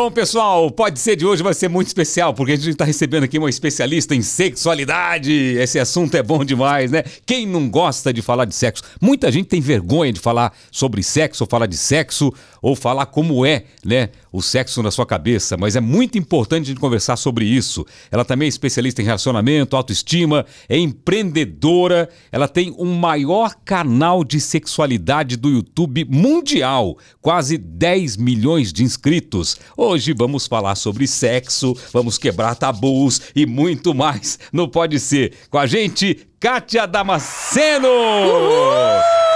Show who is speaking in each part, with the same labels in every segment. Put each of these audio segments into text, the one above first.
Speaker 1: Bom, pessoal, pode ser de hoje vai ser muito especial, porque a gente está recebendo aqui uma especialista em sexualidade. Esse assunto é bom demais, né? Quem não gosta de falar de sexo? Muita gente tem vergonha de falar sobre sexo, ou falar de sexo, ou falar como é, né? o sexo na sua cabeça, mas é muito importante a gente conversar sobre isso. Ela também é especialista em relacionamento, autoestima, é empreendedora, ela tem o um maior canal de sexualidade do YouTube mundial, quase 10 milhões de inscritos. Hoje vamos falar sobre sexo, vamos quebrar tabus e muito mais. Não pode ser. Com a gente, Kátia Damasceno! Uhul!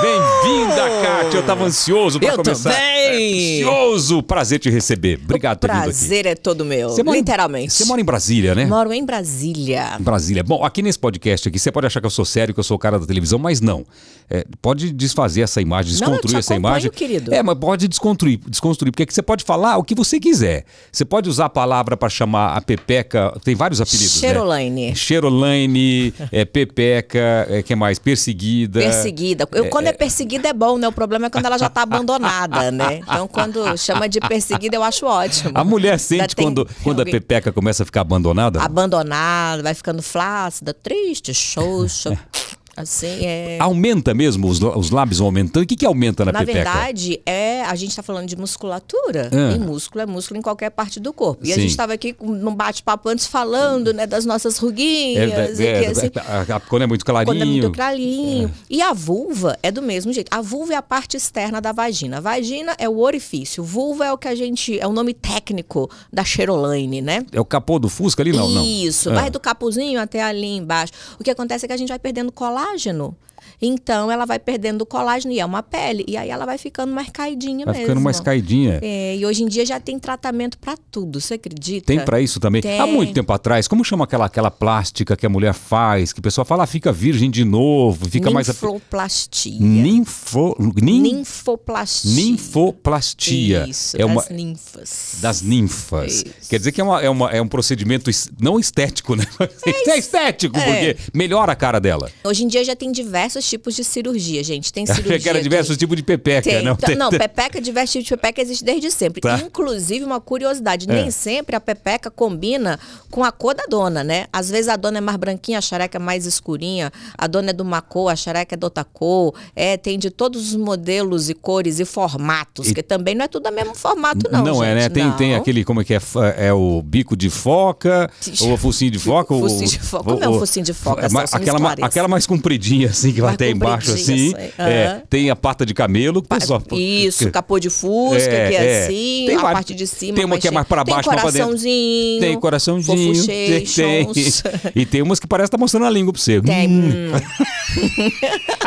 Speaker 1: Bem-vinda, Kátia. Oh! Eu estava ansioso para começar. Também. É, ansioso. Prazer te receber. Obrigado por vir aqui. Prazer
Speaker 2: é todo meu, você literalmente. você mora em Brasília, né? Moro em Brasília.
Speaker 1: Brasília. Bom, aqui nesse podcast aqui, você pode achar que eu sou sério, que eu sou o cara da televisão, mas não. É, pode desfazer essa imagem, desconstruir não, essa imagem. querido. É, mas pode desconstruir, desconstruir, porque aqui você pode falar o que você quiser. Você pode usar a palavra para chamar a Pepeca, tem vários apelidos, Cherolaine. Né? Cheirolaine, é, Pepeca, é, que mais? Perseguida. Perseguida. Eu, quando Perseguida, é
Speaker 2: perseguida é bom, né? O problema é quando ela já está abandonada, né? Então, quando chama de perseguida, eu acho ótimo. A
Speaker 1: mulher sente tem... quando, quando a pepeca começa a ficar abandonada?
Speaker 2: Abandonada, vai ficando flácida, triste, xoxa. Assim, é...
Speaker 1: Aumenta mesmo, os, os lábios vão aumentando. O que, que aumenta na, na pepeca? Na
Speaker 2: verdade, é, a gente está falando de musculatura. Ah. E músculo é músculo em qualquer parte do corpo. E Sim. a gente estava aqui num bate-papo antes falando né, das nossas ruguinhas. É, é, que, é, assim,
Speaker 1: é, quando é muito clarinho. Quando é muito
Speaker 2: clarinho. É. E a vulva é do mesmo jeito. A vulva é a parte externa da vagina. A vagina é o orifício. Vulva é o que a gente. é o nome técnico da cherolane, né?
Speaker 1: É o capô do Fusca ali? Não, Isso. Não. Ah. Vai do
Speaker 2: capuzinho até ali embaixo. O que acontece é que a gente vai perdendo colar colágeno. Então ela vai perdendo colágeno e é uma pele. E aí ela vai ficando mais caidinha vai mesmo. ficando mais caidinha. É, e hoje em dia já tem tratamento para tudo, você acredita? Tem para
Speaker 1: isso também. Tem. Há muito tempo atrás, como chama aquela, aquela plástica que a mulher faz, que o pessoal fala, ah, fica virgem de novo, fica
Speaker 2: Ninfoplastia.
Speaker 1: mais... Ninfo... Nin...
Speaker 2: Ninfoplastia.
Speaker 1: Ninfoplastia. Isso, é das uma...
Speaker 2: ninfas.
Speaker 1: Das ninfas. Isso. Quer dizer que é, uma, é, uma, é um procedimento não estético, né? É, é estético, é. porque melhora a cara dela.
Speaker 2: Hoje em dia já tem diversos tipos de cirurgia, gente. Tem cirurgia. que era
Speaker 1: diversos tipos de pepeca, tem, não? Tá, tem, não, tem...
Speaker 2: pepeca, diversos tipos de pepeca existe desde sempre. Tá. Inclusive, uma curiosidade: é. nem sempre a pepeca combina com a cor da dona, né? Às vezes a dona é mais branquinha, a xareca é mais escurinha, a dona é de uma cor, a xareca é de outra cor. É, tem de todos os modelos e cores e formatos, e... que também não é tudo o mesmo formato, não. Não é, gente, é, né? Tem, não. tem
Speaker 1: aquele, como é que é? É o bico de foca, ou o focinho de foca. Focinho de foca. Como é o focinho de foca? É aquela, aquela mais compridinha, assim, que vai até embaixo assim. assim. Uhum. É, tem a pata de camelo. Pa... Só... Isso,
Speaker 2: capô de fusca, é, que é, é. assim. Tem a parte de cima. Tem uma que é mais para baixo, tem coraçãozinho. Tem coraçãozinho. Tem, tem.
Speaker 1: E tem umas que parece estar tá mostrando a língua pra você. Tem. Hum. hum.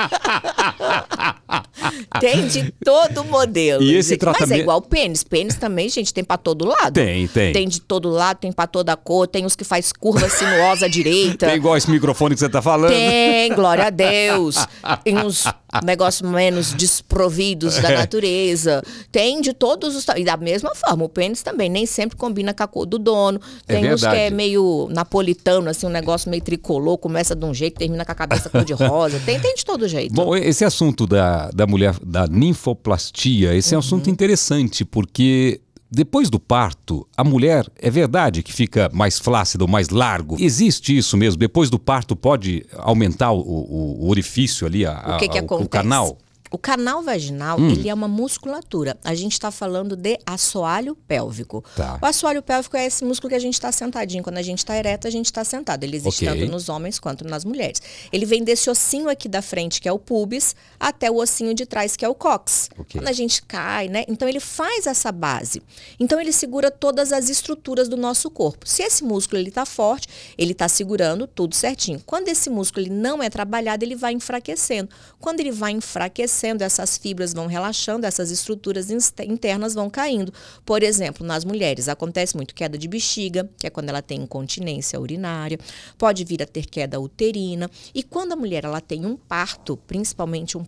Speaker 2: tem de todo modelo. E esse tratamento... Mas é igual pênis. Pênis também, gente, tem pra todo lado. Tem, tem. Tem de todo lado, tem pra toda cor. Tem os que faz curva sinuosa direita. Tem
Speaker 1: igual esse microfone que você tá falando. Tem, glória a Deus em uns
Speaker 2: negócios menos desprovidos da é. natureza. Tem de todos os. E da mesma forma, o pênis também nem sempre combina com a cor do dono. É tem é uns que é meio napolitano, assim, um negócio meio tricolor, começa de um jeito, termina com a cabeça cor de rosa. Tem, tem de todo jeito.
Speaker 1: Bom, esse assunto da, da mulher, da ninfoplastia, esse uhum. é um assunto uhum. interessante, porque depois do parto, a mulher é verdade que fica mais flácida ou mais largo. Existe isso mesmo? Depois do parto pode aumentar o, o, o orifício ali, a, o, que que o, o canal?
Speaker 2: O canal vaginal, hum. ele é uma musculatura. A gente está falando de assoalho pélvico. Tá. O assoalho pélvico é esse músculo que a gente está sentadinho. Quando a gente está ereto a gente está sentado. Ele existe okay. tanto nos homens quanto nas mulheres. Ele vem desse ossinho aqui da frente, que é o pubis, até o ossinho de trás, que é o cóccix. Okay. Quando a gente cai, né? Então ele faz essa base. Então ele segura todas as estruturas do nosso corpo. Se esse músculo ele tá forte, ele está segurando tudo certinho. Quando esse músculo ele não é trabalhado, ele vai enfraquecendo. Quando ele vai enfraquecendo, acontecendo, essas fibras vão relaxando, essas estruturas internas vão caindo. Por exemplo, nas mulheres acontece muito queda de bexiga, que é quando ela tem incontinência urinária, pode vir a ter queda uterina. E quando a mulher ela tem um parto, principalmente um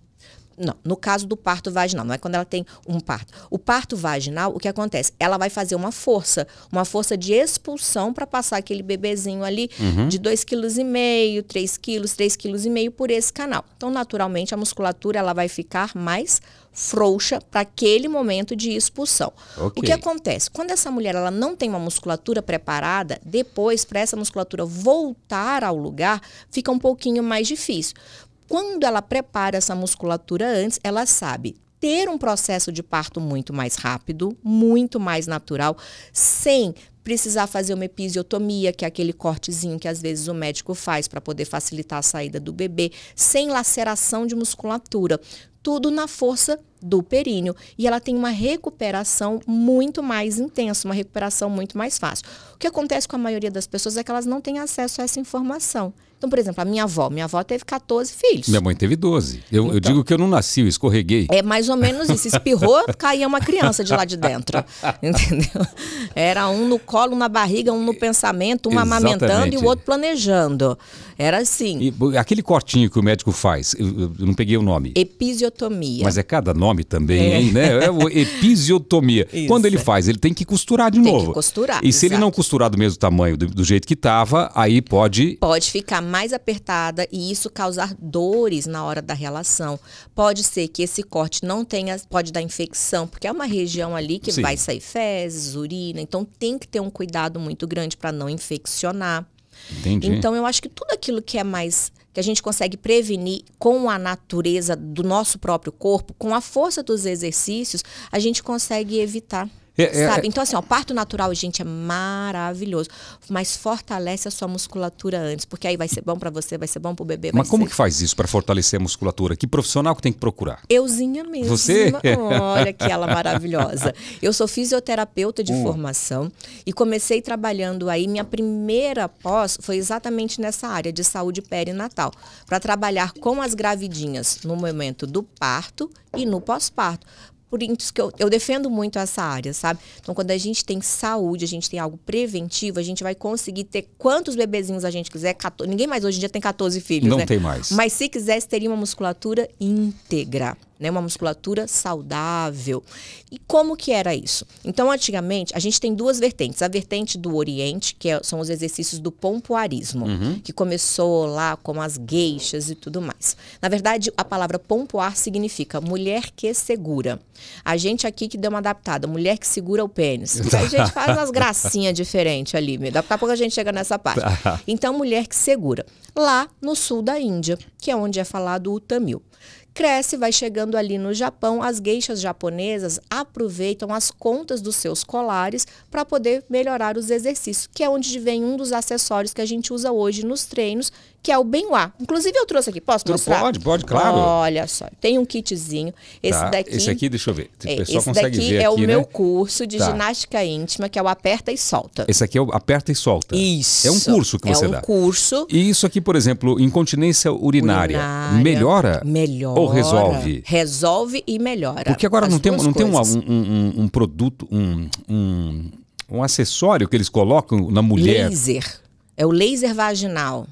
Speaker 2: não, no caso do parto vaginal, não é quando ela tem um parto. O parto vaginal, o que acontece? Ela vai fazer uma força, uma força de expulsão para passar aquele bebezinho ali uhum. de 2,5 kg, 3 kg, 3,5 kg por esse canal. Então, naturalmente, a musculatura ela vai ficar mais frouxa para aquele momento de expulsão. Okay. O que acontece? Quando essa mulher ela não tem uma musculatura preparada, depois para essa musculatura voltar ao lugar, fica um pouquinho mais difícil. Quando ela prepara essa musculatura antes, ela sabe ter um processo de parto muito mais rápido, muito mais natural, sem precisar fazer uma episiotomia, que é aquele cortezinho que às vezes o médico faz para poder facilitar a saída do bebê, sem laceração de musculatura. Tudo na força do períneo. E ela tem uma recuperação muito mais intensa, uma recuperação muito mais fácil. O que acontece com a maioria das pessoas é que elas não têm acesso a essa informação. Então, por exemplo, a minha avó. Minha avó teve 14 filhos. Minha
Speaker 1: mãe teve 12. Eu, então, eu digo que eu não nasci, eu escorreguei.
Speaker 2: É mais ou menos isso. Espirrou, caía uma criança de lá de dentro. Entendeu? Era um no colo, na barriga, um no pensamento, um Exatamente. amamentando e o outro planejando. Era assim.
Speaker 1: E, aquele cortinho que o médico faz, eu, não peguei o nome.
Speaker 2: Episiotomia. Mas
Speaker 1: é cada nome também, é. hein? Né? É episiotomia. Isso. Quando ele faz, ele tem que
Speaker 2: costurar de tem novo. Tem que costurar. E exato.
Speaker 1: se ele não costurar do mesmo tamanho, do, do jeito que estava, aí pode.
Speaker 2: Pode ficar mais apertada e isso causar dores na hora da relação. Pode ser que esse corte não tenha, pode dar infecção, porque é uma região ali que Sim. vai sair fezes, urina, então tem que ter um cuidado muito grande para não infeccionar. Entendi. Então eu acho que tudo aquilo que é mais que a gente consegue prevenir com a natureza do nosso próprio corpo, com a força dos exercícios, a gente consegue evitar. É, é, sabe? É. Então, assim, o parto natural, gente, é maravilhoso. Mas fortalece a sua musculatura antes, porque aí vai ser bom para você, vai ser bom para o bebê. Mas como ser... que
Speaker 1: faz isso para fortalecer a musculatura? Que profissional que tem que procurar?
Speaker 2: Euzinha mesmo. Você? Olha que ela maravilhosa. Eu sou fisioterapeuta de hum. formação e comecei trabalhando aí. Minha primeira pós foi exatamente nessa área de saúde perinatal, para trabalhar com as gravidinhas no momento do parto e no pós-parto. Por isso que eu, eu defendo muito essa área, sabe? Então, quando a gente tem saúde, a gente tem algo preventivo, a gente vai conseguir ter quantos bebezinhos a gente quiser. 14, ninguém mais hoje em dia tem 14 filhos, Não né? tem mais. Mas se quisesse, teria uma musculatura íntegra né? Uma musculatura saudável. E como que era isso? Então, antigamente, a gente tem duas vertentes. A vertente do Oriente, que é, são os exercícios do pompoarismo, uhum. que começou lá com as gueixas e tudo mais. Na verdade, a palavra pompoar significa mulher que segura. A gente aqui que deu uma adaptada, mulher que segura o pênis. a gente faz umas gracinhas diferentes ali, daqui a pouco a gente chega nessa parte. Tá. Então, mulher que segura. Lá no sul da Índia, que é onde é falado o tamil cresce, vai chegando ali no Japão. As geixas japonesas aproveitam as contas dos seus colares para poder melhorar os exercícios, que é onde vem um dos acessórios que a gente usa hoje nos treinos, que é o Benoit. Inclusive, eu trouxe aqui, posso mostrar? Pode, pode, claro. Olha só, tem um kitzinho. Esse tá. daqui. Esse aqui,
Speaker 1: deixa eu ver. É, o pessoal esse consegue daqui ver é aqui, o né? meu
Speaker 2: curso de tá. ginástica íntima, que é o Aperta e Solta.
Speaker 1: Esse aqui é o Aperta e Solta. Isso. É um curso que é você dá. É um
Speaker 2: curso.
Speaker 1: E isso aqui, por exemplo, incontinência urinária, urinária. melhora? Melhora. Ou resolve?
Speaker 2: Resolve e melhora. Porque agora não tem, não tem um, um,
Speaker 1: um, um produto, um, um acessório que eles colocam na mulher.
Speaker 2: Laser. É o laser vaginal.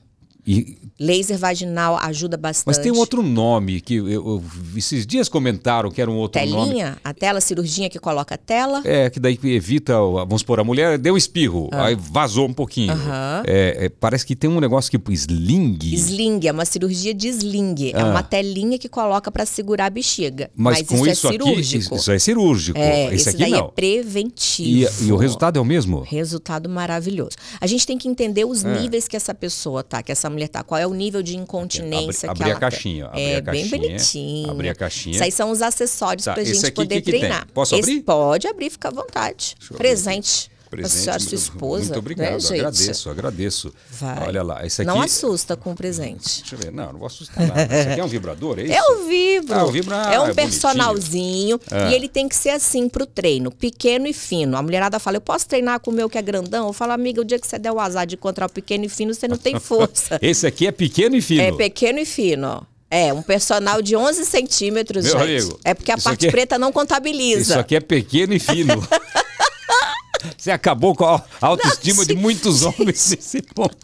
Speaker 2: E... Laser vaginal ajuda bastante. Mas tem um outro
Speaker 1: nome que eu, eu, esses dias comentaram que era um outro Telinha, nome. Telinha?
Speaker 2: A tela, cirurgia que coloca a tela.
Speaker 1: É, que daí evita, vamos supor, a mulher deu espirro, ah. aí vazou um pouquinho. É, é, parece que tem um negócio que tipo sling.
Speaker 2: Sling, é uma cirurgia de sling. É ah. É uma telinha que coloca para segurar a bexiga. Mas, Mas com isso, é isso é cirúrgico. Aqui, isso é
Speaker 1: cirúrgico. É, esse, esse aqui é não. é
Speaker 2: preventivo. E, e, o
Speaker 1: resultado é o mesmo?
Speaker 2: Resultado maravilhoso. A gente tem que entender os ah. níveis que essa pessoa tá, que essa mulher tá, qual é o nível de incontinência abri, que ela a tá? caixinha, tá. É a caixinha, bem bonitinho. Abrir a caixinha. Isso aí são os acessórios tá, para a gente poder que que treinar. Tem? Posso esse abrir? Pode abrir, fica à vontade. Deixa Presente presente. Associar sua esposa. Muito né, obrigado, né, agradeço, agradeço.
Speaker 1: Vai. Olha lá, esse aqui... Não
Speaker 2: assusta com o presente. Deixa eu ver, não, não vou assustar nada.
Speaker 1: Esse aqui é um vibrador, é, é isso? É vibro. Ah, o vibro ah, é um é personalzinho
Speaker 2: ah. e ele tem que ser assim pro treino, pequeno e fino. A mulherada fala, eu posso treinar com o meu que é grandão? Eu falo, amiga, o dia que você der o azar de encontrar o pequeno e fino, você não tem força.
Speaker 1: esse aqui é pequeno e fino. É
Speaker 2: pequeno e fino, é, um personal de 11 centímetros, Meu gente. Amigo, é porque a parte é preta não contabiliza. Isso aqui
Speaker 1: é pequeno e fino. Você acabou com a autoestima não, de muitos homens. nesse ponto.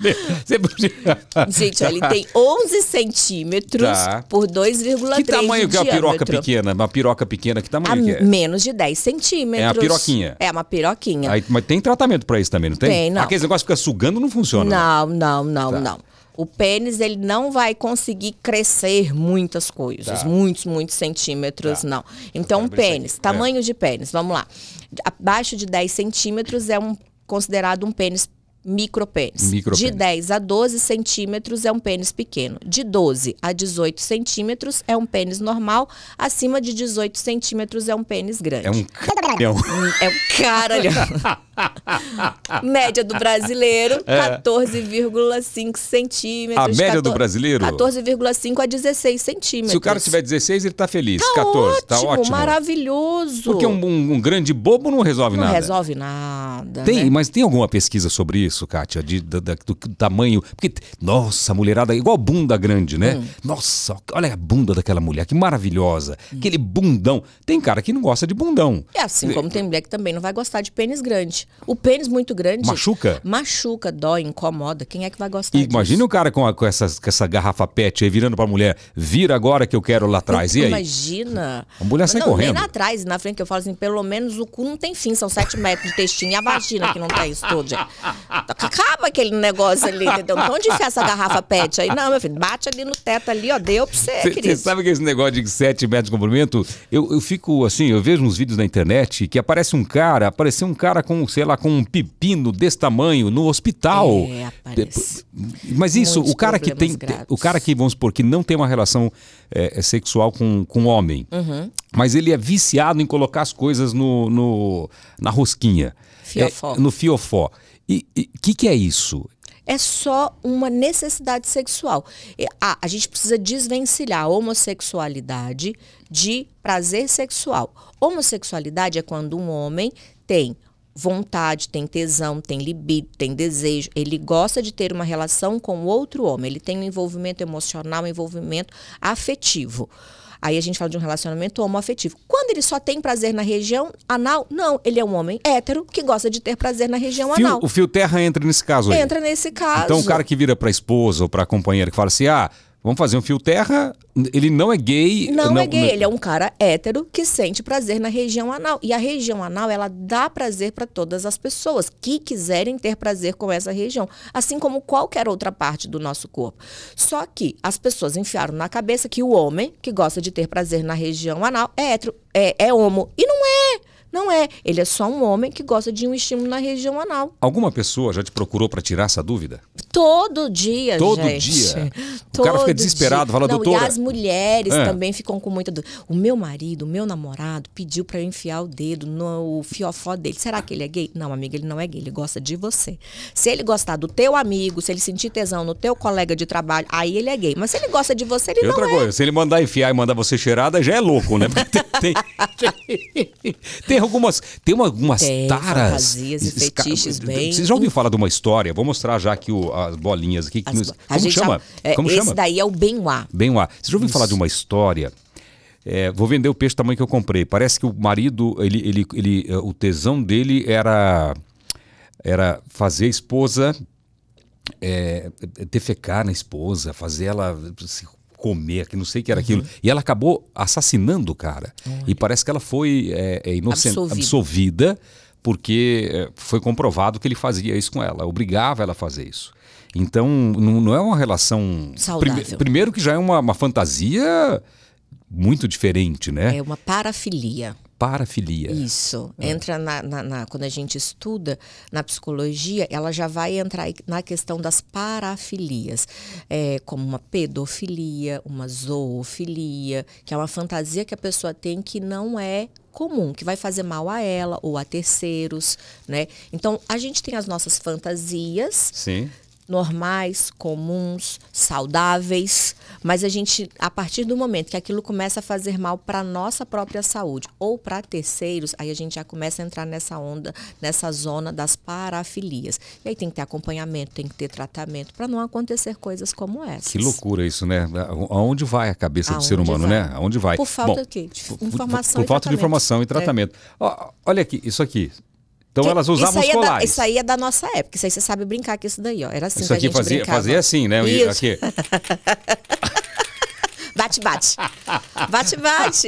Speaker 1: Gente, ele tem
Speaker 2: 11 centímetros tá. por 2,3 Que tamanho que é a piroca
Speaker 1: pequena? Uma piroca pequena, que tamanho a que é?
Speaker 2: Menos de 10 centímetros. É uma piroquinha. É uma piroquinha. Aí,
Speaker 1: mas tem tratamento pra isso também, não tem? Tem, não. Aqueles negócios que fica sugando não funciona. Né?
Speaker 2: Não, não, não, tá. não o pênis ele não vai conseguir crescer muitas coisas, tá. muitos, muitos centímetros, tá. não. Então, tá, um pênis, tamanho é. de pênis, vamos lá. Abaixo de 10 centímetros é um, considerado um pênis micropênis. Micro de 10 a 12 centímetros é um pênis pequeno. De 12 a 18 centímetros é um pênis normal. Acima de 18 centímetros é um pênis grande. É um caralho. É um caralho. média do brasileiro, 14,5 é. centímetros. A média 14, do brasileiro? 14,5 a 16 centímetros. Se o cara tiver
Speaker 1: 16, ele tá feliz. Tá 14, tá ótimo, tá ótimo.
Speaker 2: maravilhoso. Porque um,
Speaker 1: um, um grande bobo não resolve não nada. Não
Speaker 2: resolve nada. Tem, né? mas
Speaker 1: tem alguma pesquisa sobre isso, Kátia? De, do, tamanho. Porque, nossa, mulherada, igual bunda grande, né? Hum. Nossa, olha a bunda daquela mulher, que maravilhosa. Hum. Aquele bundão. Tem cara que não gosta de bundão. É assim como
Speaker 2: tem mulher que também não vai gostar de pênis grande. O pênis muito grande. Machuca? Machuca, dói, incomoda. Quem é que vai gostar
Speaker 1: Imagina o um cara com, a, com, essas, com essa garrafa pet aí virando pra mulher. Vira agora que eu quero lá atrás. E aí?
Speaker 2: Imagina.
Speaker 1: A mulher sai não, correndo. Nem lá
Speaker 2: atrás, na frente que eu falo assim, pelo menos o cu não tem fim, são sete metros de textinho e a vagina que não tá isso todo. Acaba aquele negócio ali, entendeu? Onde fica essa garrafa pet aí? Não, meu filho, bate ali no teto ali, ó, deu pra você, cê, querido. Você
Speaker 1: sabe que esse negócio de sete metros de comprimento, eu, eu fico assim, eu vejo uns vídeos na internet que aparece um cara, apareceu um cara com aparecer lá com um pepino desse tamanho no hospital. É, aparece. Mas isso, Muitos o cara que tem. Graves. O cara que, vamos supor, que não tem uma relação é, é, sexual com, com homem, uhum. mas ele é viciado em colocar as coisas no, no na rosquinha.
Speaker 2: É, fiofó. É, no
Speaker 1: fiofó. E o que, que é isso?
Speaker 2: é só uma necessidade sexual. Ah, a gente precisa desvencilhar a homossexualidade de prazer sexual. Homossexualidade é quando um homem tem vontade, tem tesão, tem libido, tem desejo. Ele gosta de ter uma relação com outro homem. Ele tem um envolvimento emocional, um envolvimento afetivo. Aí a gente fala de um relacionamento homoafetivo. Quando ele só tem prazer na região anal, não, ele é um homem hétero que gosta de ter prazer na região fio, anal. O
Speaker 1: fio terra entra nesse caso aí. Entra
Speaker 2: nesse caso. Então o cara
Speaker 1: que vira pra esposa ou pra companheira que fala assim: ah, Vamos fazer um fio terra. Ele não é gay. Não, não é gay, não... ele é
Speaker 2: um cara hétero que sente prazer na região anal. E a região anal, ela dá prazer para todas as pessoas que quiserem ter prazer com essa região, assim como qualquer outra parte do nosso corpo. Só que as pessoas enfiaram na cabeça que o homem que gosta de ter prazer na região anal é hétero, é, é homo. E não é! Não é. Ele é só um homem que gosta de um estímulo na região anal.
Speaker 1: Alguma pessoa já te procurou para tirar essa dúvida?
Speaker 2: Todo dia, Todo gente. dia. O Todo cara fica desesperado, dia. fala, Não, doutora... E as mulheres é. também ficam com muita dúvida. O meu marido, o meu namorado, pediu para eu enfiar o dedo no fiofó dele. Será que ele é gay? Não, amiga, ele não é gay. Ele gosta de você. Se ele gostar do teu amigo, se ele sentir tesão no teu colega de trabalho, aí ele é gay. Mas se ele gosta de você, ele e não outra é. outra
Speaker 1: coisa, se ele mandar enfiar e mandar você cheirada, já é louco, né? Porque tem, tem, tem, tem tem algumas, tem algumas tem, taras. Fantasias
Speaker 2: e fetiches bem. Vocês já
Speaker 1: ouviram falar de uma história? Vou mostrar já aqui o, as bolinhas aqui. Que, as, como chama? É, como esse chama?
Speaker 2: daí é o Benoit.
Speaker 1: Benoit. Vocês já ouviram falar de uma história? É, vou vender o peixe do tamanho que eu comprei. Parece que o marido, ele, ele, ele, é, o tesão dele era, era fazer a esposa é, defecar na esposa, fazer ela se comer, que não sei o que era uhum. aquilo. E ela acabou assassinando o cara. E parece que ela foi é, é inocente, absolvida. absolvida porque é, foi comprovado que ele fazia isso com ela, obrigava ela a fazer isso. Então, não, não é uma relação. Saudável. Prime, primeiro, que já é uma, uma fantasia muito diferente, né? É uma
Speaker 2: parafilia
Speaker 1: parafilia.
Speaker 2: Isso. É. Entra na, na, na, Quando a gente estuda na psicologia, ela já vai entrar na questão das parafilias, é, como uma pedofilia, uma zoofilia, que é uma fantasia que a pessoa tem que não é comum, que vai fazer mal a ela ou a terceiros, né? Então, a gente tem as nossas fantasias. Sim normais, comuns, saudáveis, mas a gente, a partir do momento que aquilo começa a fazer mal para nossa própria saúde ou para terceiros, aí a gente já começa a entrar nessa onda, nessa zona das parafilias. E aí tem que ter acompanhamento, tem que ter tratamento para não acontecer coisas como essa. Que loucura
Speaker 1: isso, né? Aonde vai a cabeça Aonde do ser humano, vai? né? Aonde vai? Por falta Bom,
Speaker 2: de informação. Por, por, por falta tratamento. de informação e é. tratamento.
Speaker 1: É. olha aqui, isso aqui. Então que, elas usavam isso os colares. É da, isso
Speaker 2: aí é da nossa época. Isso aí você sabe brincar com isso daí, ó. Era assim isso que aqui a gente fazia, brincava. fazia assim, né? Isso. Aqui. Bate, bate. Bate, bate.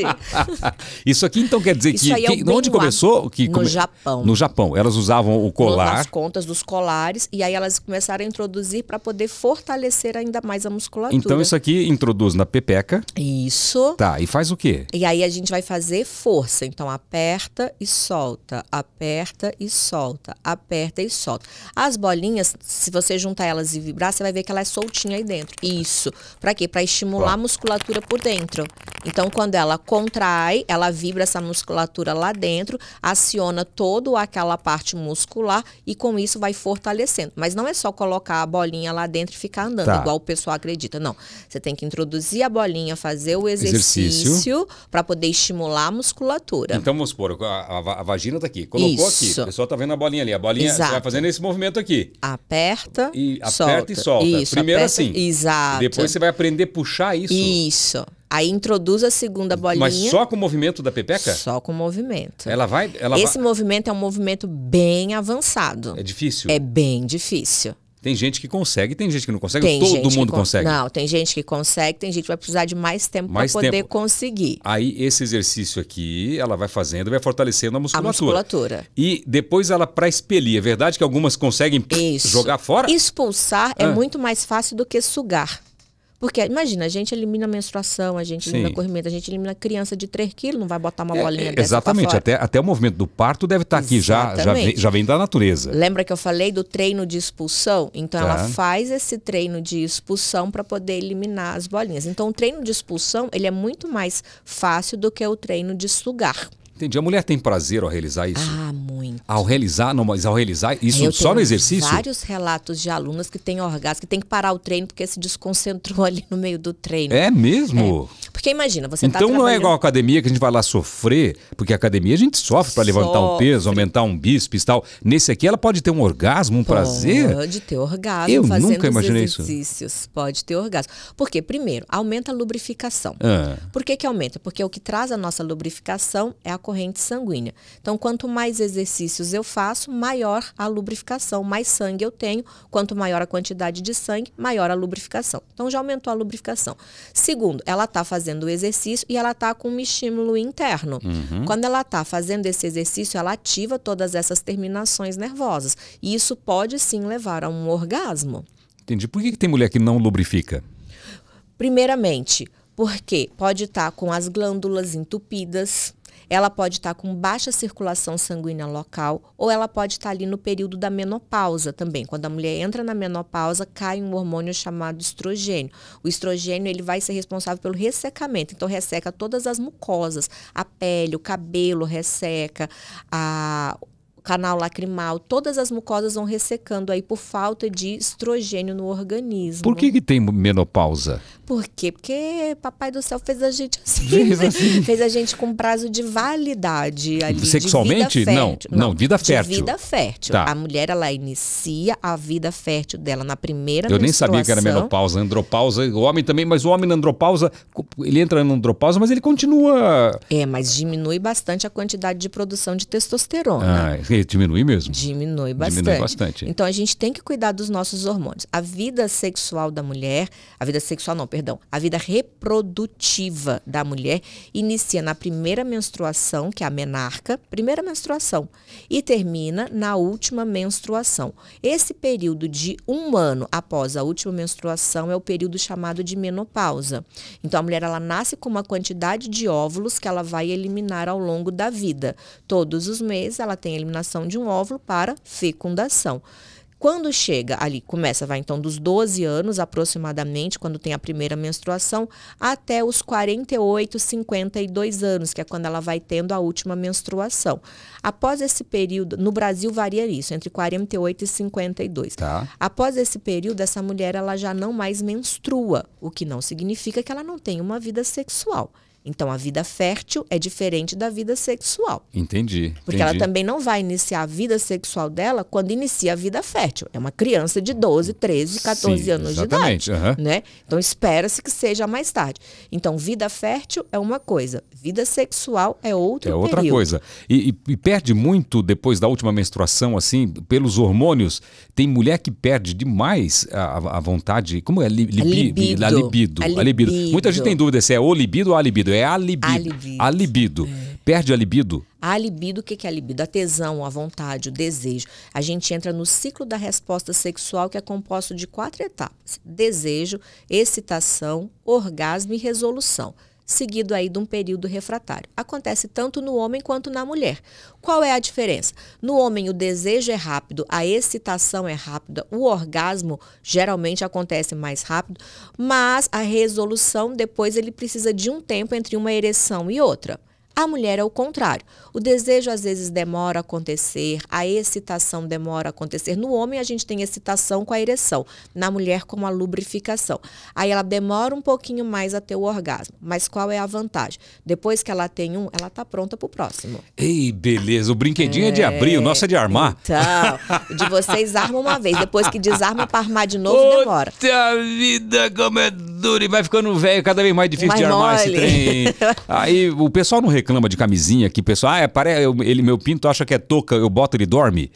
Speaker 1: Isso aqui então quer dizer Isso que, é que onde começou? Que no come... Japão. No Japão. Elas usavam o colar. As
Speaker 2: contas dos colares e aí elas começaram a introduzir para poder fortalecer ainda mais a musculatura. Então isso
Speaker 1: aqui introduz na pepeca. Isso. Tá, e faz o quê?
Speaker 2: E aí a gente vai fazer força. Então aperta e solta, aperta e solta, aperta e solta. As bolinhas, se você juntar elas e vibrar, você vai ver que ela é soltinha aí dentro. Isso. Para quê? Para estimular a musculatura musculatura por dentro. Então, quando ela contrai, ela vibra essa musculatura lá dentro, aciona toda aquela parte muscular e com isso vai fortalecendo. Mas não é só colocar a bolinha lá dentro e ficar andando, tá. igual o pessoal acredita. Não. Você tem que introduzir a bolinha, fazer o exercício, exercício. para poder estimular a musculatura. Então,
Speaker 1: vamos supor, a, a, vagina está aqui. Colocou isso. aqui. O pessoal está vendo a bolinha ali. A bolinha vai fazendo esse movimento aqui.
Speaker 2: Aperta, e aperta solta. e solta. Isso, Primeiro aperta, assim. Exato. Depois você vai aprender a puxar isso. isso isso. Aí introduz a segunda bolinha. Mas só com o movimento da pepeca? Só com o movimento. Ela vai. Ela Esse movimento é um movimento bem avançado. É difícil? É bem difícil.
Speaker 1: Tem gente que consegue, tem gente que não consegue, tem todo mundo con... consegue. Não,
Speaker 2: tem gente que consegue, tem gente que vai precisar de mais tempo para poder conseguir.
Speaker 1: Aí esse exercício aqui, ela vai fazendo, vai fortalecendo a musculatura. A musculatura. E depois ela para expelir. É verdade que algumas conseguem Isso. jogar fora?
Speaker 2: Expulsar é ah. é muito mais fácil do que sugar. Porque, imagina, a gente elimina a menstruação, a gente Sim. elimina corrimento, a gente elimina criança de 3 quilos, não vai botar uma é, bolinha é, é, Exatamente, até,
Speaker 1: até o movimento do parto deve estar tá aqui, já, já, vem, já vem da natureza.
Speaker 2: Lembra que eu falei do treino de expulsão? Então, tá. ela faz esse treino de expulsão para poder eliminar as bolinhas. Então, o treino de expulsão, ele é muito mais fácil do que o treino de sugar.
Speaker 1: Entendi. A mulher tem prazer ao realizar isso? Ah, muito. Ao realizar, não, mas ao realizar isso eu só no exercício? vários
Speaker 2: relatos de alunas que têm orgasmo, que tem que parar o treino porque se desconcentrou ali no meio do treino.
Speaker 1: É mesmo?
Speaker 2: É. Porque imagina, você Então tá Então não é igual
Speaker 1: a academia que a gente vai lá sofrer, porque a academia a gente sofre para levantar um peso, aumentar um bíceps e tal. Nesse aqui ela pode ter um orgasmo, um pode prazer. Pode
Speaker 2: ter orgasmo eu fazendo nunca imaginei os exercícios. Isso. Pode ter orgasmo. Porque primeiro, aumenta a lubrificação. Ah. Por que que aumenta? Porque o que traz a nossa lubrificação é a corrente sanguínea. Então, quanto mais exercícios eu faço, maior a lubrificação, mais sangue eu tenho. Quanto maior a quantidade de sangue, maior a lubrificação. Então, já aumentou a lubrificação. Segundo, ela está fazendo o exercício e ela está com um estímulo interno. Uhum. Quando ela está fazendo esse exercício, ela ativa todas essas terminações nervosas. E isso pode sim levar a um orgasmo.
Speaker 1: Entendi. Por que, que tem mulher que não lubrifica?
Speaker 2: Primeiramente, porque pode estar tá com as glândulas entupidas, ela pode estar tá com baixa circulação sanguínea local ou ela pode estar tá ali no período da menopausa também. Quando a mulher entra na menopausa, cai um hormônio chamado estrogênio. O estrogênio ele vai ser responsável pelo ressecamento, então resseca todas as mucosas, a pele, o cabelo resseca, a, canal lacrimal, todas as mucosas vão ressecando aí por falta de estrogênio no organismo. Por que, que
Speaker 1: tem menopausa?
Speaker 2: Por quê? Porque papai do céu fez a gente assim. Fez, né? assim. fez a gente com prazo de validade. Ali, Sexualmente? Não,
Speaker 1: não, não, vida fértil. vida
Speaker 2: fértil. Tá. A mulher, ela inicia a vida fértil dela na primeira Eu nem sabia que era menopausa,
Speaker 1: andropausa. O homem também, mas o homem na andropausa, ele entra na andropausa, mas ele continua...
Speaker 2: É, mas diminui bastante a quantidade de produção de testosterona. Ah,
Speaker 1: diminui mesmo.
Speaker 2: Diminui bastante. Diminui bastante. Então a gente tem que cuidar dos nossos hormônios. A vida sexual da mulher, a vida sexual não, perdão, a vida reprodutiva da mulher inicia na primeira menstruação, que é a menarca, primeira menstruação, e termina na última menstruação. Esse período de um ano após a última menstruação é o período chamado de menopausa. Então a mulher ela nasce com uma quantidade de óvulos que ela vai eliminar ao longo da vida. Todos os meses ela tem eliminação germinação de um óvulo para fecundação. Quando chega ali, começa, vai então dos 12 anos aproximadamente, quando tem a primeira menstruação, até os 48, 52 anos, que é quando ela vai tendo a última menstruação. Após esse período, no Brasil varia isso, entre 48 e 52. Tá. Após esse período, essa mulher ela já não mais menstrua, o que não significa que ela não tenha uma vida sexual. Então a vida fértil é diferente da vida sexual.
Speaker 1: Entendi. Porque entendi. ela também
Speaker 2: não vai iniciar a vida sexual dela quando inicia a vida fértil. É uma criança de 12, 13, 14 Sim, anos exatamente. de idade. Uhum. Né? Então espera-se que seja mais tarde. Então vida fértil é uma coisa, vida sexual é coisa. É outra período. coisa.
Speaker 1: E, e, e perde muito depois da última menstruação, assim, pelos hormônios. Tem mulher que perde demais a, a vontade. Como é? Li, libi, a libido. A libido. A libido. A libido. Muita gente tem dúvida se é o libido ou a libido libido, é a libido. A libido. A libido. É. Perde a libido?
Speaker 2: A libido, o que é a libido? A tesão, a vontade, o desejo. A gente entra no ciclo da resposta sexual que é composto de quatro etapas: desejo, excitação, orgasmo e resolução seguido aí de um período refratário. Acontece tanto no homem quanto na mulher. Qual é a diferença? No homem o desejo é rápido, a excitação é rápida, o orgasmo geralmente acontece mais rápido, mas a resolução depois ele precisa de um tempo entre uma ereção e outra. A mulher é o contrário. O desejo às vezes demora a acontecer, a excitação demora a acontecer. No homem a gente tem excitação com a ereção, na mulher com a lubrificação. Aí ela demora um pouquinho mais a ter o orgasmo. Mas qual é a vantagem? Depois que ela tem um, ela tá pronta pro próximo.
Speaker 1: Ei, beleza. O brinquedinho é, é de abrir, o nosso é de armar.
Speaker 2: Então, de vocês arma uma vez, depois que desarma para armar de novo demora. A vida,
Speaker 1: como é dura e vai ficando velho, cada vez mais difícil mais de armar mole. esse trem. Aí o pessoal não reclama reclama de camisinha que pessoal, ah, é, pare... ele, meu pinto acha que é touca, eu boto ele dorme.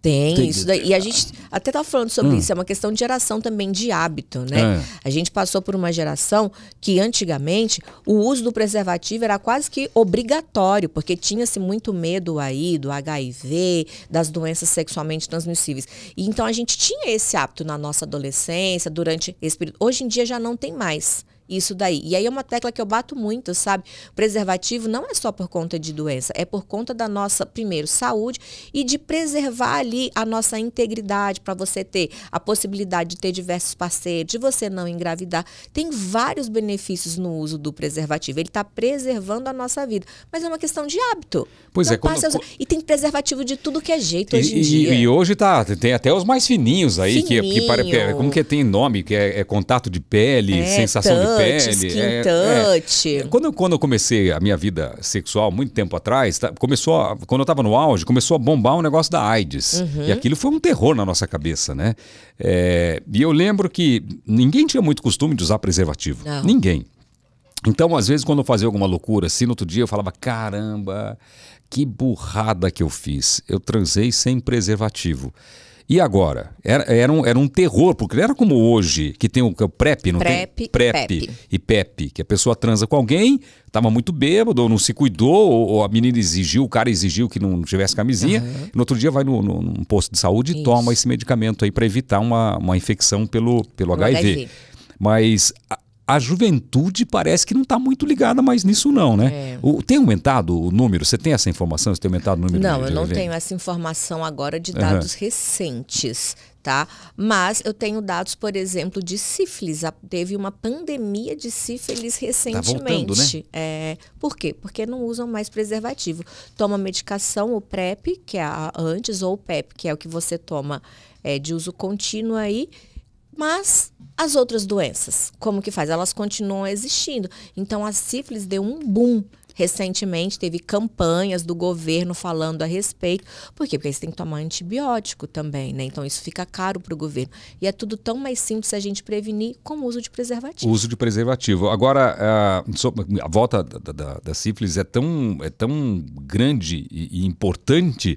Speaker 2: Tem, Tem, isso daí. E a gente até tá falando sobre hum. isso, é uma questão de geração também de hábito, né? É. A gente passou por uma geração que antigamente o uso do preservativo era quase que obrigatório, porque tinha-se muito medo aí do HIV, das doenças sexualmente transmissíveis. E então a gente tinha esse hábito na nossa adolescência, durante esse período. Hoje em dia já não tem mais isso daí. E aí é uma tecla que eu bato muito, sabe? Preservativo não é só por conta de doença, é por conta da nossa, primeiro, saúde e de preservar ali a nossa integridade para você ter a possibilidade de ter diversos parceiros, de você não engravidar. Tem vários benefícios no uso do preservativo. Ele está preservando a nossa vida, mas é uma questão de hábito. Pois é, quando, os... E tem preservativo de tudo que é jeito e, hoje em dia. E
Speaker 1: hoje tá, tem até os mais fininhos aí, Fininho. que, que, para, como que tem nome, que é, é contato de pele, é, sensação tanto. de pele. Skin é, é. touch. É. Quando, quando eu comecei a minha vida sexual, muito tempo atrás, tá, começou a, quando eu estava no auge, começou a bombar um negócio da AIDS. Uhum. E aquilo foi um terror na nossa cabeça, né? É, e eu lembro que ninguém tinha muito costume de usar preservativo. Não. Ninguém. Então, às vezes, quando eu fazia alguma loucura assim, no outro dia eu falava: caramba, que burrada que eu fiz. Eu transei sem preservativo. E agora? Era, era, um, era um terror, porque era como hoje, que tem o é PrEP, não prep, tem? PrEP pep. e PEP, que a pessoa transa com alguém, estava muito bêbado, ou não se cuidou, ou, ou, a menina exigiu, o cara exigiu que não tivesse camisinha. Uhum. No outro dia vai no, no, num posto de saúde Isso. e toma esse medicamento aí para evitar uma, uma infecção pelo, pelo, pelo HIV. HIV. Mas a, a juventude parece que não está muito ligada mais nisso, não, né? É. O, tem aumentado o número? Você tem essa informação? Você tem aumentado o número? Não, de eu não tenho
Speaker 2: essa informação agora de dados uhum. recentes, tá? Mas eu tenho dados, por exemplo, de sífilis. Teve uma pandemia de sífilis recentemente. Tá voltando, né? é, por quê? Porque não usam mais preservativo. Toma medicação, o PrEP, que é a antes, ou o PEP, que é o que você toma é, de uso contínuo aí, mas as outras doenças, como que faz? Elas continuam existindo. Então a sífilis deu um boom recentemente teve campanhas do governo falando a respeito. Por quê? Porque eles têm que tomar antibiótico também, né? Então isso fica caro para o governo. E é tudo tão mais simples a gente prevenir com o uso de preservativo. O
Speaker 1: uso de preservativo. Agora, a, volta da, da, da sífilis é tão, é tão grande e, e importante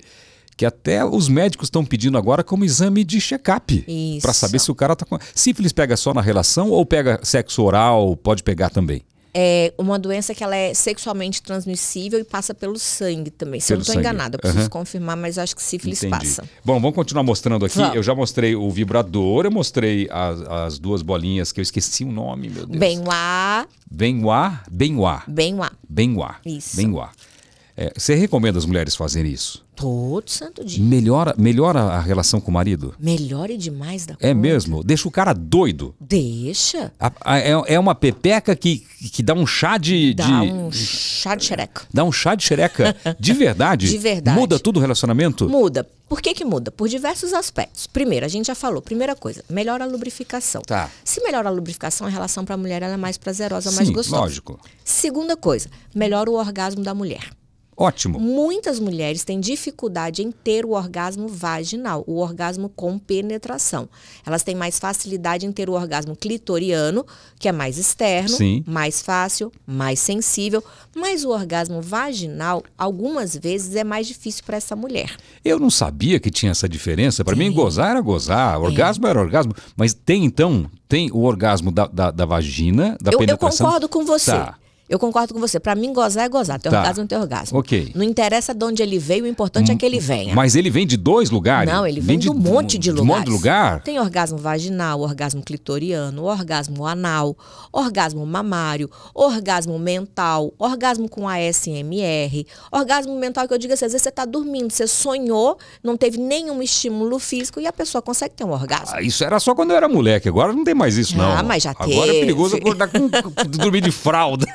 Speaker 1: que até os médicos estão pedindo agora como exame de check-up. Para saber se o cara está com. Sífilis pega só na relação ou pega sexo oral, pode pegar também?
Speaker 2: É uma doença que ela é sexualmente transmissível e passa pelo sangue também. Se pelo eu não estou enganada, eu preciso uhum. confirmar, mas acho que sífilis Entendi. passa.
Speaker 1: Bom, vamos continuar mostrando aqui. Vamos. Eu já mostrei o vibrador, eu mostrei as, as, duas bolinhas que eu esqueci o nome, meu Deus.
Speaker 2: Benhua.
Speaker 1: Benhua. Benhua. Benhua. Benhua. Isso. Benhua. É, você recomenda as mulheres fazerem isso? Todo santo dia. Melhora, melhora a relação com o marido?
Speaker 2: Melhore demais da É
Speaker 1: mesmo? Deixa o cara doido.
Speaker 2: Deixa.
Speaker 1: A, a, é, é uma pepeca que, que dá um chá de. Dá de, um
Speaker 2: chá de xereca.
Speaker 1: Dá um chá de xereca. de verdade. De verdade. Muda tudo o relacionamento?
Speaker 2: Muda. Por que, que muda? Por diversos aspectos. Primeiro, a gente já falou. Primeira coisa, melhora a lubrificação. Tá. Se melhora a lubrificação, a relação para a mulher ela é mais prazerosa, Sim, mais gostosa. Lógico. Segunda coisa, melhora o orgasmo da mulher. Ótimo. Muitas mulheres têm dificuldade em ter o orgasmo vaginal, o orgasmo com penetração. Elas têm mais facilidade em ter o orgasmo clitoriano, que é mais externo, Sim. mais fácil, mais sensível, mas o orgasmo vaginal algumas vezes é mais difícil para essa mulher.
Speaker 1: Eu não sabia que tinha essa diferença. Para mim, gozar era gozar, orgasmo é. era orgasmo, mas tem então tem o orgasmo da, da, da vagina, da eu, penetração. Eu concordo com você. Tá.
Speaker 2: Eu concordo com você. Para mim, gozar é gozar. Ter tá. orgasmo, é ter orgasmo. Ok. Não interessa de onde ele veio, o importante é que ele hum, hum. venha.
Speaker 1: Mas ele vem de dois lugares? Não, ele vem, vem de um monte
Speaker 2: de, de lugares. De um monte de lugar? Tem orgasmo vaginal, orgasmo clitoriano, orgasmo anal, orgasmo mamário, orgasmo mental, orgasmo com ASMR, orgasmo mental que eu digo assim, às vezes você está dormindo, você sonhou, não teve nenhum estímulo físico e a pessoa consegue ter um orgasmo.
Speaker 1: Ah, isso era só quando eu era moleque, agora não tem mais isso ah, não. Ah, mas já agora é teve. Agora é perigoso acordar com, dormir de fralda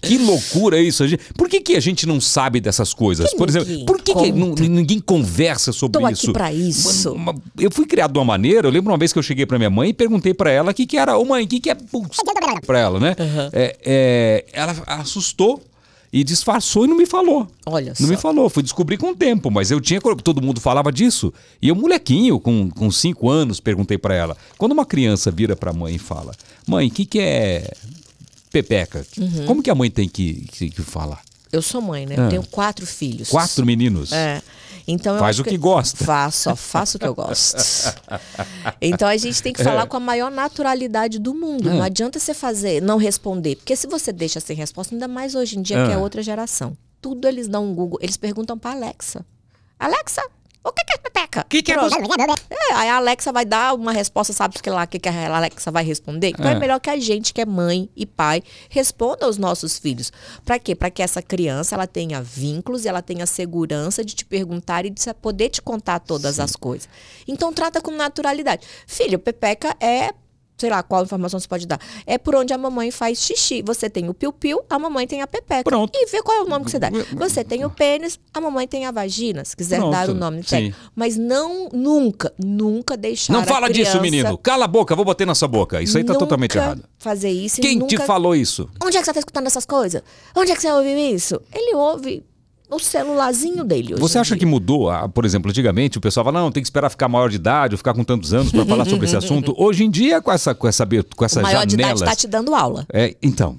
Speaker 1: que loucura isso. Por que, que a gente não sabe dessas coisas? Que por exemplo, por que, que ninguém conversa sobre Tô isso? aqui pra isso. Eu fui criado de uma maneira, eu lembro uma vez que eu cheguei pra minha mãe e perguntei pra ela o que, que era. Ô mãe, o que, que é... Pra ela, né? Uhum. É, é, ela assustou e disfarçou e não me falou. Olha Não só. me falou, fui descobrir com o tempo, mas eu tinha. Todo mundo falava disso. E eu, molequinho, com, com cinco anos, perguntei para ela. Quando uma criança vira pra mãe e fala: Mãe, o que, que é pepeca? Uhum. Como que a mãe tem que, que, que falar?
Speaker 2: Eu sou mãe, né? Ah. Eu tenho quatro filhos. Quatro meninos? É. Então Faz o que, que gosta. Faço, faço o que eu gosto. então a gente tem que falar é. com a maior naturalidade do mundo. Hum. Não adianta você fazer, não responder. Porque se você deixa sem resposta, ainda mais hoje em dia, hum. que é ah. outra geração. Tudo eles dão um Google, eles perguntam para Alexa. Alexa, o que, que é peteca? O que, que é é, né? é, Aí a Alexa vai dar uma resposta, sabe que lá que, que a Alexa vai responder? Então é. é melhor que a gente, que é mãe e pai, responda aos nossos filhos. Para quê? Para que essa criança ela tenha vínculos, ela tenha segurança de te perguntar e de poder te contar todas Sim. as coisas. Então trata com naturalidade. Filho, pepeca é sei lá, qual informação você pode dar. É por onde a mamãe faz xixi. Você tem o piu-piu, a mamãe tem a pepeca. Pronto. E vê qual é o nome que você dá. Você tem o pênis, a mamãe tem a vagina, se quiser Pronto. dar o nome. Sim. Mas não, nunca, nunca deixar Não fala criança... disso, menino.
Speaker 1: Cala a boca, vou bater na sua boca. Isso aí tá nunca totalmente errado.
Speaker 2: fazer isso. Quem nunca... te falou isso? Onde é que você tá escutando essas coisas? Onde é que você ouviu isso? Ele ouve no celularzinho dele. Você
Speaker 1: acha que mudou? por exemplo, antigamente o pessoal falava, não, tem que esperar ficar maior de idade ou ficar com tantos anos para falar sobre esse assunto. Hoje em dia, com essa, com essa, com essa o maior de idade está te dando aula. É, então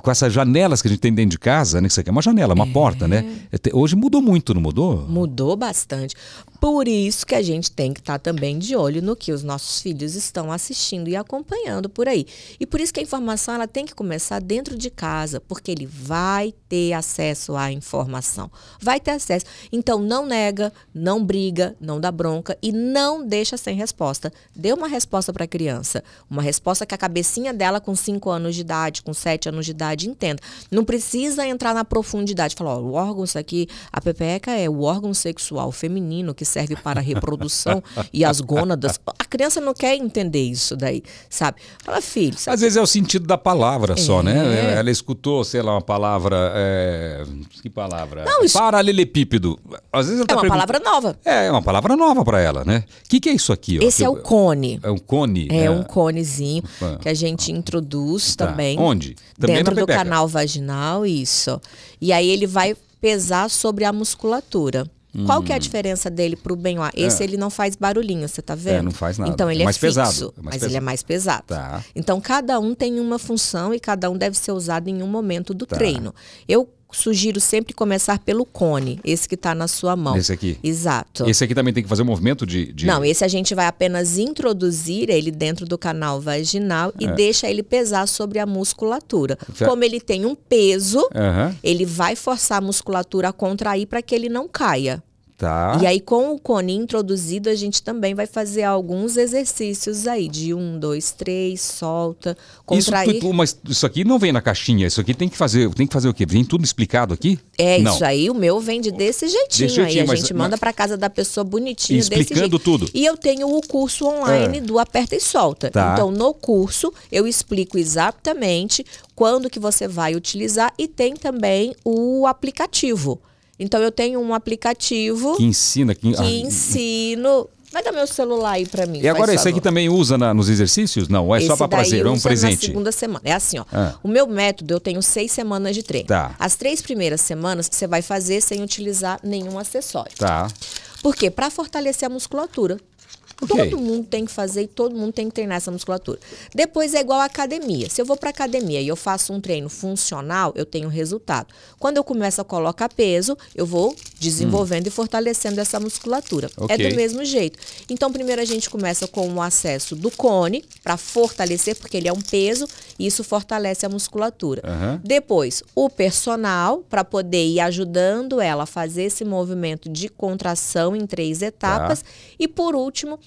Speaker 1: com essas janelas que a gente tem dentro de casa, né? Isso aqui é uma janela, uma é. porta, né? É hoje mudou muito, não mudou?
Speaker 2: Mudou bastante. Por isso que a gente tem que estar tá também de olho no que os nossos filhos estão assistindo e acompanhando por aí. E por isso que a informação ela tem que começar dentro de casa, porque ele vai ter acesso à informação. Vai ter acesso. Então não nega, não briga, não dá bronca e não deixa sem resposta. Dê uma resposta para a criança, uma resposta que a cabecinha dela com 5 anos de idade, com 7 anos de idade sociedade entenda. Não precisa entrar na profundidade. Falar, ó, o órgão, isso aqui, a pepeca é o órgão sexual feminino que serve para a reprodução e as gônadas. A criança não quer entender isso daí, sabe? Fala, filho. Sabe? Às
Speaker 1: vezes é o sentido da palavra é. só, né? É. Ela escutou, sei lá, uma palavra. É... Que palavra? Não, isso... Paralelepípedo. Às vezes ela é tá é uma palavra nova. É, é uma palavra nova para ela, né? O que, que é isso aqui? Ó? Esse é que... é o cone. É um cone? É, né? um
Speaker 2: conezinho ah. que a gente introduz tá. também. Onde? Também dentro do canal vaginal, isso. E aí ele vai pesar sobre a musculatura. Hum. Qual que é a hum. diferença dele pro Benoit? Esse é. ele não faz barulhinho, você tá é, vendo? É, não faz nada. Então é ele é, mais é fixo, pesado. É mais mas pesado. ele é mais pesado. Tá. Então cada um tem uma função e cada um deve ser usado em um momento do tá. treino. Eu sugiro sempre começar pelo cone, esse que está na sua mão. Esse aqui? Exato. Esse
Speaker 1: aqui também tem que fazer um movimento de, de... Não,
Speaker 2: esse a gente vai apenas introduzir ele dentro do canal vaginal e é. deixa ele pesar sobre a musculatura. Como ele tem um peso, uhum. ele vai forçar a musculatura a contrair para que ele não caia. Tá. E aí, com o cone introduzido, a gente também vai fazer alguns exercícios aí, de um, dois, três, solta, contrair. Isso,
Speaker 1: mas isso aqui não vem na caixinha, isso aqui tem que fazer, tem que fazer o quê? Vem tudo explicado aqui? É, não. isso
Speaker 2: aí, o meu vende desse jeitinho, aí, a gente mas, manda para casa da pessoa bonitinho, Explicando tudo. E eu tenho o curso online é. do Aperta e Solta. Tá. Então, no curso, eu explico exatamente quando que você vai utilizar e tem também o aplicativo. Então eu tenho um aplicativo que
Speaker 1: ensina, que, que ah,
Speaker 2: ensino Vai dar meu celular aí para mim. E agora esse aqui
Speaker 1: também usa na, nos exercícios? Não, é esse só para prazer, é um presente. Na segunda
Speaker 2: semana. É assim, ó. Ah. O meu método, eu tenho seis semanas de treino. Tá. As três primeiras semanas você vai fazer sem utilizar nenhum acessório. Tá. Por quê? Para fortalecer a musculatura. Okay. Todo mundo tem que fazer e todo mundo tem que treinar essa musculatura. Depois é igual à academia. Se eu vou para academia e eu faço um treino funcional, eu tenho resultado. Quando eu começo a colocar peso, eu vou desenvolvendo hum. e fortalecendo essa musculatura. É okay. É do mesmo jeito. Então, primeiro a gente começa com o acesso do cone para fortalecer, porque ele é um peso e isso fortalece a musculatura. Uhum. Depois, o personal para poder ir ajudando ela a fazer esse movimento de contração em três tá. etapas. Tá. E por último,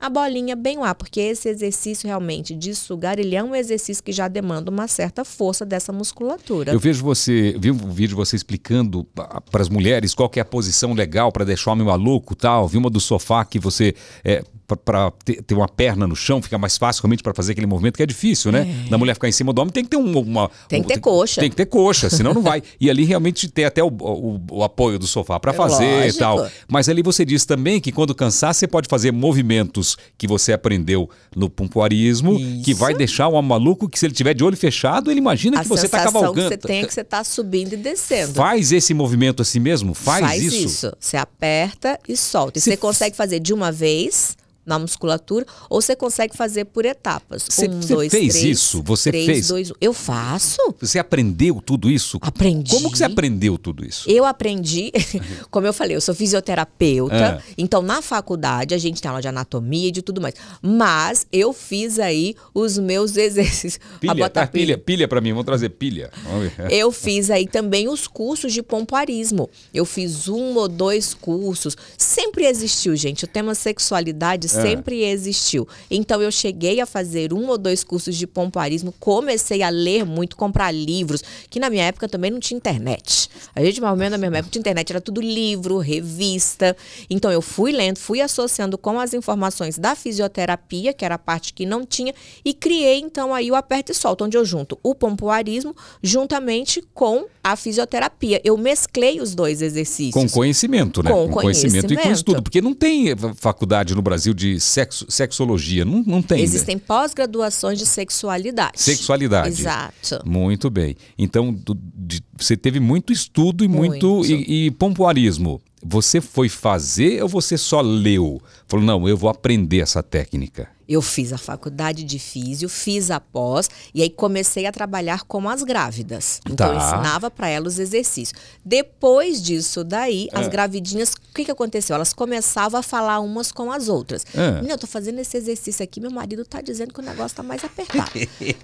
Speaker 2: a bolinha bem lá, porque esse exercício realmente de sugar, ele é um exercício que já demanda uma certa força dessa musculatura. Eu vejo
Speaker 1: você, vi um vídeo você explicando para as mulheres qual é a posição legal para deixar o homem maluco tal, vi uma do sofá que você é, para ter, uma perna no chão, fica mais fácil realmente para fazer aquele movimento que é difícil, né? É. Da mulher ficar em cima do homem tem que ter uma. Tem que ter tem, coxa. Tem que ter coxa, senão não vai. E ali realmente ter até o, o, o apoio do sofá para é fazer Lógico. e tal. Mas ali você diz também que quando cansar, você pode fazer movimentos que você aprendeu no pompoarismo, Isso. que vai deixar um maluco que se ele tiver de olho fechado, ele imagina a que você está cavalgando. Que você tem é que você
Speaker 2: está subindo e descendo. Faz
Speaker 1: esse movimento assim mesmo? Faz, Faz isso. isso.
Speaker 2: Você aperta e solta. E você consegue fazer de uma vez na musculatura, ou você consegue fazer por etapas. Você, um, você dois, fez três, isso? Você três, fez? Dois, Eu faço. Você
Speaker 1: aprendeu tudo isso? Aprendi. Como que você aprendeu tudo isso?
Speaker 2: Eu aprendi, como eu falei, eu sou fisioterapeuta, é. então na faculdade a gente tem aula de anatomia e de tudo mais. Mas eu fiz aí os meus exercícios. Pilha, tá, pilha,
Speaker 1: pilha para mim, vamos trazer pilha.
Speaker 2: eu fiz aí também os cursos de pompoarismo. Eu fiz um ou dois cursos. Sempre existiu, gente, o tema sexualidade é. sempre existiu. Então eu cheguei a fazer um ou dois cursos de pompoarismo, comecei a ler muito, comprar livros, que na minha época também não tinha internet. A gente, mais ou menos, na minha época, tinha internet, era tudo livro, revista. Então eu fui lendo, fui associando com as informações da fisioterapia, que era a parte que não tinha, e criei então aí o aperto e solta, onde eu junto o pompoarismo juntamente com a fisioterapia. Eu mesclei os dois exercícios. Com
Speaker 1: conhecimento, né? Com, com conhecimento, conhecimento, e com estudo. Porque não tem eh, faculdade no Brasil de sexo, sexologia. Não, não tem. Né? Existem
Speaker 2: né? pós-graduações de sexualidade.
Speaker 1: Sexualidade. Exato. Muito bem. Então, do, de, você teve muito estudo e muito, muito e, e pompoarismo. Você foi fazer ou você só leu? Falou, não, eu vou aprender essa técnica.
Speaker 2: Eu fiz a faculdade de físio, fiz a pós e aí comecei a trabalhar com as grávidas. Então tá. eu ensinava para elas os exercícios. Depois disso daí, é. as gravidinhas, o que, que aconteceu? Elas começavam a falar umas com as outras. É. Não, eu tô fazendo esse exercício aqui, meu marido tá dizendo que o negócio tá mais apertado.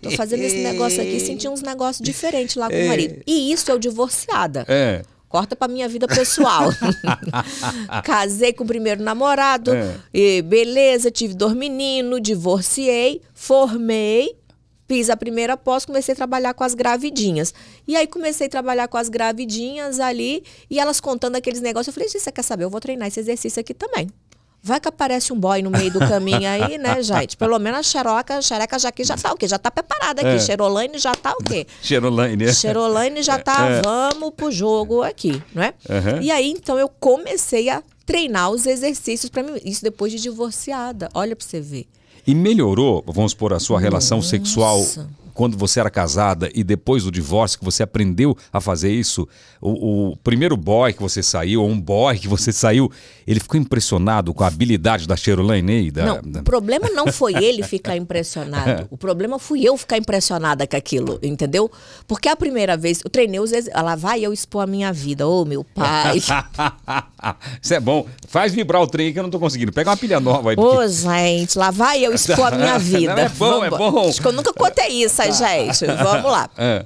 Speaker 2: tô fazendo esse negócio aqui, senti uns negócios diferentes lá com o é. marido. E isso eu divorciada. É corta pra minha vida pessoal. Casei com o primeiro namorado, é. beleza, tive dois meninos, divorciei, formei, fiz a primeira pós, comecei a trabalhar com as gravidinhas. E aí comecei a trabalhar com as gravidinhas ali e elas contando aqueles negócios. Eu falei, você quer saber? Eu vou treinar esse exercício aqui também. Vai que aparece um boy no meio do caminho aí, né, gente? Pelo menos a xeroca, a xereca já aqui já tá o quê? Já tá preparada aqui. É. já tá o quê?
Speaker 1: Cherolane. né? Xerolaine já é. tá, é. vamos
Speaker 2: pro jogo aqui, né? Uhum. E aí, então, eu comecei a treinar os exercícios para mim. Isso depois de divorciada. Olha para você ver.
Speaker 1: E melhorou, vamos supor, a sua Nossa. relação sexual quando você era casada e depois do divórcio que você aprendeu a fazer isso? O, o primeiro boy que você saiu, ou um boy que você saiu, ele ficou impressionado com a habilidade da Cherulaine? Né, da... Não, o
Speaker 2: problema não foi ele ficar impressionado. O problema fui eu ficar impressionada com aquilo, entendeu? Porque a primeira vez, eu treinei os ex... Ela vai eu expor a minha vida. Ô, oh, meu pai.
Speaker 1: isso é bom. Faz vibrar o trem que eu não tô conseguindo. Pega uma pilha nova aí. Ô,
Speaker 2: gente, lá vai eu expor a minha vida. Não, é bom, é Vamos... é bom. Acho que eu nunca contei isso conta, tá. gente. Vamos lá. É.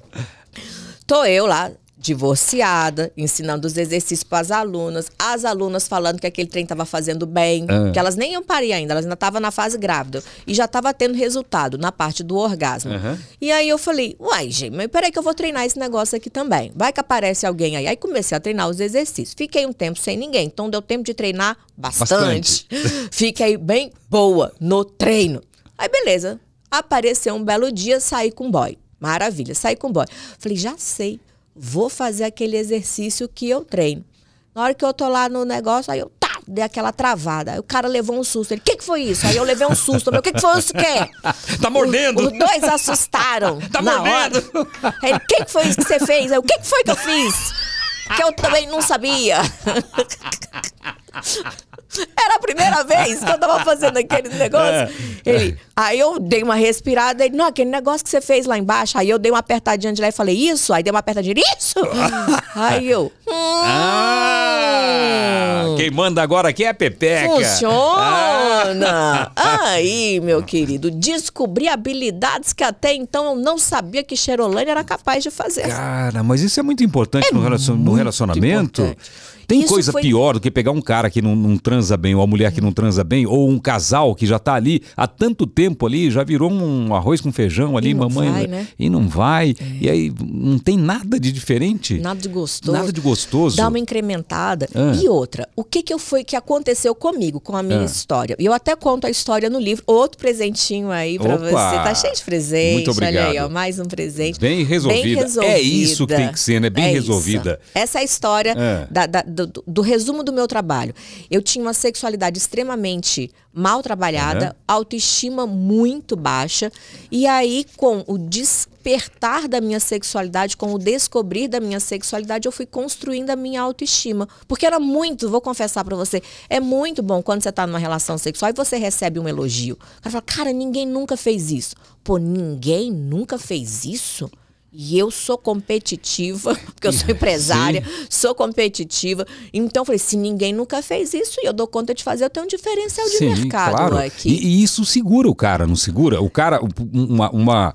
Speaker 2: Tô eu lá, divorciada, ensinando os exercícios para as alunas, as alunas falando que aquele trem tava fazendo bem, é. que elas nem iam parir ainda, elas ainda estavam na fase grávida e já tava tendo resultado na parte do orgasmo. Uhum. E aí eu falei, uai, gente, mas peraí que eu vou treinar esse negócio aqui também. Vai que aparece alguém aí. Aí comecei a treinar os exercícios. Fiquei um tempo sem ninguém, então deu tempo de treinar bastante. bastante. Fiquei bem boa no treino. Aí beleza, Apareceu um belo dia, saí com boy. Maravilha, saí com boy. Falei, já sei, vou fazer aquele exercício que eu treino. Na hora que eu tô lá no negócio, aí eu tá, dei aquela travada. Aí o cara levou um susto. Ele, o que, que foi isso? Aí eu levei um susto. O que, que foi isso que é? Tá mordendo. Os, dois assustaram. Tá mordendo. Hora. Aí o que, que foi isso que você fez? Aí o que, que foi que eu fiz? Que eu também não sabia. Era a primeira vez que eu tava fazendo aquele é. negócio. É. Ele, aí eu dei uma respirada, ele, não, aquele negócio que você fez lá embaixo. Aí eu dei uma apertadinha de lá e falei, isso? Aí dei uma apertadinha, isso? aí eu. Hum. Ah, quem manda agora aqui é a Pepeca. Funciona! Ah. Aí, meu querido, descobri habilidades que até então eu não sabia que Cherolane era capaz de fazer.
Speaker 1: Cara, mas isso é muito importante é no, relacion... no, relacionamento. Importante. Tem Isso coisa foi... pior do que pegar um cara que não, não, transa bem, ou uma mulher que não transa bem, ou um casal que já está ali há tanto tempo ali, já virou um arroz com feijão ali, e mamãe. Vai, né? E não vai. É. E aí não tem nada de diferente. Nada
Speaker 2: de gostoso. Nada de
Speaker 1: gostoso. Dá uma
Speaker 2: incrementada. Ah. E outra, o que, que eu foi que aconteceu comigo, com a minha ah. história? Eu até conto a história no livro. Outro presentinho aí para você. Tá cheio de presente. Muito obrigado. Olha aí, ó, mais um presente. Bem resolvida. Bem resolvida. É isso que tem que ser, né? Bem é resolvida. Isso. Essa é a história ah. da, da do, do, resumo do meu trabalho. Eu tinha uma sexualidade extremamente mal trabalhada, uhum. autoestima muito baixa. E aí, com o despertar da minha sexualidade, com o descobrir da minha sexualidade, eu fui construindo a minha autoestima. Porque era muito, vou confessar para você, é muito bom quando você tá numa relação sexual e você recebe um elogio. O cara fala, cara, ninguém nunca fez isso. Pô, ninguém nunca fez isso? E eu sou competitiva, porque eu sou empresária, Sim. sou competitiva. Então eu falei, se ninguém nunca fez isso e eu dou conta de fazer, eu tenho um diferencial de Sim, mercado claro. aqui. E,
Speaker 1: e, isso segura o cara, não segura? O cara, uma, uma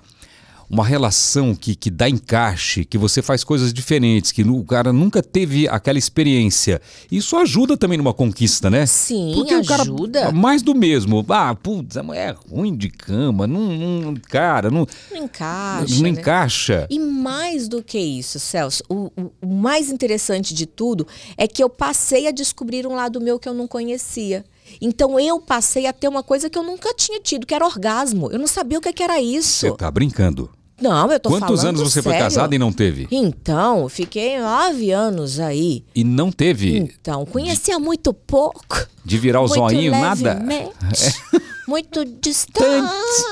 Speaker 1: uma relação que, que dá encaixe, que você faz coisas diferentes, que o cara nunca teve aquela experiência. Isso ajuda também numa conquista, né? Sim, Porque ajuda. O cara, mais do mesmo. Ah, putz, é ruim de cama, não, não cara, não,
Speaker 2: não encaixa. Não, né? encaixa. E mais do que isso, Celso, o, o mais interessante de tudo é que eu passei a descobrir um lado meu que eu não conhecia. Então eu passei a ter uma coisa que eu nunca tinha tido, que era orgasmo. Eu não sabia o que é era isso. Você
Speaker 1: tá brincando.
Speaker 2: Não, eu tô Quantos falando. Quantos anos você sério? foi casada e não teve? Então, fiquei nove anos aí.
Speaker 1: E não teve?
Speaker 2: Então, conhecia de... muito pouco.
Speaker 1: De virar o zoinho, nada? É.
Speaker 2: Muito distante.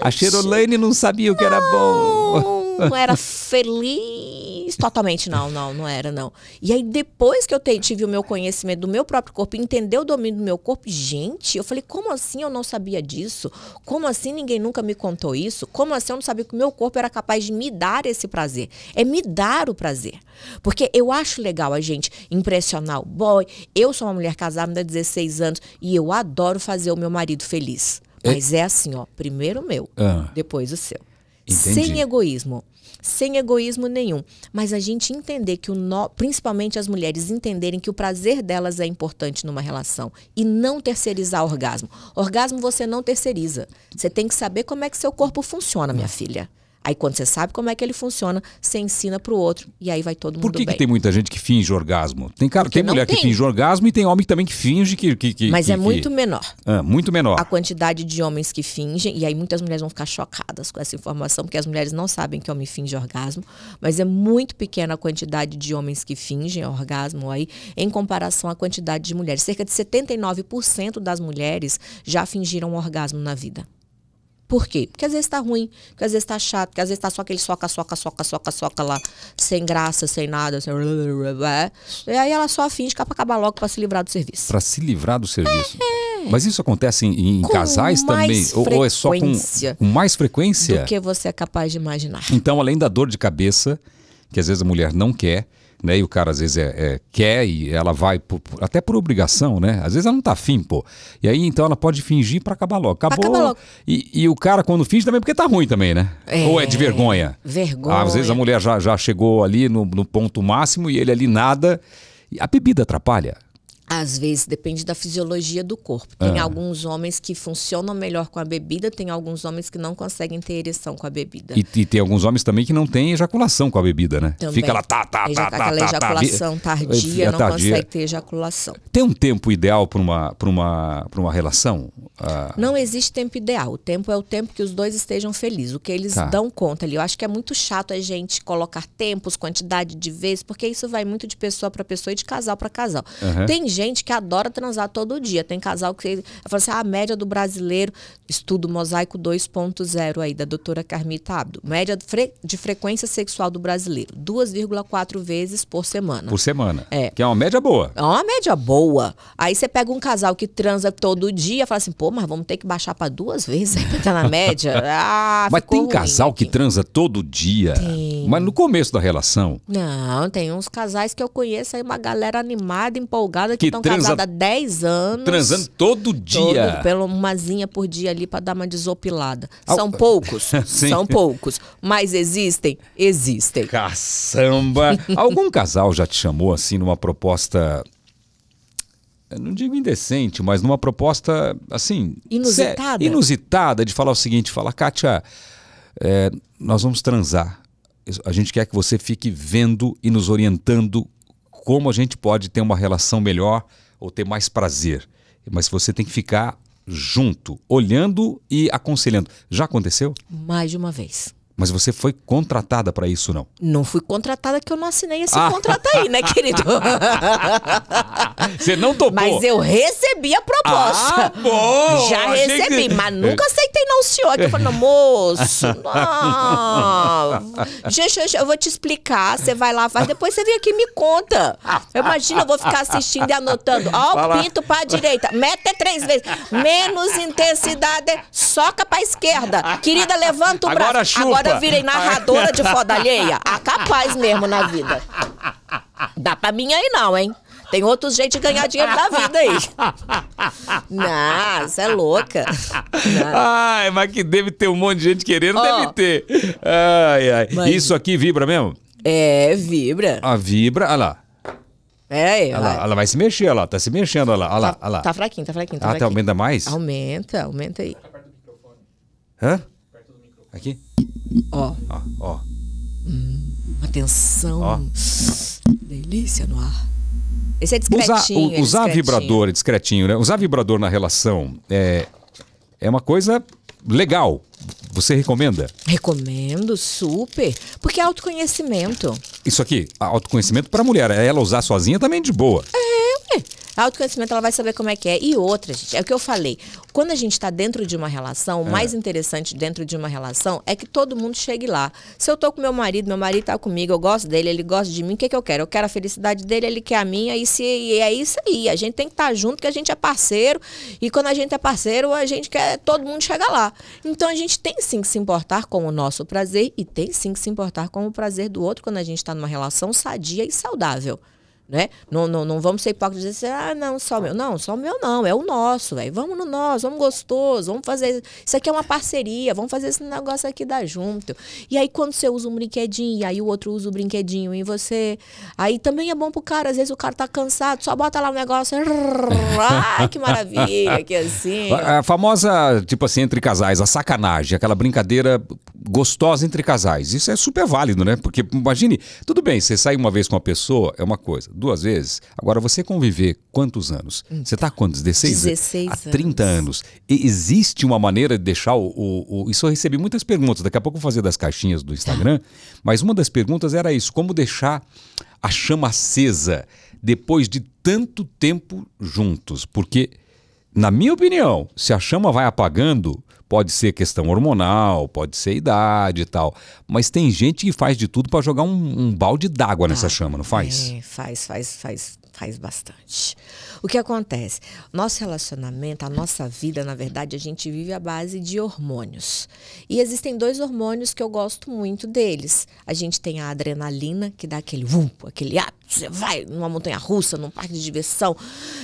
Speaker 1: A Cherolane não sabia o que não. era bom não era
Speaker 2: feliz totalmente, não, não, não era, não. E aí, depois que eu tive o meu conhecimento do meu próprio corpo, entender o domínio do meu corpo, gente, eu falei, como assim eu não sabia disso? Como assim ninguém nunca me contou isso? Como assim eu não sabia que o meu corpo era capaz de me dar esse prazer? É me dar o prazer. Porque eu acho legal a gente impressionar o boy. Eu sou uma mulher casada há 16 anos e eu adoro fazer o meu marido feliz. É. Mas é, é assim, ó, primeiro o meu, ah. depois o seu. Entendi. sem egoísmo. Sem egoísmo nenhum. Mas a gente entender que o principalmente as mulheres entenderem que o prazer delas é importante numa relação e não terceirizar orgasmo. Orgasmo você não terceiriza. Você tem que saber como é que seu corpo funciona, minha filha. Aí quando você sabe como é que ele funciona, você ensina para o outro e aí vai todo mundo Por que, bem. que tem
Speaker 1: muita gente que finge orgasmo? Tem cara, Porque tem mulher tem. que finge orgasmo e tem homem também que finge que... que, que Mas é que, é muito que... menor. Ah, muito menor. A
Speaker 2: quantidade de homens que fingem, e aí muitas mulheres vão ficar chocadas com essa informação, porque as mulheres não sabem que homem finge orgasmo, mas é muito pequena a quantidade de homens que fingem orgasmo aí, em comparação à quantidade de mulheres. Cerca de 79% das mulheres já fingiram orgasmo na vida. Por quê? Porque às vezes tá ruim, porque às vezes tá chato, porque às vezes tá só aquele soca, soca, soca, soca, soca lá, sem graça, sem nada. Sem... E aí ela só finge que é pra acabar logo pra se livrar do serviço.
Speaker 1: Pra se livrar do serviço. É. Mas isso acontece em, em casais também? Ou é só com, com mais frequência? Do que
Speaker 2: você é capaz de imaginar.
Speaker 1: Então, além da dor de cabeça, que às vezes a mulher não quer, né? E o cara às vezes é, é quer e ela vai por, até por obrigação, né? Às vezes ela não tá afim, pô. E aí então ela pode fingir para acabar logo. Acabou. logo. E, e, o cara quando finge também porque tá ruim também, né? É, Ou é de vergonha.
Speaker 2: Vergonha. às vezes a
Speaker 1: mulher já, já chegou ali no, no ponto máximo e ele ali nada. A bebida atrapalha.
Speaker 2: Às vezes, depende da fisiologia do corpo. Tem ah. alguns homens que funcionam melhor com a bebida, tem alguns homens que não conseguem ter ereção com a bebida. E,
Speaker 1: e tem alguns homens também que não têm ejaculação com a bebida, né? Também. Fica lá, tá, tá, Ejac tá, tá, tá, Aquela tá, tá. ejaculação tá, tardia, é não tardia. consegue
Speaker 2: ter ejaculação.
Speaker 1: Tem um tempo ideal para uma, uma, uma relação? Ah.
Speaker 2: Não existe tempo ideal. O tempo é o tempo que os dois estejam felizes, o que eles tá. dão conta ali. Eu acho que é muito chato a gente colocar tempos, quantidade de vezes, porque isso vai muito de pessoa para pessoa e de casal para casal. Uhum. Tem gente gente que adora transar todo dia. Tem casal que. fala assim, ah, a média do brasileiro, estudo mosaico 2.0 aí, da doutora Carmita Abdo. Média de frequência sexual do brasileiro, 2,4 vezes por semana. Por semana. É.
Speaker 1: Que é uma média boa. É uma média boa.
Speaker 2: Aí você pega um casal que transa todo dia, fala assim, pô, mas vamos ter que baixar para duas vezes aí pra estar tá na média. Ah, mas tem
Speaker 1: casal que transa todo dia. Tem. Mas no começo da relação.
Speaker 2: Não, tem uns casais que eu conheço aí, uma galera animada, empolgada, que, que estão transa... casados há 10 anos. Transando todo dia. Todo, pelo umazinha por dia ali para dar uma desopilada. São poucos, são poucos. Mas existem? Existem. Caçamba!
Speaker 1: Algum casal já te chamou assim numa proposta não digo indecente, mas numa proposta assim. Inusitada. Inusitada de falar o seguinte: falar, Kátia, é, nós vamos transar. A gente quer que você fique vendo e nos orientando como a gente pode ter uma relação melhor ou ter mais prazer. Mas você tem que ficar junto, olhando e aconselhando. Já aconteceu?
Speaker 2: Mais de uma vez.
Speaker 1: Mas você foi contratada para isso, não?
Speaker 2: Não fui contratada, que eu não assinei esse ah. contrato aí, né, querido?
Speaker 1: Você não topou. Mas eu recebi
Speaker 2: a proposta. Ah, bom! Já recebi, que... mas nunca é. aceitei não, senhor. Que eu falei, moço, não. Gente, eu vou te explicar. Você vai lá, faz. Depois você vem aqui e me conta. Imagina, eu vou ficar assistindo e anotando. Ó, o pinto pra direita. Meta é três vezes. Menos intensidade. Soca pra esquerda. Querida, levanta o Agora braço. Chupa. Agora eu virei narradora de foda alheia? a ah, capaz mesmo na vida. Dá pra mim aí não, hein? Tem outros gente de ganhar dinheiro da vida aí. Nossa, é louca. Não.
Speaker 1: Ai, mas que deve ter um monte de gente querendo, oh. deve ter. Ai, ai. Mas... Isso aqui vibra mesmo?
Speaker 2: É, vibra.
Speaker 1: A vibra, olha lá.
Speaker 2: Peraí. olha lá.
Speaker 1: ela vai se mexer, olha lá, tá se mexendo, olha lá, olha lá. Tá, lá. tá fraquinho, tá fraquinho. Tá ah, tá, fraquinho. aumenta mais?
Speaker 2: Aumenta, aumenta aí. Hã? Aqui? Ó. Ó, ó. Hum, Ó. Delícia no ar. Esse é discretinho. Usar, o, é usar discretinho. vibrador
Speaker 1: é discretinho, né? Usar vibrador na relação é, é uma coisa legal. Você recomenda?
Speaker 2: Recomendo, super. Porque é autoconhecimento.
Speaker 1: Isso aqui, autoconhecimento para mulher. É ela usar sozinha também de boa. É,
Speaker 2: ué. Autoconhecimento, ela vai saber como é que é. E outra, gente, é o que eu falei. Quando a gente está dentro de uma relação, o é. mais interessante dentro de uma relação é que todo mundo chegue lá. Se eu tô com meu marido, meu marido tá comigo, eu gosto dele, ele gosta de mim, o que, que eu quero? Eu quero a felicidade dele, ele quer a minha, e, se, e é isso aí. A gente tem que estar tá junto, que a gente é parceiro, e quando a gente é parceiro, a gente quer todo mundo chegar lá. Então a gente tem sim que se importar com o nosso prazer e tem sim que se importar com o prazer do outro quando a gente está numa relação sadia e saudável né? Não, não, não vamos ser hipócritas e dizer, assim, ah, não, só meu. Não, só meu não, é o nosso, velho. Vamos no nosso, vamos gostoso, vamos fazer. Isso aqui é uma parceria, vamos fazer esse negócio aqui dar junto. E aí, quando você usa um brinquedinho, e aí o outro usa o brinquedinho em você. Aí também é bom pro cara, às vezes o cara tá cansado, só bota lá o um negócio. ah que maravilha, que assim. a
Speaker 1: famosa, tipo assim, entre casais, a sacanagem, aquela brincadeira gostosa entre casais. Isso é super válido, né? Porque imagine, tudo bem, você sai uma vez com uma pessoa, é uma coisa duas vezes. Agora, você conviver quantos anos? Hum. Você está quantos? 16? 16 Há 30 anos. anos. E existe uma maneira de deixar o, o, o, Isso eu recebi muitas perguntas, daqui a pouco eu vou fazer das caixinhas do Instagram, mas uma das perguntas era isso, como deixar a chama acesa depois de tanto tempo juntos? Porque, na minha opinião, se a chama vai apagando Pode ser questão hormonal, pode ser idade e tal. Mas tem gente que faz de tudo para jogar um, um balde d'água nessa ah, chama, não faz? É,
Speaker 2: faz, faz, faz faz bastante. O que acontece? Nosso relacionamento, a nossa vida, na verdade, a gente vive à base de hormônios. E existem dois hormônios que eu gosto muito deles. A gente tem a adrenalina, que dá aquele vum, aquele ah, você vai numa montanha russa, num parque de diversão,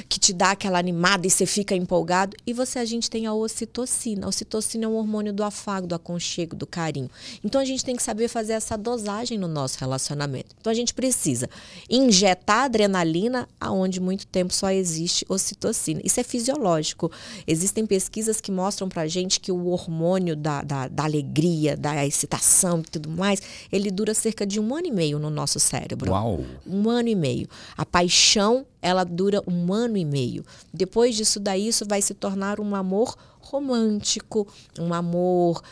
Speaker 2: que te dá aquela animada e você fica empolgado. E você, a gente tem a ocitocina. A ocitocina é um hormônio do afago, do aconchego, do carinho. Então a gente tem que saber fazer essa dosagem no nosso relacionamento. Então a gente precisa injetar adrenalina ocitocina, aonde muito tempo só existe ocitocina. Isso é fisiológico. Existem pesquisas que mostram pra gente que o hormônio da, da, da alegria, da excitação e tudo mais, ele dura cerca de um ano e meio no nosso cérebro. Uau! Um ano e meio. A paixão, ela dura um ano e meio. Depois disso daí, isso vai se tornar um amor romântico, um amor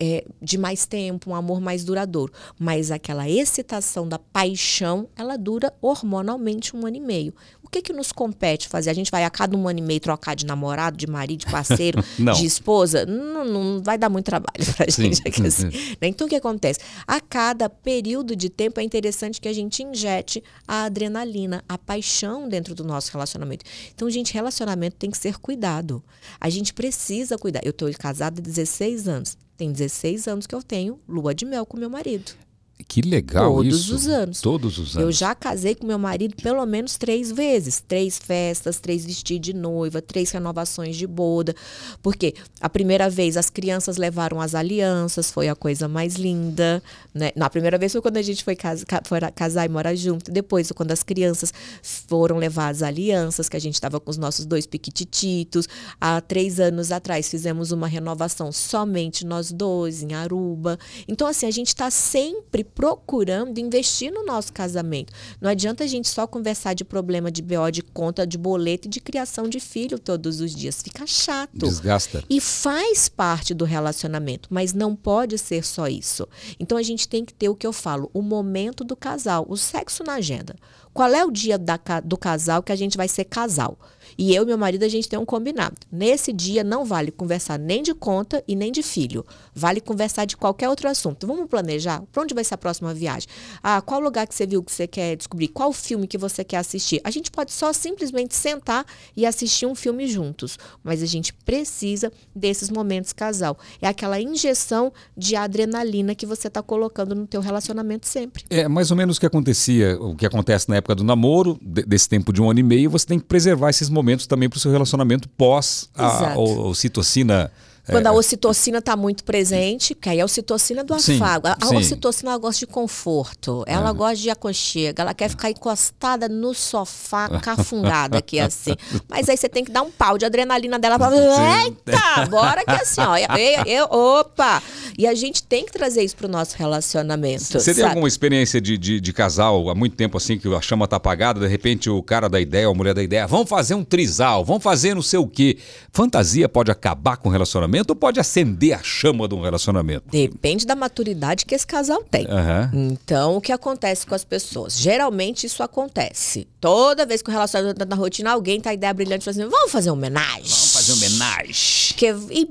Speaker 2: é, de mais tempo, um amor mais duradouro. Mas aquela excitação da paixão, ela dura hormonalmente um ano e meio. O que, que nos compete fazer? A gente vai a cada um ano e meio trocar de namorado, de marido, de parceiro, de esposa? Não, não vai dar muito trabalho pra gente. gente. Assim, uhum. né? Então, o que acontece? A cada período de tempo é interessante que a gente injete a adrenalina, a paixão dentro do nosso relacionamento. Então, gente, relacionamento tem que ser cuidado. A gente precisa cuidar. Eu estou casada há 16 anos. Tem 16 anos que eu tenho lua de mel com meu marido.
Speaker 1: Que legal Todos isso. Todos os anos. Todos os anos. Eu
Speaker 2: já casei com meu marido pelo menos três vezes. Três festas, três vestidos de noiva, três renovações de boda. Porque a primeira vez as crianças levaram as alianças, foi a coisa mais linda. Né? Na primeira vez foi quando a gente foi, casa, foi casar e morar junto. Depois, quando as crianças foram levar as alianças, que a gente estava com os nossos dois piquitititos. Há três anos atrás fizemos uma renovação somente nós dois, em Aruba. Então, assim, a gente está sempre procurando investir no nosso casamento. Não adianta a gente só conversar de problema de BO, de conta, de boleto e de criação de filho todos os dias. Fica chato.
Speaker 1: Desgasta.
Speaker 2: E faz parte do relacionamento, mas não pode ser só isso. Então a gente tem que ter o que eu falo, o momento do casal, o sexo na agenda. Qual é o dia da, do casal que a gente vai ser casal? E eu e meu marido, a gente tem um combinado. Nesse dia não vale conversar nem de conta e nem de filho. Vale conversar de qualquer outro assunto. Vamos planejar? Para onde vai ser a próxima viagem? Ah, qual lugar que você viu que você quer descobrir? Qual filme que você quer assistir? A gente pode só simplesmente sentar e assistir um filme juntos. Mas a gente precisa desses momentos casal. É aquela injeção de adrenalina que você está colocando no teu relacionamento sempre.
Speaker 1: É mais ou menos o que acontecia, o que acontece na época do namoro, desse tempo de um ano e meio, você tem que preservar esses momentos momentos também para o seu relacionamento pós a, a, a, a é, Quando é, a
Speaker 2: ocitocina está muito presente, que aí é a ocitocina é do afago. Sim, a, sim. ocitocina ela gosta de conforto, ela é. gosta de aconchego, ela quer ficar encostada no sofá, cafungada aqui assim. Mas aí você tem que dar um pau de adrenalina dela para eita, bora que assim, ó, eu, eu, opa. E a gente tem que trazer isso para o nosso relacionamento. Você tem alguma
Speaker 1: experiência de, de, de, casal há muito tempo assim que a chama tá apagada, de repente o cara da ideia, a mulher da ideia, vamos fazer um trisal, vamos fazer não sei o quê. Fantasia pode acabar com o relacionamento? relacionamento ou pode acender
Speaker 2: a chama de um relacionamento? Depende da maturidade que esse casal tem. Uhum. Então, o que acontece com as pessoas? Geralmente isso acontece. Toda vez que o relacionamento tá na rotina, alguém tá a ideia brilhante fazendo, assim, vamos fazer um homenagem. Vamos fazer um homenagem. Que, e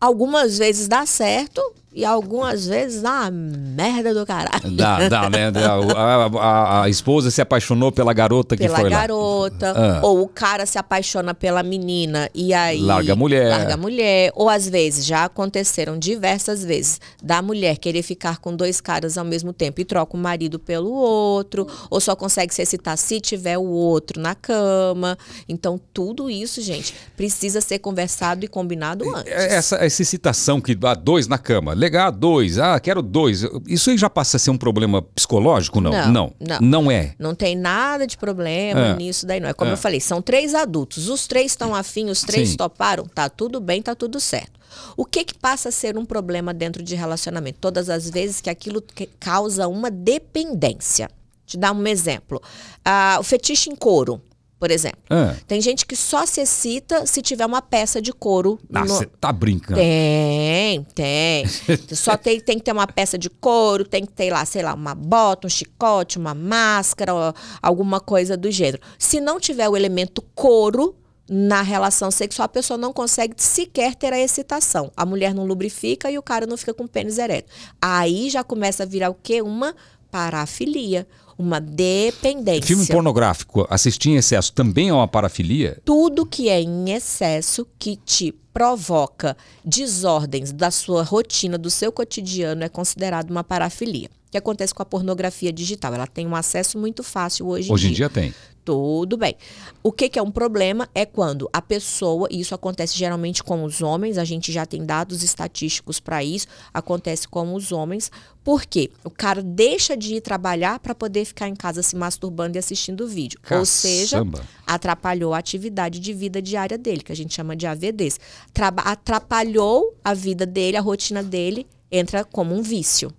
Speaker 2: algumas vezes dá certo, e algumas vezes dá merda do caralho. Dá, dá, né?
Speaker 1: A, a, a esposa se apaixonou pela garota que pela foi
Speaker 2: garota, lá. garota, ah. ou o cara se apaixona pela menina e aí... Larga a mulher. Larga a mulher. Ou às vezes, já aconteceram diversas vezes, da mulher querer ficar com dois caras ao mesmo tempo e troca o marido pelo outro, ou só consegue se excitar se tiver o outro na cama. Então, tudo isso, gente, precisa ser conversado e combinado antes.
Speaker 1: Essa, essa excitação que dá dois na cama, pegar dois. Ah, quero dois. Isso aí já passa a ser um problema psicológico, não? Não. Não, não. não é.
Speaker 2: Não tem nada de problema é. nisso daí, não. É como é. eu falei, são três adultos. Os três estão afim, os três Sim. toparam. Tá tudo bem, tá tudo certo. O que que passa a ser um problema dentro de relacionamento? Todas as vezes que aquilo causa uma dependência. Te dar um exemplo. Ah, o fetiche em couro por exemplo. É. Tem gente que só se excita se tiver uma peça de couro. Ah, você no... tá brincando. Tem, tem. só tem, tem que ter uma peça de couro, tem que ter lá, sei lá, uma bota, um chicote, uma máscara, alguma coisa do gênero. Se não tiver o elemento couro, na relação sexual, a pessoa não consegue sequer ter a excitação. A mulher não lubrifica e o cara não fica com o pênis ereto. Aí já começa a virar o quê? Uma parafilia uma dependência. Filme
Speaker 1: pornográfico, assistir em excesso também é uma parafilia?
Speaker 2: Tudo que é em excesso que te provoca desordens da sua rotina, do seu cotidiano, é considerado uma parafilia. O que acontece com a pornografia digital? Ela tem um acesso muito fácil hoje em hoje dia. Hoje em dia tem. Tudo bem. O que, que é um problema é quando a pessoa, e isso acontece geralmente com os homens, a gente já tem dados estatísticos para isso, acontece com os homens, porque o cara deixa de ir trabalhar para poder ficar em casa se masturbando e assistindo vídeo. Caçamba. Ou seja, atrapalhou a atividade de vida diária dele, que a gente chama de AVDs. Traba atrapalhou a vida dele, a rotina dele entra como um vício.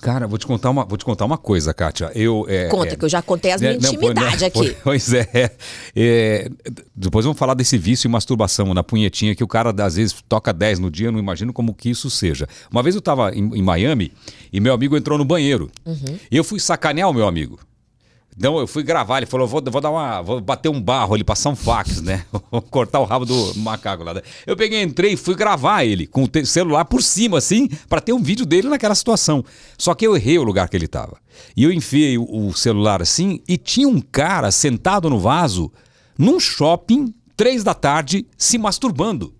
Speaker 1: Cara, vou te contar uma, vou te contar uma coisa, Kátia. Eu, é, Conta, é, que eu
Speaker 2: já contei as né, minhas intimidades aqui.
Speaker 1: Pois é, é, Depois vamos falar desse vício e masturbação na punhetinha, que o cara às vezes toca 10 no dia, não imagino como que isso seja. Uma vez eu estava em, em, Miami e meu amigo entrou no banheiro. Uhum. E eu fui sacanear o meu amigo. Então eu fui gravar, ele falou: vou, vou dar uma. Vou bater um barro ali, passar um fax, né? Vou cortar o rabo do macaco lá. Eu peguei, entrei e fui gravar ele com o celular por cima, assim, para ter um vídeo dele naquela situação. Só que eu errei o lugar que ele tava. E eu enfiei o celular assim e tinha um cara sentado no vaso, num shopping, três da tarde, se masturbando.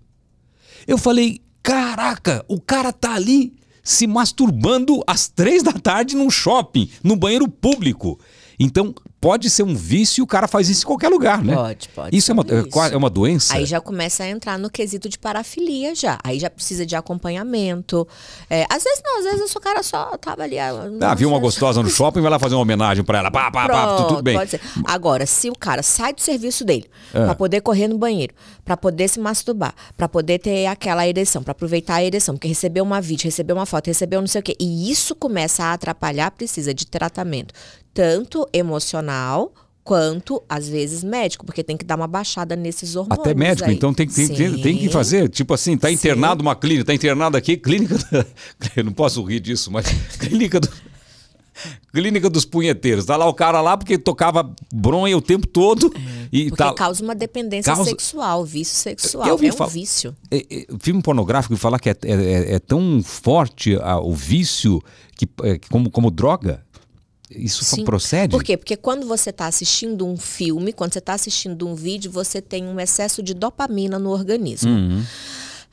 Speaker 1: Eu falei: caraca, o cara tá ali se masturbando às três da tarde num shopping, num banheiro público. Então, pode ser um vício e o cara faz isso em qualquer lugar, né? Pode, pode. Isso é uma, é, isso. é uma doença? Aí já
Speaker 2: começa a entrar no quesito de parafilia já. Aí já precisa de acompanhamento. É, às vezes não, às vezes o cara só tava ali. Ah, ah viu
Speaker 1: uma gostosa no shopping, vai lá fazer uma homenagem para ela. Pá, pá, Pronto, pá, tudo, tudo bem.
Speaker 2: Agora, se o cara sai do serviço dele é. para poder correr no banheiro, para poder se masturbar, para poder ter aquela ereção, para aproveitar a ereção, porque recebeu uma vídeo, recebeu uma foto, recebeu não sei o quê, e isso começa a atrapalhar, precisa de tratamento, tanto emocional quanto, às vezes, médico, porque tem que dar uma baixada nesses hormônios. Até médico, aí. então tem, tem, tem, tem, que
Speaker 1: fazer. Tipo assim, tá internado Sim. uma clínica, tá internado aqui, clínica. Eu não posso rir disso, mas clínica do. Clínica dos punheteiros. Tá lá o cara lá porque tocava bronha o tempo todo. É, e porque tá...
Speaker 2: causa uma dependência causa... sexual, vício sexual. Eu é um vício.
Speaker 1: É, é, filme pornográfico falar que é, é, é, é tão forte o vício que, como, como droga. Isso Sim. procede? Por quê?
Speaker 2: Porque quando você está assistindo um filme, quando você está assistindo um vídeo, você tem um excesso de dopamina no organismo. Uhum.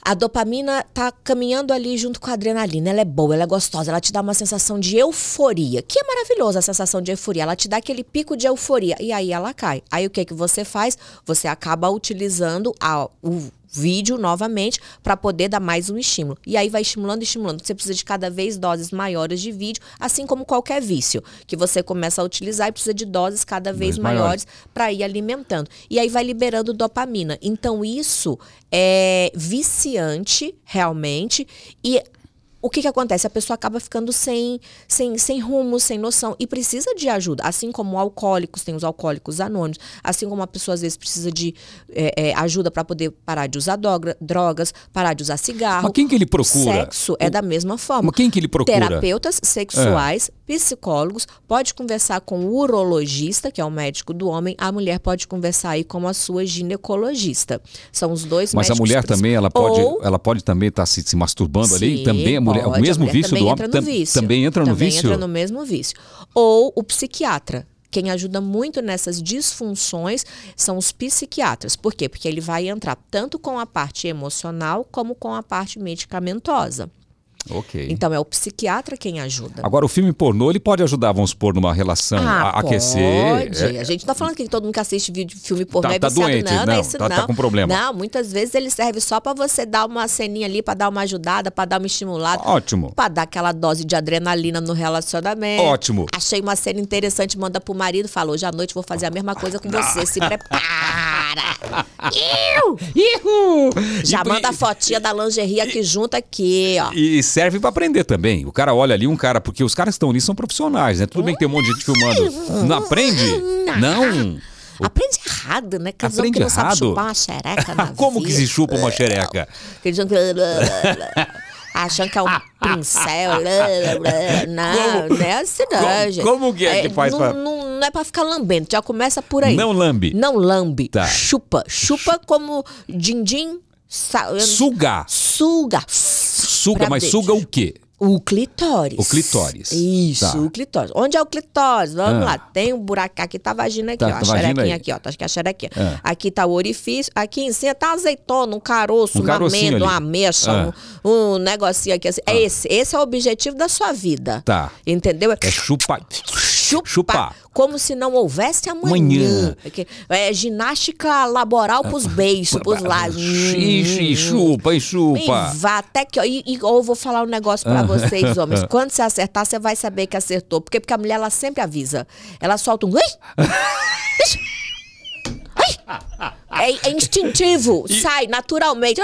Speaker 2: A dopamina está caminhando ali junto com a adrenalina. Ela é boa, ela é gostosa, ela te dá uma sensação de euforia, que é maravilhosa a sensação de euforia. Ela te dá aquele pico de euforia e aí ela cai. Aí o que que você faz? Você acaba utilizando a, o vídeo novamente para poder dar mais um estímulo. E aí vai estimulando, estimulando. Você precisa de cada vez doses maiores de vídeo, assim como qualquer vício que você começa a utilizar e precisa de doses cada vez mais maiores para ir alimentando. E aí vai liberando dopamina. Então isso é viciante realmente e o que, que acontece? A pessoa acaba ficando sem, sem, sem rumo, sem noção e precisa de ajuda. Assim como alcoólicos, tem os alcoólicos anônimos, assim como a pessoa às vezes precisa de é, é, ajuda para poder parar de usar drogas, parar de usar cigarro. Mas quem
Speaker 1: que ele procura? sexo o... é da
Speaker 2: mesma forma. Mas
Speaker 1: quem que ele procura? Terapeutas sexuais
Speaker 2: é psicólogos, pode conversar com o urologista, que é o médico do homem, a mulher pode conversar aí com a sua ginecologista. São os dois Mas a mulher também,
Speaker 1: ela pode, Ou... ela pode também estar tá se, se, masturbando Sim, ali, também a mulher, pode, o mesmo mulher vício do homem no vício. também entra no também vício. Também entra no
Speaker 2: mesmo vício. Ou o psiquiatra, quem ajuda muito nessas disfunções são os psiquiatras. Por quê? Porque ele vai entrar tanto com a parte emocional como com a parte medicamentosa.
Speaker 1: Ok. Então
Speaker 2: é o psiquiatra quem ajuda. Agora,
Speaker 1: o filme pornô, ele pode ajudar, vamos supor, numa relação ah, a aquecer. Pode. É... A gente
Speaker 2: não tá falando que todo mundo que assiste vídeo, filme pornô tá, é tá viciado. doente, não, é não, é isso, tá, tá não. Tá com problema. Não, muitas vezes ele serve só para você dar uma ceninha ali, para dar uma ajudada, para dar uma estimulada.
Speaker 1: Ótimo. Para
Speaker 2: dar aquela dose de adrenalina no relacionamento. Ótimo. Achei uma cena interessante, manda pro marido, falou, hoje à noite vou fazer a mesma coisa com você, se prepara. Iu! Iu! Já e, manda a fotinha e, da lingerie aqui junto aqui, ó.
Speaker 1: Isso serve para aprender também. O cara olha ali um cara, porque os caras que estão ali são profissionais, né? Tudo bem que tem um monte de gente filmando. Não aprende? Não. Aprende
Speaker 2: errado, né? Aqueles Aprende que não errado. sabe chupar uma xereca
Speaker 1: Como vida. que se chupa uma xereca?
Speaker 2: Achando que é um pincel. Não, não é assim não, como, gente. Como que é que é, faz é, pra... Não, não é pra ficar lambendo, já começa por aí. Não lambe. Não lambe. Tá. Chupa. Chupa como din-din Suga. Suga. Suga, mas suga o quê? O clitóris. O clitóris.
Speaker 1: Isso, tá. o
Speaker 2: clitóris. Onde é o clitóris? Vamos ah. lá. Tem um buraco aqui, tá a vagina aqui, tá, ó. Tá a xerequinha aqui, ó. Tá acho que é a xerequinha. Ah. Aqui tá o orifício. Aqui em cima tá azeitona, um caroço, um uma amêndoa, uma ameixa, ah. um, um negocinho aqui assim. É esse. Esse é o objetivo da sua vida. Tá. Entendeu? É
Speaker 1: chupar chupar,
Speaker 2: Como se não houvesse amanhã. amanhã. É, ginástica laboral pros ah, beijos, tá pros lados. E,
Speaker 1: chupa, e chupa. E vá
Speaker 2: até que. E, e, ou vou falar um negócio para ah. vocês, homens. Quando você acertar, você vai saber que acertou. Porque, porque a mulher, ela sempre avisa. Ela solta um. É, é instintivo, e... sai naturalmente.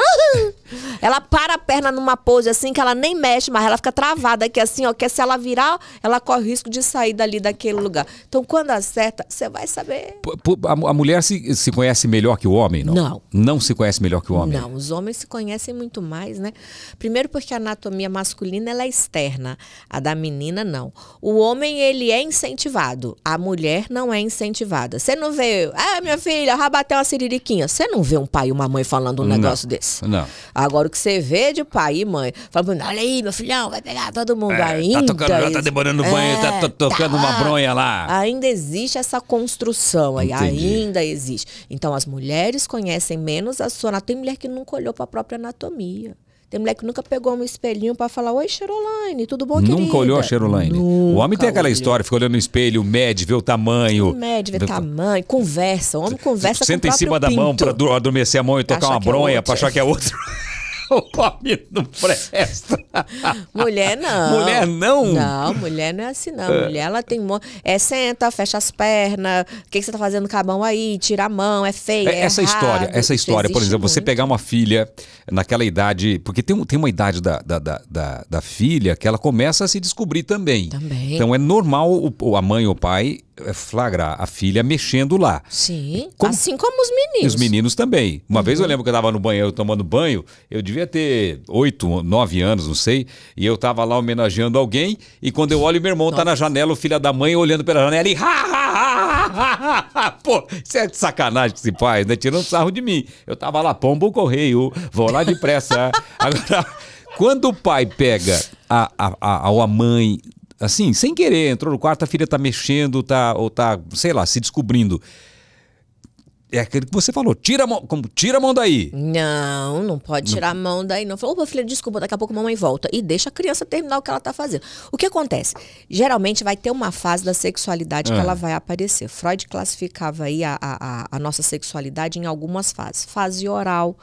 Speaker 2: ela para a perna numa pose assim que ela nem mexe, mas ela fica travada aqui assim, ó, que é se ela virar, ela corre o risco de sair dali daquele lugar. Então quando acerta, você vai saber.
Speaker 1: A mulher se, se conhece melhor que o homem, não? Não. Não se conhece melhor que o homem?
Speaker 2: Não, os homens se conhecem muito mais, né? Primeiro porque a anatomia masculina ela é externa, a da menina não. O homem ele é incentivado, a mulher não é incentivada. Você não vê, ah, minha filha, filha, rabatel uma siririquinha. Você não vê um pai e uma mãe falando um não, negócio desse. Não. Agora, o que você vê de pai e mãe, falando, olha aí, meu filhão, vai pegar todo mundo é, tá ainda. Tá, tá é, tocando, ela tá
Speaker 1: demorando banho, é, tá, tocando tá, uma bronha lá.
Speaker 2: Ainda existe essa construção aí, Entendi. ainda existe. Então, as mulheres conhecem menos a sua anatomia. Tem mulher que nunca olhou para própria anatomia. Tem moleque que nunca pegou um espelhinho para falar, oi, Cheroline, tudo bom, Nunca querida? olhou a
Speaker 1: Cheroline. o homem tem aquela olhou. história, fica olhando no espelho, mede, vê o tamanho. Mede, vê o
Speaker 2: tamanho, conversa. O homem conversa Senta com o Senta em cima da pinto. mão para
Speaker 1: adormecer a mão e tocar uma é bronha é para achar que é outro.
Speaker 2: o homem não presta. Mulher não. Mulher não? Não, mulher não é assim não. É. Mulher, ela tem... É senta, fecha as pernas, o que, que você tá fazendo com a mão aí? Tira a mão, é feia, é, é Essa história, essa história, por exemplo,
Speaker 1: muito. você pegar uma filha naquela idade... Porque tem, tem uma idade da, da, da, da, da filha que ela começa a se descobrir também. Também. Então é normal o, a mãe ou o pai é flagrar a filha mexendo lá.
Speaker 2: Sim, assim como... assim como os meninos. Os meninos
Speaker 1: também. Uma uhum. vez eu uhum. lembro que eu estava no banheiro tomando banho, eu devia ter oito, nove anos, não sei, e eu estava lá homenageando alguém, e quando eu olho, meu irmão está na janela, o filho da mãe olhando pela janela e ha, ha, ha, ha, Pô, isso é de sacanagem que se faz, né? Tirando sarro de mim. Eu estava lá, pombo correio, vou lá depressa. Agora, quando o pai pega a, a, a, a mãe assim, sem querer, entrou no quarto, a filha tá mexendo, tá, ou tá, sei lá, se descobrindo. É aquele que você falou, tira a mão, como, tira a mão daí.
Speaker 2: Não, não pode não. tirar a mão daí, não. Falou, opa, filha, desculpa, daqui a pouco a mamãe volta. E deixa a criança terminar o que ela tá fazendo. O que acontece? Geralmente vai ter uma fase da sexualidade que ah. ela vai aparecer. Freud classificava aí a, a, a nossa sexualidade em algumas fases. Fase oral,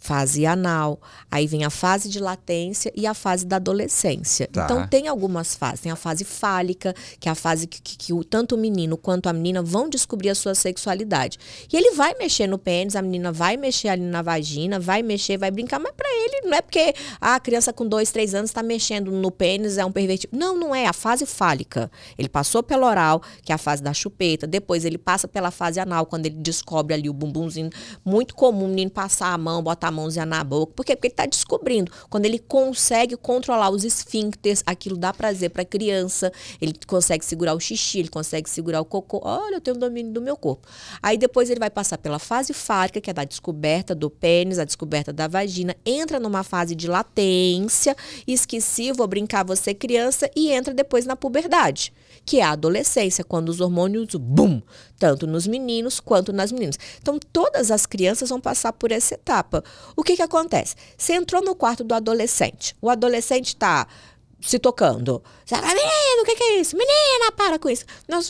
Speaker 2: fase anal, aí vem a fase de latência e a fase da adolescência. Tá. Então tem algumas fases. Tem a fase fálica, que é a fase que, que, que, o, tanto o menino quanto a menina vão descobrir a sua sexualidade. E ele vai mexer no pênis, a menina vai mexer ali na vagina, vai mexer, vai brincar, mas para ele não é porque ah, a criança com dois, três anos está mexendo no pênis, é um pervertido. Não, não é. A fase fálica. Ele passou pela oral, que é a fase da chupeta, depois ele passa pela fase anal, quando ele descobre ali o bumbumzinho. Muito comum o menino passar a mão, botar a mãozinha na boca. Por quê? Porque ele está descobrindo. Quando ele consegue controlar os esfíncteres, aquilo dá prazer para criança, ele consegue segurar o xixi, ele consegue segurar o cocô. Olha, eu tenho o domínio do meu corpo. Aí depois ele vai passar pela fase fálica, que é da descoberta do pênis, a descoberta da vagina, entra numa fase de latência, esqueci, vou brincar, você criança, e entra depois na puberdade que é a adolescência, quando os hormônios, bum, tanto nos meninos quanto nas meninas. Então, todas as crianças vão passar por essa etapa. O que, que acontece? Você entrou no quarto do adolescente, o adolescente está se tocando. Você fala, menino, o que, que, é isso? Menina, para com isso. Nós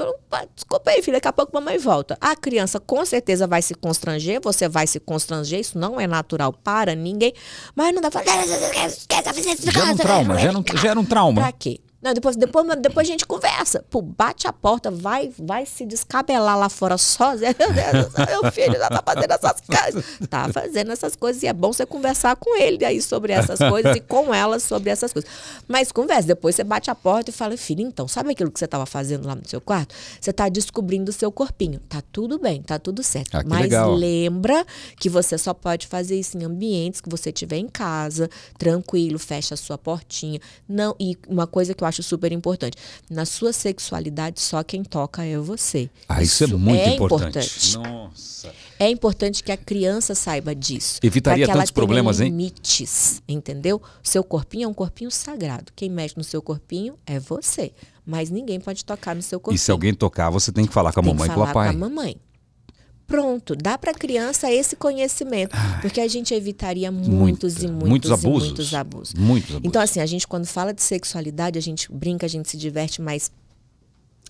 Speaker 2: desculpa aí, filha, daqui a pouco a mamãe volta. A criança com certeza vai se constranger, você vai se constranger, isso não é natural para ninguém, mas não dá pra... Gera um trauma, gera um,
Speaker 1: gera um trauma. Pra
Speaker 2: quê? Não, depois, depois, depois a gente conversa. Pô, bate a porta, vai, vai se descabelar lá fora sozinho. Meu Deus, meu filho já tá fazendo essas coisas. Tá fazendo essas coisas e é bom você conversar com ele aí sobre essas coisas e com ela sobre essas coisas. Mas conversa, depois você bate a porta e fala, filho, então, sabe aquilo que você tava fazendo lá no seu quarto? Você tá descobrindo o seu corpinho. Tá tudo bem, tá tudo certo. Ah, Mas legal. lembra que você só pode fazer isso em ambientes que você tiver em casa, tranquilo, fecha a sua portinha. Não, e uma coisa que eu acho super importante. Na sua sexualidade, só quem toca é você.
Speaker 1: Ah, isso, é isso é muito é importante.
Speaker 2: importante. Nossa. É importante que a criança saiba disso. Evitaria que tantos problemas, hein? limites, entendeu? Seu corpinho é um corpinho sagrado. Quem mexe no seu corpinho é você. Mas ninguém pode tocar no seu corpinho. E se alguém
Speaker 1: tocar, você tem que falar com a tem mamãe e com o papai. Com a
Speaker 2: mamãe. Pronto, dá para a criança esse conhecimento, ah. porque a gente evitaria muitos Muita, e muitos, muitos abusos, e muitos abusos. Muitos abusos. Então, assim, a gente quando fala de sexualidade, a gente brinca, a gente se diverte, mas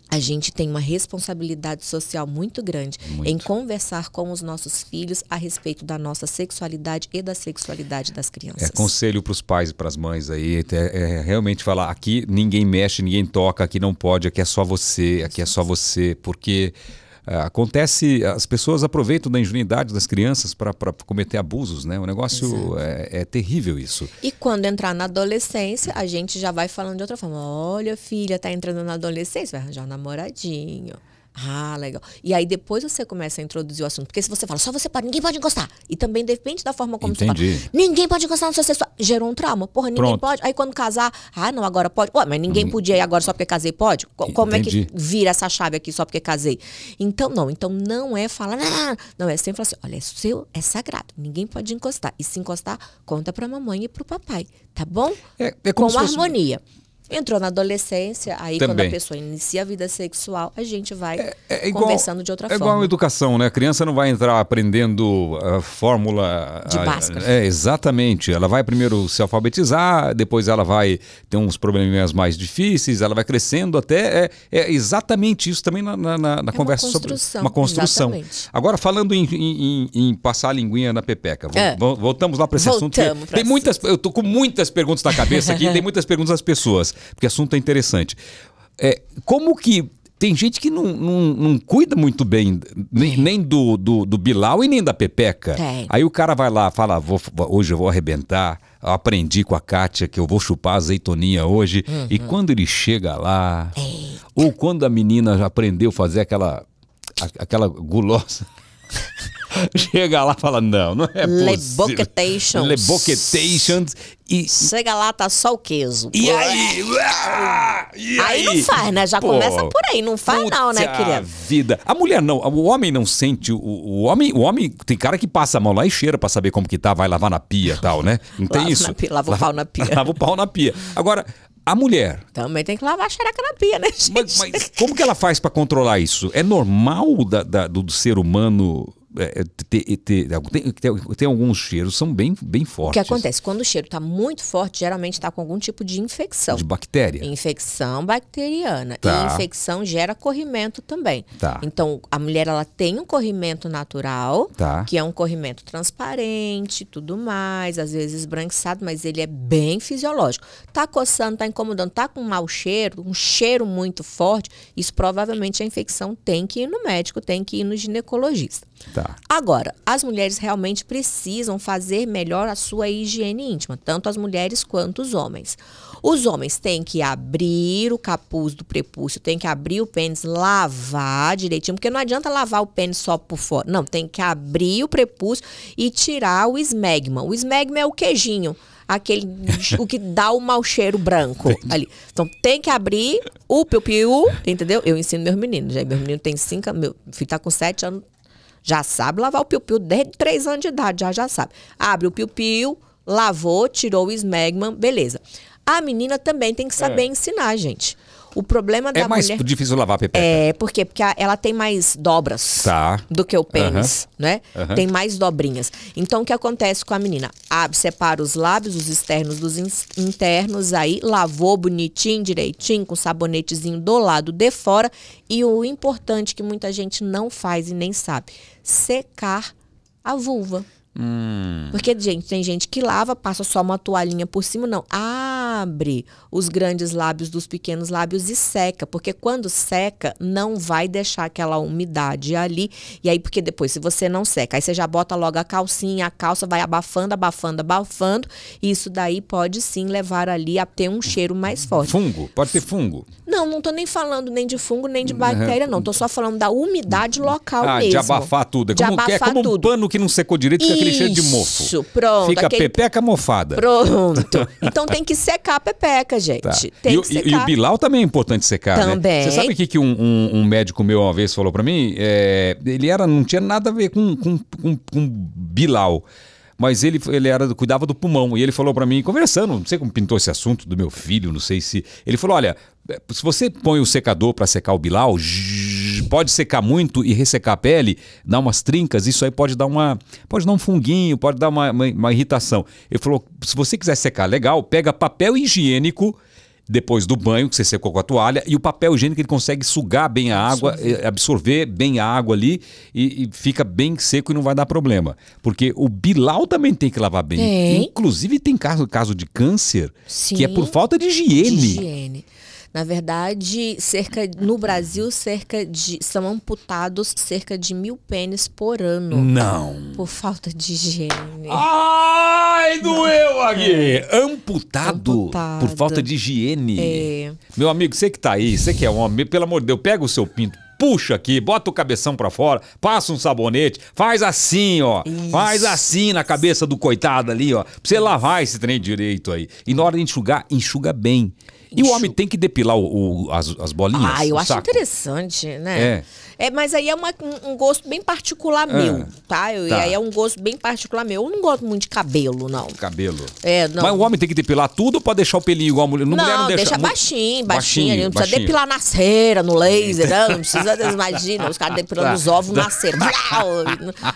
Speaker 2: a gente tem uma responsabilidade social muito grande muito. em conversar com os nossos filhos a respeito da nossa sexualidade e da sexualidade das crianças. É
Speaker 1: conselho para os pais e para as mães aí, é, é, realmente falar aqui ninguém mexe, ninguém toca, aqui não pode, aqui é só você, aqui é só você, porque é, acontece, as pessoas aproveitam da ingenuidade das crianças para cometer abusos, né? O negócio é, é, terrível isso.
Speaker 2: E quando entrar na adolescência, a gente já vai falando de outra forma. Olha, filha, tá entrando na adolescência, vai arranjar um namoradinho. Ah, legal. E aí depois você começa a introduzir o assunto. Porque se você fala, só você pode, ninguém pode encostar. E também depende da forma como Entendi. você fala. Ninguém pode encostar no seu sexual. Gerou um trauma. Porra, ninguém Pronto. pode. Aí quando casar, ah, não, agora pode. Ué, mas ninguém uhum. podia ir agora só porque casei pode? Como Entendi. é que vira essa chave aqui só porque casei? Então, não. Então não é falar, ah, não, é sempre falar assim, olha, é seu, é sagrado. Ninguém pode encostar. E se encostar, conta pra mamãe e pro papai. Tá bom? É, é com harmonia. Fosse... Entrou na adolescência, aí Também. quando a pessoa inicia a vida sexual, a gente vai é, é, é igual, conversando de outra forma. É igual a
Speaker 1: educação, né? A criança não vai entrar aprendendo a fórmula... De Bhaskara. É, exatamente. Ela vai primeiro se alfabetizar, depois ela vai ter uns probleminhas mais difíceis, ela vai crescendo até... É, é exatamente isso também na, na, na, na é conversa uma sobre... Uma construção. Exatamente. Agora, falando em, em, em, passar a linguinha na pepeca, é. voltamos lá para esse Voltamos assunto. Tem muitas... Eu tô com muitas perguntas na cabeça aqui, tem muitas perguntas das pessoas porque o assunto é interessante. É, como que. Tem gente que não, não, não cuida muito bem, nem, nem do, do, do, Bilal e nem da Pepeca. Aí o cara vai lá, fala, vou, hoje eu vou arrebentar, eu aprendi com a Kátia que eu vou chupar azeitoninha hoje. Uhum. E quando ele chega lá, Eita. ou quando a menina já aprendeu a fazer aquela, aquela gulosa... Chega lá e fala, não, não é possível. Leboquetations. Leboquetations.
Speaker 2: E... Chega lá, tá só o queso. E aí? e aí? aí? não faz, né? Já Pô, começa por aí. Não faz não, né, querida?
Speaker 1: vida. A mulher não. O homem não sente. O, o, homem o homem tem cara que passa a mão lá e cheira pra saber como que tá. Vai lavar na pia e tal, né? Não tem isso? Pia, lava o pau na pia. Lava o pau na pia. Agora, a mulher.
Speaker 2: Também tem que lavar a xereca na pia, né, gente? Mas, mas
Speaker 1: como que ela faz para controlar isso? É normal da, da, do ser humano é, é, é, tem alguns cheiros são bem, bem fortes. O que
Speaker 2: acontece? Quando o cheiro está muito forte, geralmente está com algum tipo de infecção. De
Speaker 1: bactéria.
Speaker 2: Infecção bacteriana. Tá. E infecção gera corrimento também. Tá. Então, a mulher ela tem um corrimento natural, tá. que é um corrimento transparente, tudo mais, às vezes esbranquiçado, mas ele é bem fisiológico. Tá coçando, tá incomodando, tá com um mau cheiro, um cheiro muito forte, isso provavelmente a infecção tem que ir no médico, tem que ir no ginecologista. Tá. Agora, as mulheres realmente precisam fazer melhor a sua higiene íntima, tanto as mulheres quanto os homens. Os homens têm que abrir o capuz do prepúcio, têm que abrir o pênis, lavar direitinho, porque não adianta lavar o pênis só por fora. Não, tem que abrir o prepúcio e tirar o esmegma. O esmegma é o queijinho aquele o que dá o mau cheiro branco ali. Então tem que abrir o piu-piu, entendeu? Eu ensino meus meninos. já meu menino tem cinco, meu filho tá com sete anos, já sabe lavar o piu-piu desde 3 anos de idade, já já sabe. Abre o piu-piu, lavou, tirou o smegman beleza. A menina também tem que saber é. ensinar, gente. O problema da é mais difícil lavar a pepeca. É, por quê? Porque ela tem mais dobras tá. do que o pênis, uhum. né? Uhum. Tem mais dobrinhas. Então, o que acontece com a menina? Abre, separa os lábios, os externos dos internos, aí lavou bonitinho, direitinho, com sabonetezinho do lado de fora. E o importante que muita gente não faz e nem sabe, secar a vulva. Hum. Porque, gente, tem gente que lava, passa só uma toalhinha por cima, não. Abre os grandes lábios dos pequenos lábios e seca. Porque quando seca, não vai deixar aquela umidade ali. E aí, porque depois, se você não seca, aí você já bota logo a calcinha, a calça vai abafando, abafando, abafando. E isso daí pode sim levar ali a ter um cheiro mais forte.
Speaker 1: Fungo? Pode ser fungo?
Speaker 2: Não, não tô nem falando nem de fungo, nem de bactéria, não. Tô só falando da umidade local ah, mesmo. De abafar tudo. É como, é abafar é como um tudo.
Speaker 1: pano que não secou direito. E aquele cheiro de mofo. Isso, pronto. Fica aquele... pepeca mofada. Pronto. Então tem
Speaker 2: que secar a pepeca, tá. gente. Tá. Tem e, que secar. E, e o
Speaker 1: Bilal também é importante secar, né? também. Né? Você sabe o que, que um, um, um, médico meu uma vez falou para mim? É, ele era, não tinha nada a ver com, com, com, com Bilal mas ele, ele era, cuidava do pulmão. E ele falou para mim, conversando, não sei como pintou esse assunto do meu filho, não sei se. Ele falou: olha, se você põe o secador para secar o Bilal, pode secar muito e ressecar a pele, dar umas trincas, isso aí pode dar uma. Pode dar um funguinho, pode dar uma, uma, uma irritação. Ele falou: se você quiser secar legal, pega papel higiênico depois do banho, que você secou com a toalha, e o papel higiênico ele consegue sugar bem a água, absorver, eh, absorver bem a água ali e, e, fica bem seco e não vai dar problema. Porque o bilau também tem que lavar bem. Tem. Inclusive tem caso, caso de câncer, Sim. que é por falta de higiene. De
Speaker 2: higiene. Na verdade, cerca no Brasil, cerca de são amputados cerca de mil pênis por ano. Não. Por falta de higiene.
Speaker 1: Ai, doeu Não. É. aqui. Amputado, Amputado, por falta de higiene. É. Meu amigo, você que tá aí, você que é homem, pelo amor de Deus, pega o seu pinto puxa aqui, bota o cabeção para fora, passa um sabonete, faz assim, ó. Isso. Faz assim na cabeça do coitado ali, ó. Pra você lavar esse trem direito aí. E na hora de enxugar, enxuga bem. E o homem tem que depilar o, o, as, as bolinhas? Ah, eu acho saco.
Speaker 2: interessante, né? É. É, mas aí é uma, um, gosto bem particular ah, meu, tá? Eu, tá? E aí é um gosto bem particular meu. Eu não gosto muito de cabelo, não. Cabelo. É, não. Mas o
Speaker 1: homem tem que depilar tudo pra deixar o pelinho igual a mulher? Não, não, mulher não deixa, deixa baixinho, baixinho, baixinho, Não baixinho. precisa depilar
Speaker 2: na cera, no laser, não. não precisa, imagina, os caras depilando tá. os ovos na tá. cera.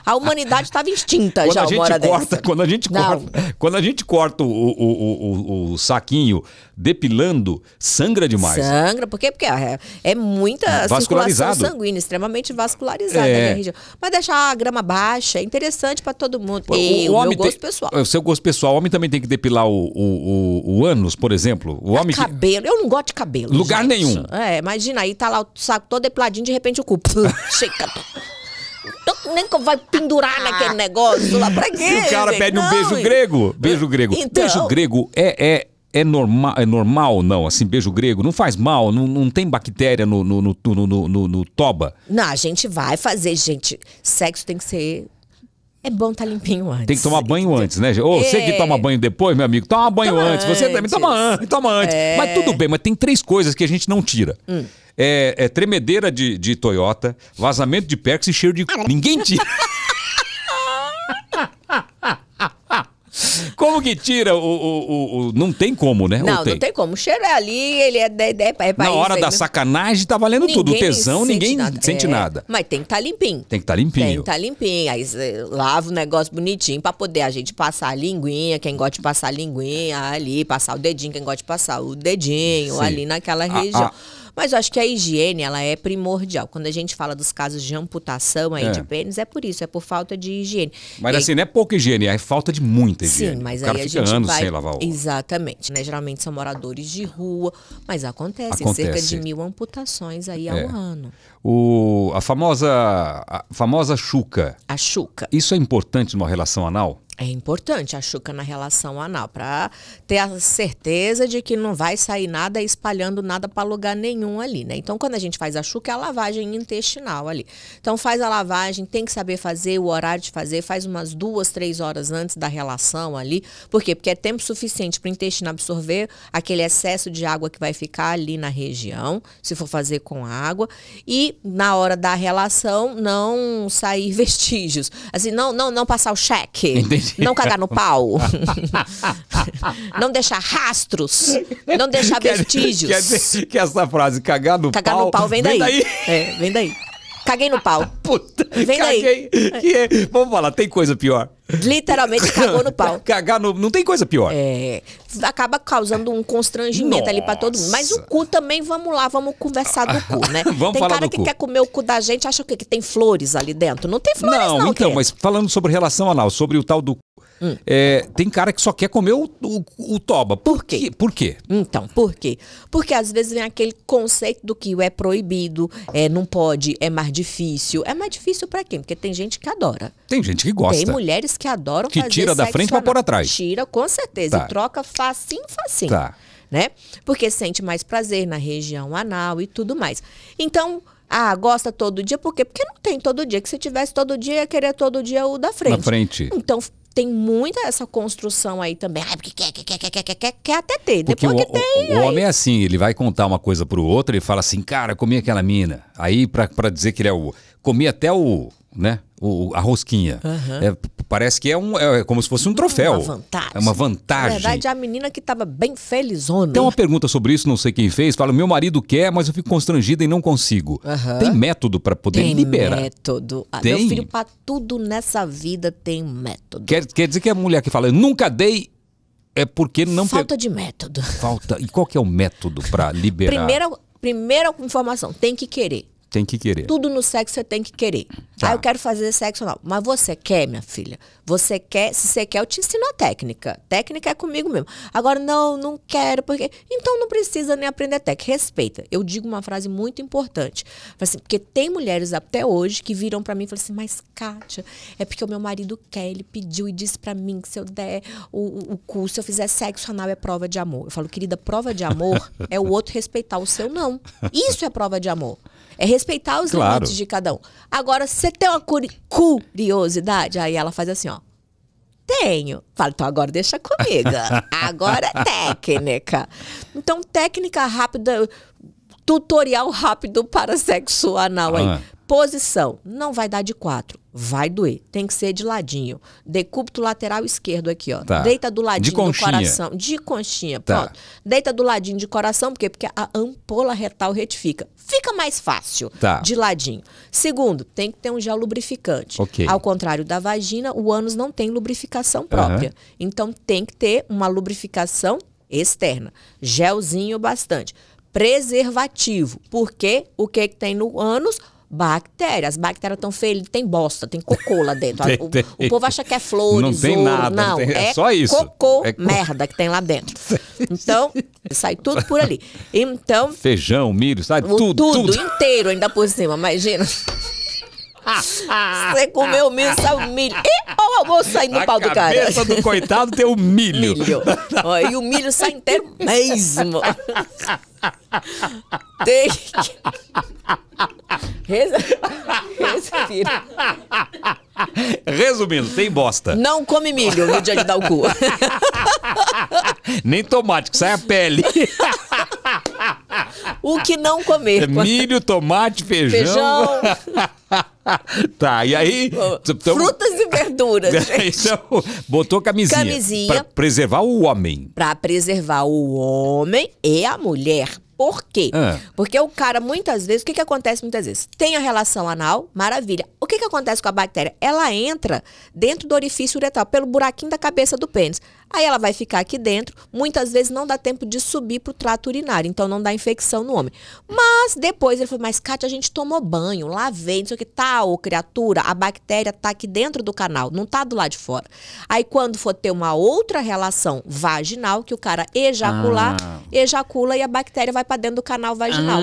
Speaker 2: a humanidade estava extinta quando já a gente uma hora corta, dessa. Quando
Speaker 1: a gente não. corta, quando a gente corta o, o, o, o saquinho depilando, sangra demais.
Speaker 2: Sangra, por quê? Porque é, é muita circulação sanguínea, extremamente vascularizada é. a né, região. Mas deixar a grama baixa é interessante para todo mundo. O, e o, o meu gosto tem, pessoal. O
Speaker 1: seu gosto pessoal. O homem também tem que depilar o, o, o, ânus, por exemplo. O ah, homem
Speaker 2: cabelo. Que... Eu não gosto de cabelo. Lugar gente. nenhum. É, imagina aí, tá lá o saco todo depiladinho, de repente o cu. Checa. Nem que vai pendurar naquele ah. negócio lá. Pra quê? Se o cara pede não, um beijo
Speaker 1: grego. Beijo grego. Então, beijo grego é, é, é, é normal, é normal não, assim, beijo grego? Não faz mal? Não, não tem bactéria no, no, no, no, no, no toba?
Speaker 2: Não, a gente vai fazer, gente. Sexo tem que ser é bom estar tá limpinho antes.
Speaker 1: Tem que tomar banho antes, né? Ou é. você que é. toma banho depois, meu amigo, toma banho toma antes. antes. Você também toma antes, toma antes. É. Mas tudo bem, mas tem três coisas que a gente não tira. Hum. É, é, tremedeira de, de Toyota, vazamento de Perks e cheiro de... Ah, né? Ninguém tira. Como que tira o, o, o, o, Não tem como, né? Não, tem? não tem
Speaker 2: como. O cheiro é ali, ele é, é, Na hora da né?
Speaker 1: sacanagem tá valendo ninguém tudo. O tesão, sente ninguém nada. sente é, nada. Mas
Speaker 2: tem que estar tá limpinho.
Speaker 1: Tem que estar tá limpinho. Tem que estar
Speaker 2: tá limpinho. Aí eh, lava o negócio bonitinho pra poder a gente passar a linguinha, quem gosta de passar a linguinha ali, passar o dedinho, quem gosta de passar o dedinho Sim. ali naquela região. A, a... Mas eu acho que a higiene, ela é primordial. Quando a gente fala dos casos de amputação aí é. de pênis, é por isso, é por falta de higiene. Mas e assim,
Speaker 1: não é pouca higiene, é falta de muita higiene. Sim, mas o aí a gente anos vai... sem lavar o...
Speaker 2: Exatamente, né? Geralmente são moradores de rua, mas acontece, acontece. cerca de mil amputações aí ao é. ano.
Speaker 1: O... A famosa a famosa chuca. A chuca. Isso é importante numa relação anal?
Speaker 2: É importante a chuca na relação anal, para ter a certeza de que não vai sair nada espalhando nada para lugar nenhum ali, né? Então, quando a gente faz a chuca, é a lavagem intestinal ali. Então, faz a lavagem, tem que saber fazer, o horário de fazer, faz umas duas, três horas antes da relação ali. Por quê? Porque é tempo suficiente para o intestino absorver aquele excesso de água que vai ficar ali na região, se for fazer com água. E na hora da relação, não sair vestígios. Assim, não, não, não passar o cheque. Entendi. Não cagar no pau. não deixar rastros.
Speaker 1: Não deixar quer, vestígios. Quer, dizer que essa frase, cagar no cagar pau. Cagar no pau vem daí. Vem daí.
Speaker 2: É, vem daí. Caguei no pau. Puta, Vem caguei.
Speaker 1: daí. É, vamos falar, tem coisa pior.
Speaker 2: Literalmente cagou no pau.
Speaker 1: Cagar no. Não tem coisa pior. É.
Speaker 2: Acaba causando um constrangimento Nossa. ali pra todo mundo. Mas o cu também, vamos lá, vamos conversar do cu, né? vamos tem falar cara do que cu. quer comer o cu da gente, acha o quê? Que tem flores ali dentro. Não tem flores, não. Não, então,
Speaker 1: quer. mas falando sobre relação anal, sobre o tal do Hum. É, tem cara que só quer comer o, o, o toba. Por, por quê? quê? Por quê?
Speaker 2: Então, por quê? Porque às vezes vem aquele conceito do que é proibido, é, não pode, é mais difícil. É mais difícil para quem? Porque tem gente que adora.
Speaker 1: Tem gente que gosta. Tem mulheres
Speaker 2: que adoram que fazer tira da frente para pôr atrás. Tira, com certeza. Tá. E troca facinho, facinho. Tá. Né? Porque sente mais prazer na região anal e tudo mais. Então, ah, gosta todo dia, por quê? Porque não tem todo dia. Que se tivesse todo dia, ia querer todo dia o da frente. Da frente. Então, tem muita essa construção aí também. Ah, porque quer, quer, quer, quer, quer, quer, quer até ter. Né? Porque Depois
Speaker 1: o, que tem. O, o homem é assim, ele vai contar uma coisa pro outro, ele fala assim, cara, comi aquela mina. Aí, pra, pra dizer que ele é o. Comi até o. né? O, a rosquinha. Uhum. É, Parece que é, um, é como se fosse um troféu. É uma vantagem. É uma vantagem. Na verdade,
Speaker 2: a menina que estava bem felizona. Tem uma
Speaker 1: pergunta sobre isso, não sei quem fez. Fala, meu marido quer, mas eu fico constrangida e não consigo. Uhum. Tem método para
Speaker 2: poder tem liberar? Ah, tem método. tem. Meu filho, para tudo nessa vida tem método.
Speaker 1: Quer, quer dizer que a mulher que fala, eu nunca dei é porque não falta de método. Falta. E qual que é o método para liberar? Primeira,
Speaker 2: primeira informação, tem que querer. Tem que querer. Tudo no sexo você tem que querer. Tá. Ah, eu quero fazer sexo não. Mas você quer, minha filha? Você quer? Se você quer, eu te ensino a técnica. Técnica é comigo mesmo. Agora, não, não quero, porque. Então não precisa nem aprender técnica. Respeita. Eu digo uma frase muito importante. Assim, porque tem mulheres até hoje que viram para mim e falam assim: Mas, Kátia, é porque o meu marido quer, ele pediu e disse para mim que se eu der o, o curso, se eu fizer sexo anal, é prova de amor. Eu falo, querida, prova de amor é o outro respeitar o seu não. Isso é prova de amor. É respeitar os claro. limites de cada um. Agora, você tem uma curiosidade, aí ela faz assim, ó. Tenho. Fala, então agora deixa comigo. agora é técnica. Então, técnica rápida, tutorial rápido para sexo anal aí. Ah. Posição, não vai dar de quatro. Vai doer. Tem que ser de ladinho. Decúbito lateral esquerdo aqui, ó. Tá. Deita do ladinho do coração. De conchinha, tá. pronto. Deita do ladinho de coração, porque Porque a ampola retal retifica. Fica mais fácil tá. de ladinho. Segundo, tem que ter um gel lubrificante. Okay. Ao contrário da vagina, o ânus não tem lubrificação própria. Uhum. Então tem que ter uma lubrificação externa. Gelzinho bastante preservativo. Porque o que, que tem no ânus? bactérias As bactérias estão feias. Tem bosta, tem cocô lá dentro. Ah, tem, o, tem. o, povo acha que é flores, Não tem ouro. nada. Não, tem, é, é, só isso. Cocô, é merda que tem lá dentro. Então, sai tudo por ali. Então...
Speaker 1: Feijão, milho, sai tudo, tudo. Tudo
Speaker 2: inteiro ainda por cima, imagina. Você comeu milho, saiu milho. E o almoço saindo do pau do cara. A cabeça do coitado
Speaker 1: tem o milho. milho.
Speaker 2: Ó, e o milho sai inteiro mesmo. Tem que... Respira.
Speaker 1: Resumindo, tem bosta. Não
Speaker 2: come milho no dia de dar o cu.
Speaker 1: Nem tomate, que sai a pele.
Speaker 2: o que não comer. É milho,
Speaker 1: tomate, feijão. Feijão. tá, e aí. Frutas
Speaker 2: e verduras. É,
Speaker 1: então, botou camisinha. Camisinha. Pra preservar o homem.
Speaker 2: Pra preservar o homem e a mulher. Por quê? Ah. Porque o cara, muitas vezes, o que, que acontece muitas vezes? Tem a relação anal, maravilha. O que, que acontece com a bactéria? Ela entra dentro do orifício uretral, pelo buraquinho da cabeça do pênis. Aí ela vai ficar aqui dentro, muitas vezes não dá tempo de subir para o trato urinário, então não dá infecção no homem. Mas depois ele falou, mas Kátia, a gente tomou banho, lavei, não sei o que, tal, tá, criatura, a bactéria tá aqui dentro do canal, não tá do lado de fora. Aí quando for ter uma outra relação vaginal, que o cara ejacular, ah. ejacula e a bactéria vai para dentro do canal vaginal.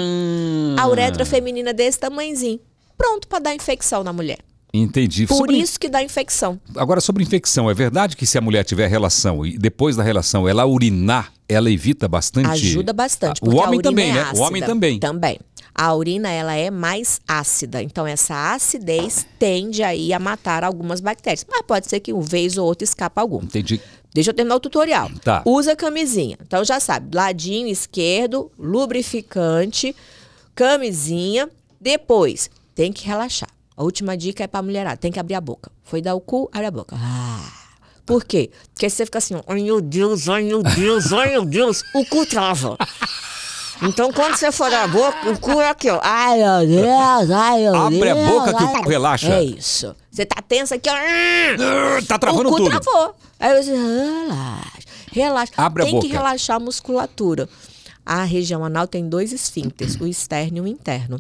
Speaker 2: Ah. A uretra feminina desse tamanzinho, Pronto para dar infecção na mulher.
Speaker 1: Entendi. Por sobre...
Speaker 2: isso que dá infecção.
Speaker 1: Agora, sobre infecção, é verdade que se a mulher tiver relação e depois da relação ela urinar, ela evita bastante? Ajuda
Speaker 2: bastante. Ah, o homem também, é né? O homem também. Também. A urina, ela é mais ácida. Então, essa acidez tende aí a matar algumas bactérias. Mas pode ser que um vez ou outro escapa algum. Entendi. Deixa eu terminar o tutorial. Tá. Usa camisinha. Então, já sabe. Ladinho esquerdo, lubrificante, camisinha. Depois, tem que relaxar. A última dica é pra mulherada. Tem que abrir a boca. Foi dar o cu, abre a boca. Ah. Por quê? Porque você fica assim, ai meu Deus, ai meu Deus, ai meu Deus, o cu trava. Então quando você for dar a boca, o cu é aqui, ó. Ai meu Deus, ai meu Deus. Abre a boca que o cu relaxa. É isso. Você tá tensa aqui, ó. Ah, tá travando tudo. O cu tudo. travou. Aí você relaxa. Relaxa. Abre tem boca. que relaxar a musculatura. A região anal tem dois esfíncteres, o externo e o interno.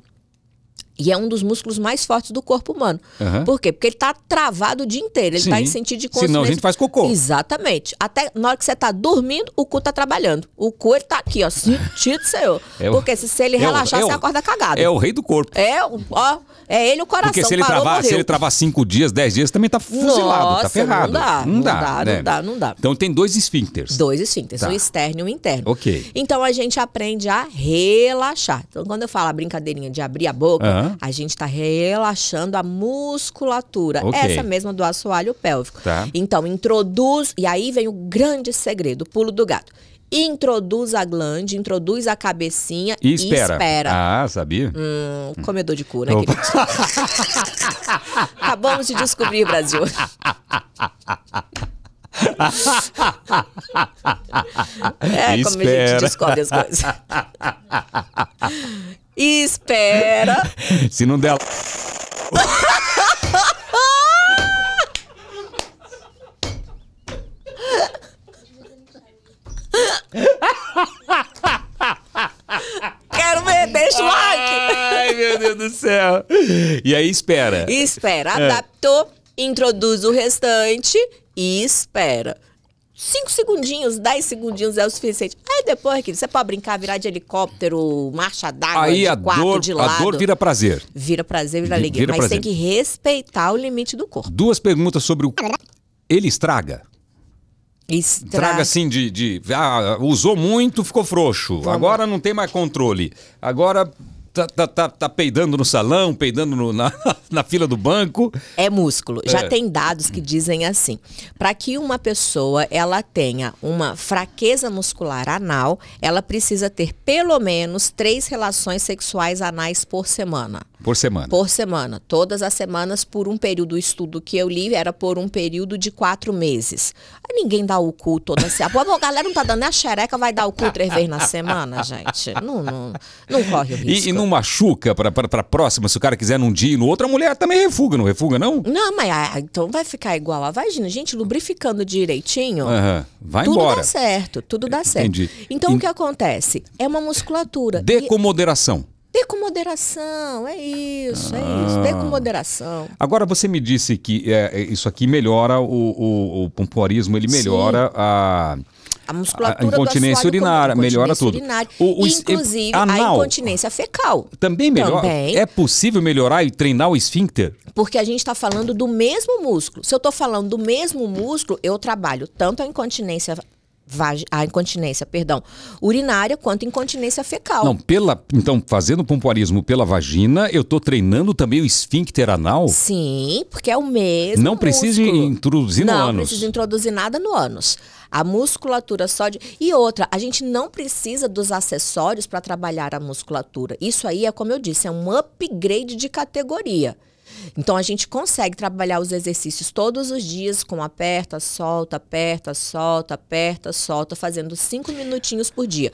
Speaker 2: E é um dos músculos mais fortes do corpo humano. Uhum. Por quê? Porque ele está travado o dia inteiro. Ele está em sentido de consciência. Senão a gente faz cocô. Exatamente. Até na hora que você está dormindo, o cu está trabalhando. O cu ele tá aqui, ó. Sentido, senhor. É o... Porque se, se ele é relaxar, é o... você é acorda cagado. É o rei do corpo. É, ó. É ele o coração. Porque se ele, parou, travar, se ele
Speaker 1: travar cinco dias, dez dias, também está fuzilado, tá Nossa, tá ferrado. Não dá, não, não dá, dá né? não dá, não dá. Então tem dois esfíncteres.
Speaker 2: Dois esfíncteres, tá. externo e o interno. Ok. Então a gente aprende a relaxar. Então quando eu falo a brincadeirinha de abrir a boca, uhum. A gente está relaxando a musculatura, okay. essa mesma do assoalho pélvico. Tá. Então, introduz, e aí vem o grande segredo, o pulo do gato introduz a glande, introduz a cabecinha e espera. E espera.
Speaker 1: Ah, sabia? Hum,
Speaker 2: hum. comedor de cu, né, Opa. querido? Acabamos de descobrir, Brasil. é, como a gente descobre as coisas. e espera. Se não der. Quero ver, deixa o like. Ai, meu
Speaker 1: Deus do céu. E aí espera. E espera. Ah.
Speaker 2: Adaptou, introduz o restante e espera. 5 segundinhos, 10 segundinhos é o suficiente. Aí depois, que você pode brincar, virar de helicóptero, marcha d'água, de a quatro, dor, de lado. a dor vira prazer. Vira prazer, vira alegria. Vira mas prazer. tem que respeitar o limite do corpo.
Speaker 1: Duas perguntas sobre o... Ele estraga?
Speaker 2: Estraga, Estraga
Speaker 1: assim de. de ah, usou muito, ficou frouxo. Vamos. Agora não tem mais controle. Agora tá, tá, tá, tá peidando no salão, peidando no, na, na fila do banco. É músculo. Já é. tem
Speaker 2: dados que dizem assim: para que uma pessoa ela tenha uma fraqueza muscular anal, ela precisa ter pelo menos três relações sexuais anais por semana.
Speaker 1: Por semana. Por
Speaker 2: semana. Todas as semanas, por um período. O estudo que eu li era por um período de quatro meses. Aí ninguém dá o cu toda semana. a galera não tá dando nem a xereca, vai dar o cu três vezes na semana, gente. Não, não, não corre o
Speaker 1: risco. E, e não não machuca pra, pra, pra próxima, se o cara quiser num dia e no outro, a mulher também refuga, não refuga, não?
Speaker 2: Não, mas ah, então vai ficar igual a vagina. Gente, lubrificando direitinho,
Speaker 1: Aham. vai tudo embora. dá
Speaker 2: certo, tudo dá certo. Entendi. Então, o que acontece? É uma musculatura. Dê E- com
Speaker 1: moderação.
Speaker 2: Dê com moderação, é isso, é isso. Ah. Dê com moderação.
Speaker 1: Agora, você me disse que é, é, isso aqui melhora o, o, o pompoarismo, ele Sim. melhora a, a
Speaker 2: musculatura a incontinência urinária, melhora tudo. Urinária, o, o, inclusive anal, a incontinência fecal. Também melhora. Também. É
Speaker 1: possível melhorar e treinar o esfíncter?
Speaker 2: Porque a gente está falando do mesmo músculo. Se eu estou falando do mesmo músculo, eu trabalho tanto a incontinência a incontinência, perdão, urinária quanto incontinência fecal. Não,
Speaker 1: pela, então, fazendo pompoarismo pela vagina, eu estou treinando também o esfíncter anal?
Speaker 2: Sim, porque é o mesmo Não precisa
Speaker 1: introduzir no ânus. Não precisa
Speaker 2: introduzir nada no ânus. A musculatura só de... E outra, a gente não precisa dos acessórios para trabalhar a musculatura. Isso aí é, como eu disse, é um upgrade de categoria. Então a gente consegue trabalhar os exercícios todos os dias com aperta, solta, aperta, solta, aperta, solta, fazendo cinco minutinhos por dia.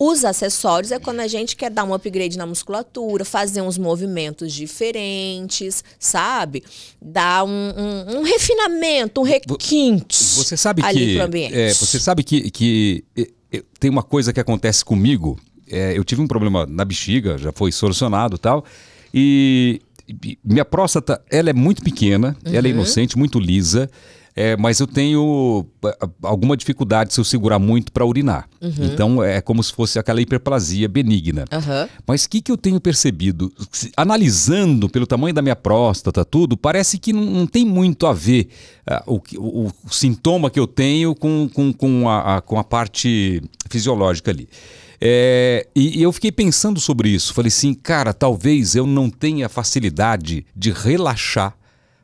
Speaker 2: Os acessórios é quando a gente quer dar um upgrade na musculatura, fazer uns movimentos diferentes, sabe? Dar um, um, um refinamento, um requinte. Você sabe que é, você
Speaker 1: sabe que, que é, tem uma coisa que acontece comigo. É, eu tive um problema na bexiga, já foi solucionado, tal. E minha próstata, ela é muito pequena, uhum. ela é uhum. inocente, muito lisa. É, mas eu tenho é, alguma dificuldade se eu segurar muito para urinar. Uhum. Então é como se fosse aquela hiperplasia benigna. Uhum. Mas o que, que eu tenho percebido? Analisando pelo tamanho da minha próstata, tudo, parece que não, não tem muito a ver uh, o, o, o, sintoma que eu tenho com, com, com, a, a, com a parte fisiológica ali. É, e, e eu fiquei pensando sobre isso. Falei assim, cara, talvez eu não tenha facilidade de relaxar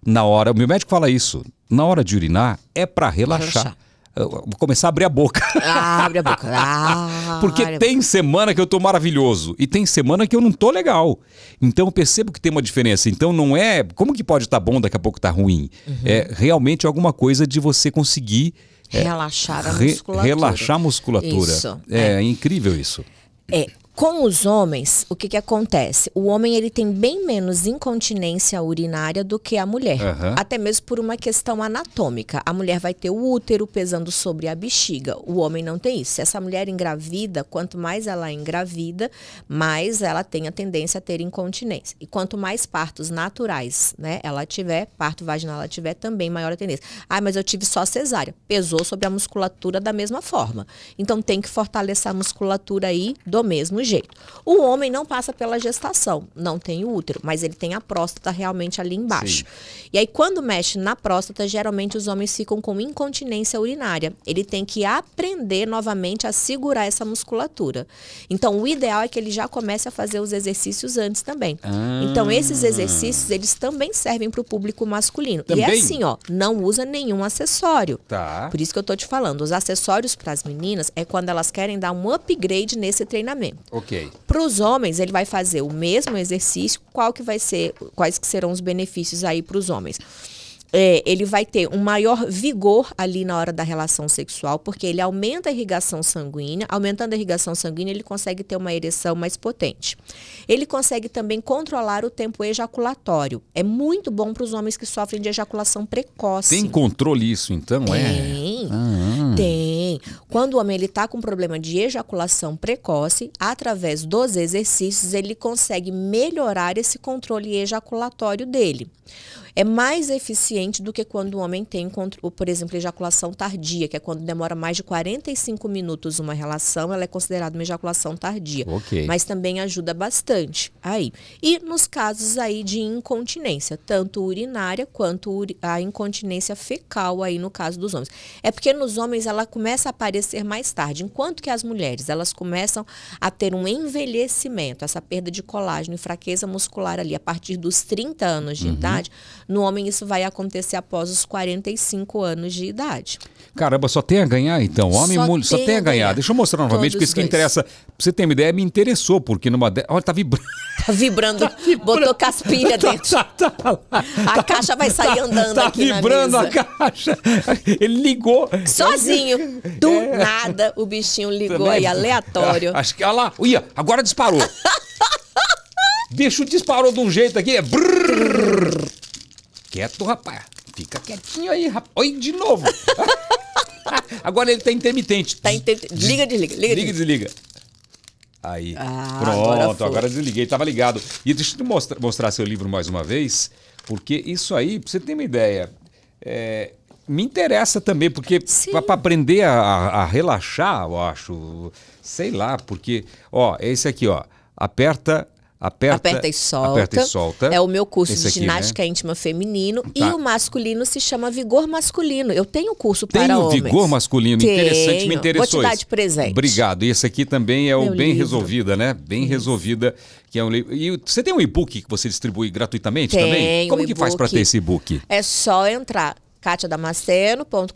Speaker 1: na hora. O meu médico fala isso. Na hora de urinar é para relaxar. relaxar. Vou começar a abrir a boca.
Speaker 2: Ah, abre a boca.
Speaker 1: Ah, Porque tem boca. semana que eu tô maravilhoso e tem semana que eu não tô legal. Então eu percebo que tem uma diferença. Então não é. Como que pode estar tá bom, daqui a pouco tá ruim? Uhum. É realmente alguma coisa de você conseguir é,
Speaker 2: relaxar a musculatura. relaxar a
Speaker 1: musculatura. Isso, é, é incrível isso.
Speaker 2: É, com os homens, o que, que acontece? O homem ele tem bem menos incontinência urinária do que a mulher, uhum. até mesmo por uma questão anatômica. A mulher vai ter o útero pesando sobre a bexiga, o homem não tem isso. Se essa mulher engravida, quanto mais ela engravida, mais ela tem a tendência a ter incontinência. E quanto mais partos naturais, né, ela tiver, parto vaginal ela tiver, também maior a tendência. Ah, mas eu tive só cesárea, pesou sobre a musculatura da mesma forma. Então tem que fortalecer a musculatura aí do mesmo jeito. O homem não passa pela gestação, não tem útero, mas ele tem a próstata realmente ali embaixo. Sim. E aí, quando mexe na próstata, geralmente os homens ficam com incontinência urinária. Ele tem que aprender novamente a segurar essa musculatura. Então, o ideal é que ele já comece a fazer os exercícios antes também. Ah. Então, esses exercícios, eles também servem para o público masculino. Também? E é assim, ó, não usa nenhum acessório. Tá. Por isso que eu tô te falando, os acessórios para as meninas é quando elas querem dar um upgrade nesse treinamento. Ok. Para os homens, ele vai fazer o mesmo exercício. Qual que vai ser, quais que serão os benefícios aí para os homens? É, ele vai ter um maior vigor ali na hora da relação sexual, porque ele aumenta a irrigação sanguínea. Aumentando a irrigação sanguínea, ele consegue ter uma ereção mais potente. Ele consegue também controlar o tempo ejaculatório. É muito bom para os homens que sofrem de ejaculação precoce. Tem
Speaker 1: controle isso, então? Tem. É? tem. Ah, ah
Speaker 2: quando o homem ele está com problema de ejaculação precoce, através dos exercícios ele consegue melhorar esse controle ejaculatório dele. É mais eficiente do que quando o homem tem, por exemplo, ejaculação tardia, que é quando demora mais de 45 minutos uma relação, ela é considerada uma ejaculação tardia. Okay. Mas também ajuda bastante aí. E nos casos aí de incontinência, tanto urinária quanto a incontinência fecal aí no caso dos homens. É porque nos homens ela começa começa a aparecer mais tarde, enquanto que as mulheres elas começam a ter um envelhecimento, essa perda de colágeno e fraqueza muscular ali a partir dos 30 anos de uhum. idade, no homem isso vai acontecer após os 45 anos de idade.
Speaker 1: Caramba, só tem a ganhar então, homem só e mulher, só tem a ganhar. ganhar. Deixa eu mostrar novamente, Todos porque isso que interessa, pra você tem uma ideia, me interessou, porque numa... De... Olha, tá vibrando.
Speaker 2: Tá vibrando, tá botou caspilha tá, dentro. Tá, tá, tá, a tá, caixa vai sair andando tá aqui vibrando na mesa.
Speaker 1: a caixa. Ele ligou. Sozinho.
Speaker 2: Do é. nada o bichinho ligou Também. É aí, aleatório. Ah,
Speaker 1: acho que, olha lá, uia agora disparou. bicho disparou de um jeito aqui, é brrr. Quieto, rapaz. Fica quietinho aí, rapaz. Oi, de novo. agora ele tá intermitente. Tá intermitente. Liga, desliga. Liga, liga desliga. Aí. Ah, Pronto, agora, agora, desliguei, tava ligado. E deixa eu te mostrar, mostrar seu livro mais uma vez, porque isso aí, pra você ter uma ideia, é, me interessa também, porque para aprender a, a, relaxar, eu acho, sei lá, porque, ó, é esse aqui, ó, aperta... Aperta, aperta, e solta. aperta e solta. É o meu curso esse de aqui, ginástica né?
Speaker 2: íntima feminino. Tá. E o masculino se chama Vigor Masculino. Eu tenho curso para tenho homens. Vigor
Speaker 1: Masculino. Tenho. Interessante, me interessou. Vou te dar de presente. Obrigado. E esse aqui também é meu o Bem livro. Resolvida, né? Bem Isso. Resolvida que é um livro. E você tem um e-book que você distribui gratuitamente tem, também? Como que faz para ter esse e-book?
Speaker 2: É só entrar catiadamaceno.com.br.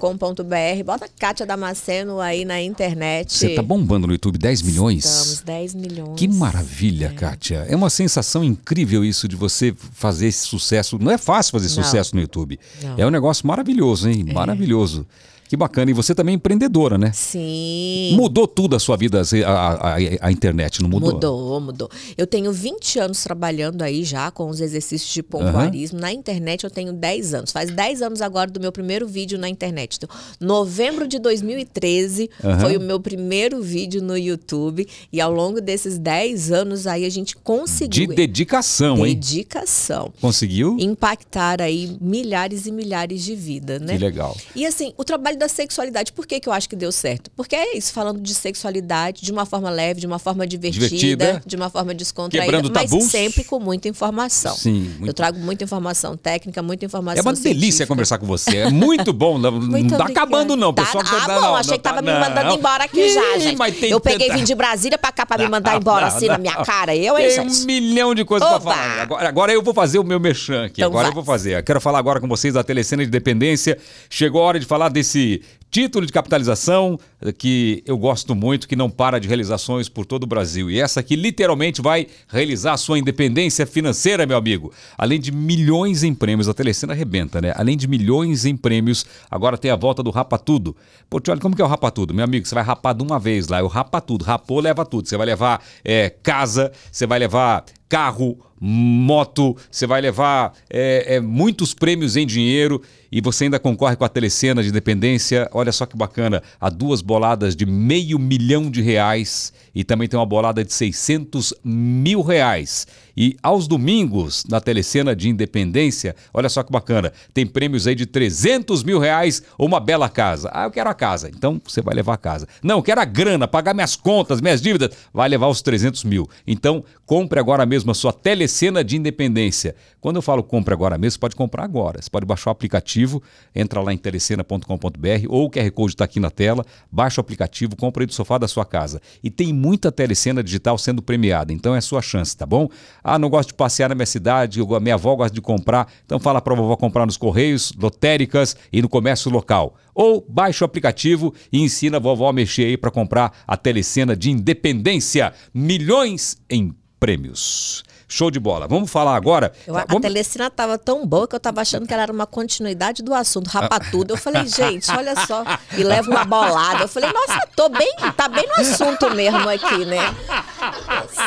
Speaker 2: Bota Kátia Damasceno aí na internet. Você tá
Speaker 1: bombando no YouTube 10 milhões? Estamos,
Speaker 2: 10 milhões. Que
Speaker 1: maravilha, é. Kátia. É uma sensação incrível isso de você fazer esse sucesso. Não é fácil fazer Não. sucesso no YouTube. Não. É um negócio maravilhoso, hein? É. Maravilhoso. É. Que bacana. E você também é empreendedora, né?
Speaker 2: Sim.
Speaker 1: Mudou tudo a sua vida, a, a, a, internet, não mudou?
Speaker 2: Mudou, mudou. Eu tenho 20 anos trabalhando aí já com os exercícios de pompoarismo. Uhum. Na internet eu tenho 10 anos. Faz 10 anos agora do meu primeiro vídeo na internet. Então, novembro de 2013 uhum. foi o meu primeiro vídeo no YouTube. E ao longo desses 10 anos aí a gente conseguiu. De
Speaker 1: dedicação, dedicação hein?
Speaker 2: Dedicação. Conseguiu? Impactar aí milhares e milhares de vidas, né? Que legal. E assim, o trabalho da sexualidade. Por que, que eu acho que deu certo? Porque é isso, falando de sexualidade de uma forma leve, de uma forma divertida, divertida de uma forma descontraída, mas tabus. sempre com muita informação. Sim, muito... Eu trago muita informação técnica, muita informação. É uma científica.
Speaker 1: delícia conversar com você. É muito bom. Não, muito não tá obrigada. acabando, não. Tá, pessoal tá ah, tá, bom, não, achei que tá tava não. me mandando embora aqui Ih, já, gente. eu peguei, vim de
Speaker 2: Brasília pra cá pra me mandar embora assim na minha cara. Eu, hein, Tem gente? um
Speaker 1: milhão de coisas pra falar. Agora, agora eu vou fazer o meu mechan aqui. Então agora vai. eu vou fazer. Quero falar agora com vocês da Telecena de Dependência. Chegou a hora de falar desse de Título de capitalização que eu gosto muito, que não para de realizações por todo o Brasil. E essa aqui literalmente vai realizar sua independência financeira, meu amigo. Além de milhões em prêmios, a Telecena arrebenta, né? Além de milhões em prêmios, agora tem a volta do Rapa tudo. Pô, olha como que é o Rapa tudo, Meu amigo, você vai rapar de uma vez lá. É o tudo, Rapou, leva tudo. Você vai levar é, casa, você vai levar carro, moto, você vai levar é, é, muitos prêmios em dinheiro e você ainda concorre com a Telecena de Independência. Olha só que bacana, há duas boladas de meio milhão de reais e também tem uma bolada de 600 mil reais. E aos domingos, na telecena de Independência, olha só que bacana, tem prêmios aí de 300 mil reais ou uma bela casa. Ah, eu quero a casa. Então você vai levar a casa. Não, eu quero a grana, pagar minhas contas, minhas dívidas. Vai levar os 300 mil. Então compre agora mesmo a sua telecena de Independência. Quando eu falo compre agora mesmo, você pode comprar agora. Você pode baixar o aplicativo, entra lá em telecena.com.br ou o QR Code está aqui na tela, baixa o aplicativo, compra aí do sofá da sua casa. E tem muita telecena digital sendo premiada, então é a sua chance, tá bom? Ah, não gosto de passear na minha cidade, a minha avó gosta de comprar. Então fala para a vovó comprar nos correios, lotéricas e no comércio local. Ou baixa o aplicativo e ensina a vovó a mexer aí para comprar a telecena de independência. Milhões em prêmios. Show de bola. Vamos falar agora. Eu,
Speaker 2: tá, a vamos... telecina estava tão boa que eu estava achando que ela era uma continuidade do assunto, ah. rapatudo. Eu falei, gente, olha só. E leva uma bolada. Eu falei, nossa, tô bem, tá bem no assunto mesmo aqui, né?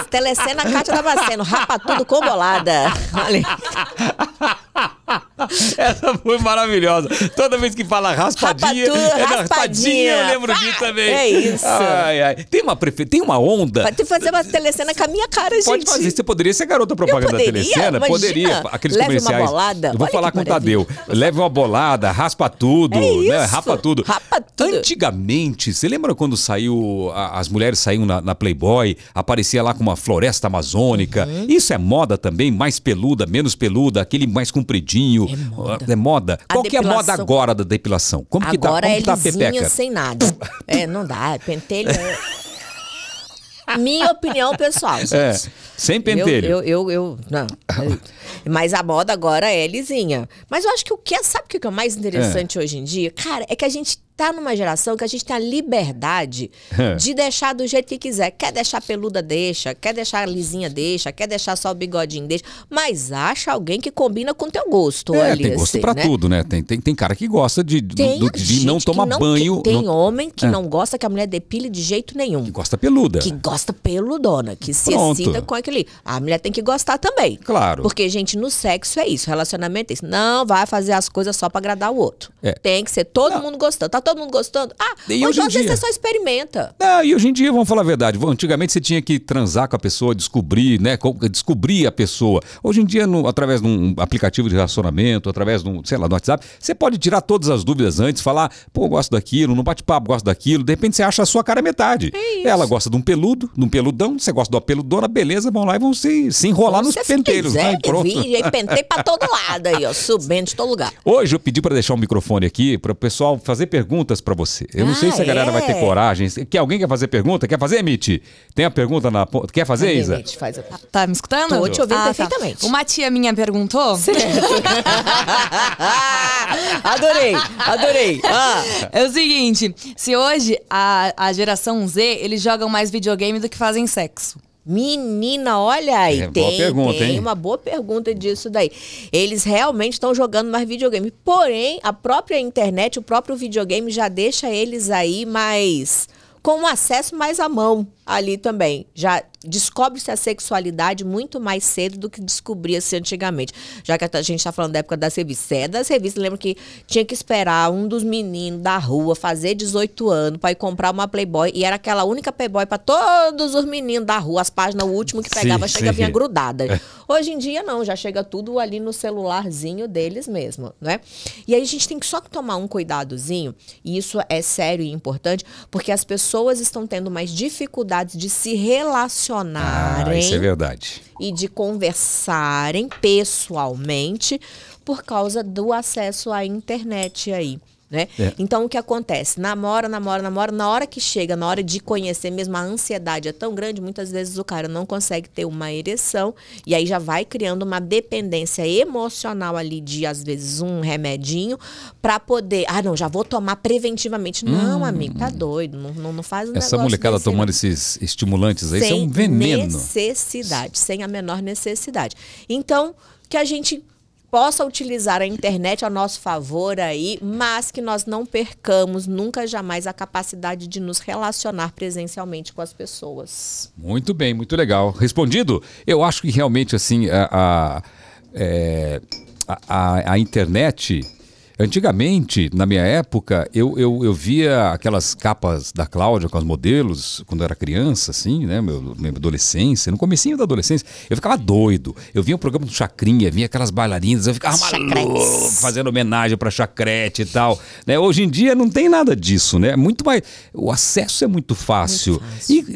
Speaker 2: Telecena Cátia tava sendo rapatudo com bolada. Olha.
Speaker 1: Essa foi maravilhosa. Toda vez que fala raspadinha, Rapatura, é raspadinha, eu lembro disso também. É isso. Ai, ai. Tem uma prefe... tem uma onda. Pode
Speaker 2: fazer uma telecena com a minha cara, Pode gente. Pode fazer,
Speaker 1: você poderia ser garota propaganda poderia, da Telecena imagina, poderia. Aqueles leve comerciais. Uma bolada, vou falar com o Tadeu. Leve uma bolada, raspa tudo, é né? Rapa tudo. Rapa tudo. Antigamente, você lembra quando saiu. As mulheres saíam na, na Playboy, aparecia lá com uma floresta amazônica. Uhum. Isso é moda também, mais peluda, menos peluda, aquele mais compridinho. É moda. É moda. Qual que é a moda agora da depilação? Como agora que tá, como é lisinha, tá a pepeca? sem
Speaker 2: nada. é, não dá. É pentelho. minha opinião pessoal. É,
Speaker 1: sem pentelho. Eu, eu,
Speaker 2: eu, eu não. Mas a moda agora é lisinha. Mas eu acho que o que é, sabe o que é mais é. interessante é. hoje em dia? Cara, é que a gente está numa geração que a gente tem a liberdade é. de deixar do jeito que quiser. Quer deixar peluda, deixa. Quer deixar lisinha, deixa. Quer deixar só o bigodinho, deixa. Mas acha alguém que combina com teu gosto. É, ali, tem gosto assim, pra né? tudo,
Speaker 1: né? Tem, tem, tem cara que gosta de, tem do, de não tomar não, banho. Tem não... homem que é. não
Speaker 2: gosta que a mulher depile de jeito nenhum. Que gosta peluda. Que gosta peludona. Que se Pronto. excita com aquele. A mulher tem que gostar também. Claro. Porque, gente, no sexo é isso. Relacionamento é isso. Não vai fazer as coisas só pra agradar o outro. É. Tem que ser todo não. mundo gostando. Tá todo todo mundo gostando. Ah, e hoje, hoje em dia você só experimenta. Não,
Speaker 1: é, e hoje em dia, vamos falar a verdade, antigamente você tinha que transar com a pessoa, descobrir, né? Descobrir a pessoa. Hoje em dia, no, através de um aplicativo de relacionamento, através de um, sei lá, do WhatsApp, você pode tirar todas as dúvidas antes, falar, pô, gosto daquilo, no bate-papo gosto daquilo, de repente você acha a sua cara metade. É Ela gosta de um peludo, de um peludão, você gosta de uma peludona, beleza, vão lá e vão se, se enrolar Como nos penteiros. Né, quiser, né? E pronto. pentei pra
Speaker 2: todo lado aí, ó, subindo de todo lugar.
Speaker 1: Hoje eu pedi para deixar o um microfone aqui para o pessoal fazer perguntas perguntas para você. Eu não sei ah, se a galera é? vai ter é? coragem. Que alguém quer fazer pergunta? Quer fazer, Emite? Tem a pergunta na ponta. Quer fazer, Isa?
Speaker 2: faz a... Tá me escutando? Tô te ouvindo ah, tá. perfeitamente. Tá. Uma tia minha perguntou. adorei, adorei. Ah. É o seguinte: se hoje a, a geração Z eles jogam mais videogame do que fazem sexo. Menina, olha aí, é, tem, pergunta, tem uma boa pergunta disso daí. Eles realmente estão jogando mais videogame. Porém, a própria internet, o próprio videogame já deixa eles aí mais com um acesso mais à mão ali também. Já descobre-se a sexualidade muito mais cedo do que descobria-se antigamente. Já que a gente está falando da época das revistas. É, das revistas, lembro que tinha que esperar um dos meninos da rua fazer 18 anos para ir comprar uma Playboy. E era aquela única Playboy para todos os meninos da rua. As páginas, o último que pegava, sim, chega sim. vinha grudada. É. Hoje em dia, não. Já chega tudo ali no celularzinho deles mesmo, né? E aí a gente tem que só tomar um cuidadozinho. E isso é sério e importante, porque as pessoas estão tendo mais dificuldade dificuldades de se relacionarem. Ah, isso é verdade. E de conversarem pessoalmente por causa do acesso à internet aí né? É. Então o que acontece? Namora, namora, namora, na hora que chega, na hora de conhecer mesmo, a ansiedade é tão grande, muitas vezes o cara não consegue ter uma ereção e aí já vai criando uma dependência emocional ali de às vezes um remedinho para poder, ah, não, já vou tomar preventivamente. Hum. Não, amigo, tá doido, não, não, não faz um Essa molecada
Speaker 1: desse, tomando esses estimulantes aí, sem isso é um veneno.
Speaker 2: necessidade, sem a menor necessidade. Então, que a gente possa utilizar a internet a nosso favor aí, mas que nós não percamos nunca jamais a capacidade de nos relacionar presencialmente com as pessoas.
Speaker 1: Muito bem, muito legal. Respondido? Eu acho que realmente assim a, a, é, a, a internet Antigamente, na minha época, eu, eu, eu via aquelas capas da Cláudia com os modelos, quando eu era criança, assim, né? Meu, minha adolescência, no comecinho da adolescência, eu ficava doido. Eu via o programa do Chacrinha, via aquelas bailarinas, eu ficava maluco, fazendo homenagem pra Chacrete e tal. Né? Hoje em dia não tem nada disso, né? Muito mais... O acesso é muito fácil. Muito fácil. E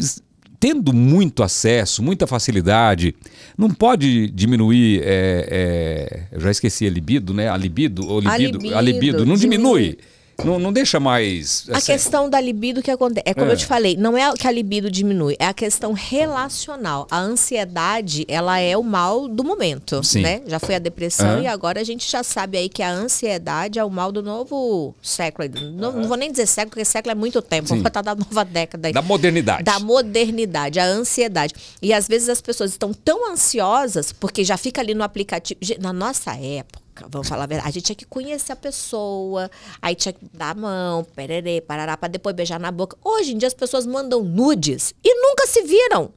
Speaker 1: tendo muito acesso, muita facilidade, não pode diminuir. É, é, eu já esqueci a libido, né? A libido, ou libido, a libido, a libido não diminui. diminui. Não, não deixa mais. Assim. A questão
Speaker 2: da libido que acontece. É como é. eu te falei, não é que a libido diminui, é a questão relacional. A ansiedade, ela é o mal do momento. Sim. né? Já foi a depressão uhum. e agora a gente já sabe aí que a ansiedade é o mal do novo século. Não, uhum. não vou nem dizer século, porque século é muito tempo. Sim. Vamos botar tá da nova década aí. Da modernidade. Da modernidade, a ansiedade. E às vezes as pessoas estão tão ansiosas, porque já fica ali no aplicativo. Na nossa época, Vamos falar a verdade. A gente tinha que conhecer a pessoa, aí tinha que dar a mão, pererê, parará, para depois beijar na boca. Hoje em dia as pessoas mandam nudes e nunca se viram.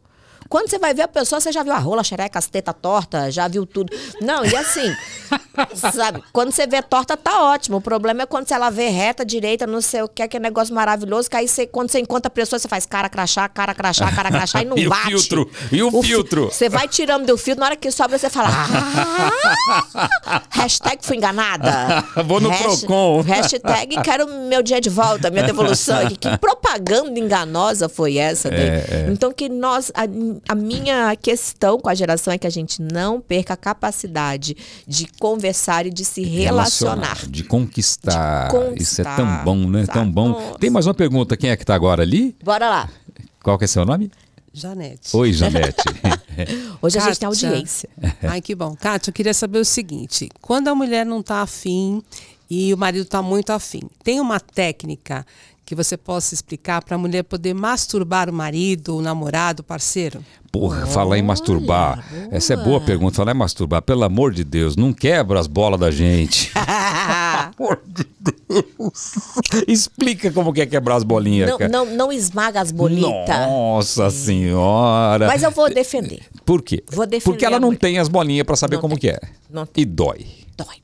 Speaker 2: Quando você vai ver a pessoa, você já viu a rola, a xereca, as tetas torta, já viu tudo. Não, e assim, sabe? Quando você vê torta, tá ótimo. O problema é quando ela vê reta, direita, não sei o que, é que é negócio maravilhoso, que aí você, quando você encontra a pessoa, você faz cara crachá, cara crachá, cara crachá e não e bate. O filtro,
Speaker 1: e o, o filtro? Você
Speaker 2: vai tirando do filtro, na hora que sobra, você fala. Ah, hashtag fui enganada. Vou no Hasht Procon. Hashtag quero meu dia de volta, minha devolução. que propaganda enganosa foi essa? Né? É, é. Então que nós a minha questão com a geração é que a gente não perca a capacidade de conversar e de se relacionar. relacionar
Speaker 1: de, conquistar. de, conquistar. Isso é tão bom, né? Exato. Tão bom. Tem mais uma pergunta. Quem é que está agora ali? Bora lá. Qual que é seu nome?
Speaker 2: Janete. Oi, Janete. Hoje Kátia. a gente tem audiência. Ai, que bom. Kátia, eu queria saber o seguinte: quando a mulher não está afim e o marido está muito afim, tem uma técnica que você possa explicar para a mulher poder masturbar o marido, o namorado, o parceiro?
Speaker 1: Porra, falar em masturbar. Boa. Essa é boa pergunta. Falar em masturbar, pelo amor de Deus, não quebra as bolas da gente. amor de Deus. Explica como que é quebrar as bolinhas, não, cara. Não,
Speaker 2: não esmaga as bolitas.
Speaker 1: Nossa senhora. Mas eu
Speaker 2: vou defender. Por quê? Vou defender. Porque ela não
Speaker 1: tem as bolinhas para saber não como tem. que é. Não tem. E dói. Dói.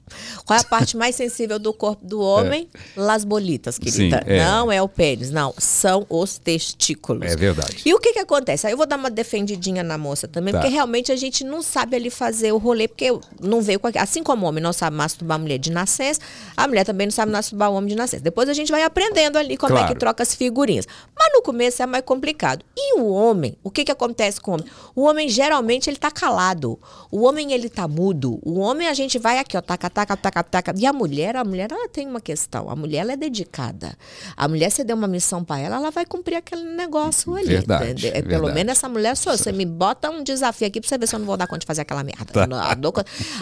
Speaker 2: Qual é a parte mais sensível do corpo do homem? É. Las bolitas, querida. Sim, é. Não é o pênis, não. São os testículos. É verdade. E o que que acontece? Aí eu vou dar uma defendidinha na moça também, tá. porque realmente a gente não sabe ali fazer o rolê, porque não veio com... Assim como o homem não sabe masturbar a mulher de nascença, a mulher também não sabe masturbar o homem de nascença. Depois a gente vai aprendendo ali como claro. é que troca as figurinhas. Mas no começo é mais complicado. E o homem, o que que acontece com o homem? O homem geralmente ele tá calado. O homem ele tá mudo. O homem a gente vai aqui, ó, tá taca, taca, taca. E a mulher, a mulher, ela tem uma questão. A mulher, ela é dedicada. A mulher, você deu uma missão para ela, ela vai cumprir aquele negócio ali. Verdade, é, Pelo menos essa mulher sou. Você me bota um desafio aqui para você ver se eu não vou dar conta de fazer aquela merda. Tá.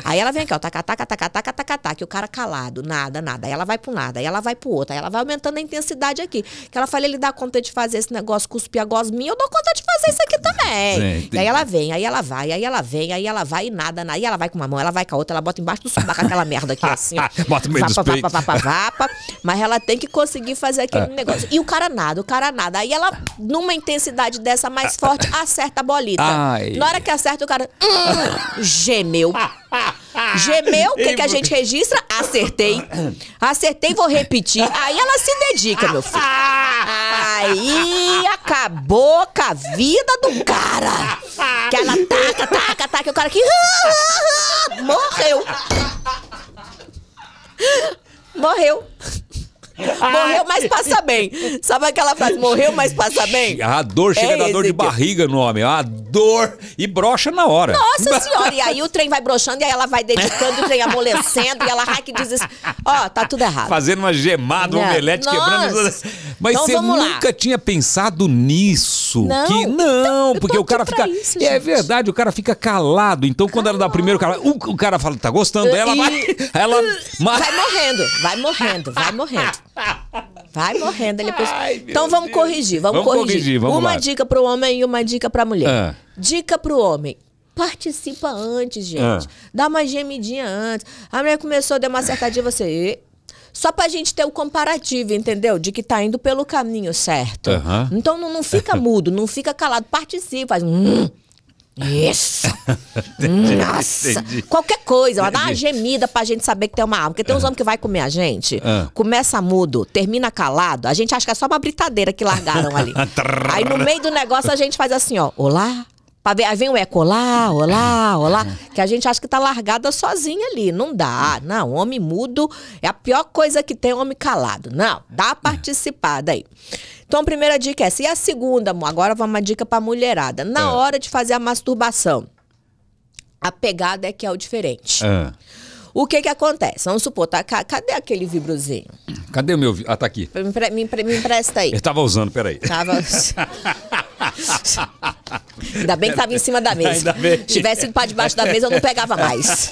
Speaker 2: Aí ela vem aqui, ó, taca, taca, taca, taca, taca, taca. E o cara calado, nada, nada. Aí ela vai pro lado aí ela vai pro outro. Aí ela vai aumentando a intensidade aqui. Que ela fala, ele dá conta de fazer esse negócio, cuspir a gosminha, eu dou conta de fazer isso aqui também. e Aí ela vem, aí ela vai, aí ela vem, aí ela vai e nada, nada. Aí ela vai com uma mão, ela vai com a outra, ela bota embaixo do subaco aquela merda merda aqui é assim. Ó. Bota meio vapa, vapa, vapa, vapa, Mas ela tem que conseguir fazer aquele ah. negócio. E o cara nada, o cara nada. Aí ela, numa intensidade dessa mais ah. forte, acerta a bolita. Na hora que acerta, o cara hum, gemeu. Ah. Gemeu, o que, que a gente registra? Acertei. Acertei, vou repetir. Aí ela se dedica, meu filho. Aí acabou com a vida do cara. Que ela taca, taca, taca. o cara que. Morreu. Morreu. Morreu, mas passa bem. Sabe aquela frase? Morreu, mas passa bem? A dor chega é da dor de barriga
Speaker 1: no homem. A dor e brocha na hora.
Speaker 2: Nossa senhora, e aí o trem vai brochando e aí ela vai dedicando, o trem amolecendo e ela, ai que Ó, tá tudo errado.
Speaker 1: Fazendo uma gemada, um omelete Nossa. quebrando. Mas então, você nunca lá. tinha pensado nisso. Não, que, então, não então, porque o cara fica. Isso, é verdade, o cara fica calado. Então quando ela dá primeiro, o cara,
Speaker 2: o, o cara fala, tá gostando. Ela e... vai. Ela. Vai morrendo, vai morrendo, vai morrendo. Vai morrendo. Depois... então vamos Deus. corrigir, vamos, vamos corrigir. corrigir vamos uma lá. dica para o homem e uma dica para a mulher. Ah. Dica para o homem. Participa antes, gente. Ah. Dá uma gemidinha antes. A mulher começou a dar uma acertadinha você... Só pra gente ter o comparativo, entendeu? De que tá indo pelo caminho certo. Uhum. Então não, não, fica mudo, não fica calado. Participa. Faz isso! Nossa! Entendi. Qualquer coisa, ela dá uma gemida pra gente saber que tem uma arma. Porque tem uns é. homens que vai comer a gente, ah. começa mudo, termina calado, a gente acha que é só uma britadeira que largaram ali. Aí no meio do negócio a gente faz assim, ó, olá, Pra ver, aí vem o eco, olá, olá, olá, que a gente acha que tá largada sozinha ali. Não dá, não. Homem mudo é a pior coisa que tem homem calado. Não, dá a é. participar daí. Então, a primeira dica é essa. E a segunda, amor, agora vai uma dica pra mulherada. Na ah. hora de fazer a masturbação, a pegada é que é o diferente. Ah. O que que acontece? Vamos supor, tá, cadê aquele vibrozinho?
Speaker 1: Cadê o meu? Ah, tá aqui.
Speaker 2: Me, me, me empresta aí. Eu
Speaker 1: tava usando, peraí.
Speaker 2: Tava. Ainda bem que estava em cima da mesa. Se tivesse ido para debaixo da mesa, eu não pegava mais.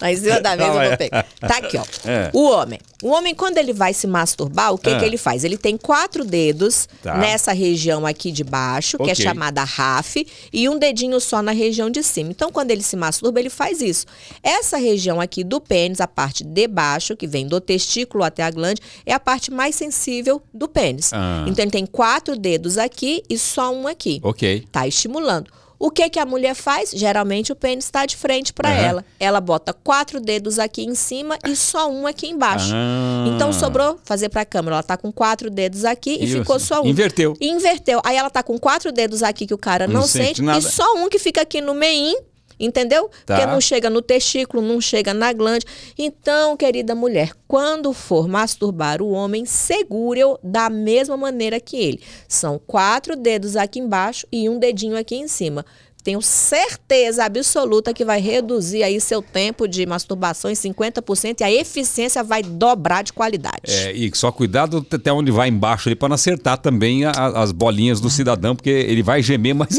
Speaker 2: Mas em cima da mesa não, eu é. não pego. Tá aqui, ó. É. O homem. O homem, quando ele vai se masturbar, o que, ah. que ele faz? Ele tem quatro dedos tá. nessa região aqui de baixo, okay. que é chamada RAF, e um dedinho só na região de cima. Então, quando ele se masturba, ele faz isso. Essa região aqui do pênis, a parte de baixo, que vem do testículo até a glande, é a parte mais sensível do pênis. Ah. Então, ele tem quatro dedos aqui e só um aqui. Ok. Tá estimulando. O que, que a mulher faz? Geralmente o pênis está de frente para uhum. ela. Ela bota quatro dedos aqui em cima e só um aqui embaixo. Ah. Então sobrou fazer para a câmera. Ela tá com quatro dedos aqui e, e ficou só um. Inverteu. Inverteu. Aí ela tá com quatro dedos aqui que o cara não, não sente, sente e só um que fica aqui no meio Entendeu? Tá. Porque não chega no testículo, não chega na glande. Então, querida mulher, quando for masturbar o homem, segure-o da mesma maneira que ele. São quatro dedos aqui embaixo e um dedinho aqui em cima tenho certeza absoluta que vai reduzir aí seu tempo de masturbação em 50% e a eficiência vai dobrar de qualidade. É,
Speaker 1: e só cuidado até onde vai embaixo ali para não acertar também a, as bolinhas do ah. cidadão, porque ele vai gemer, mas.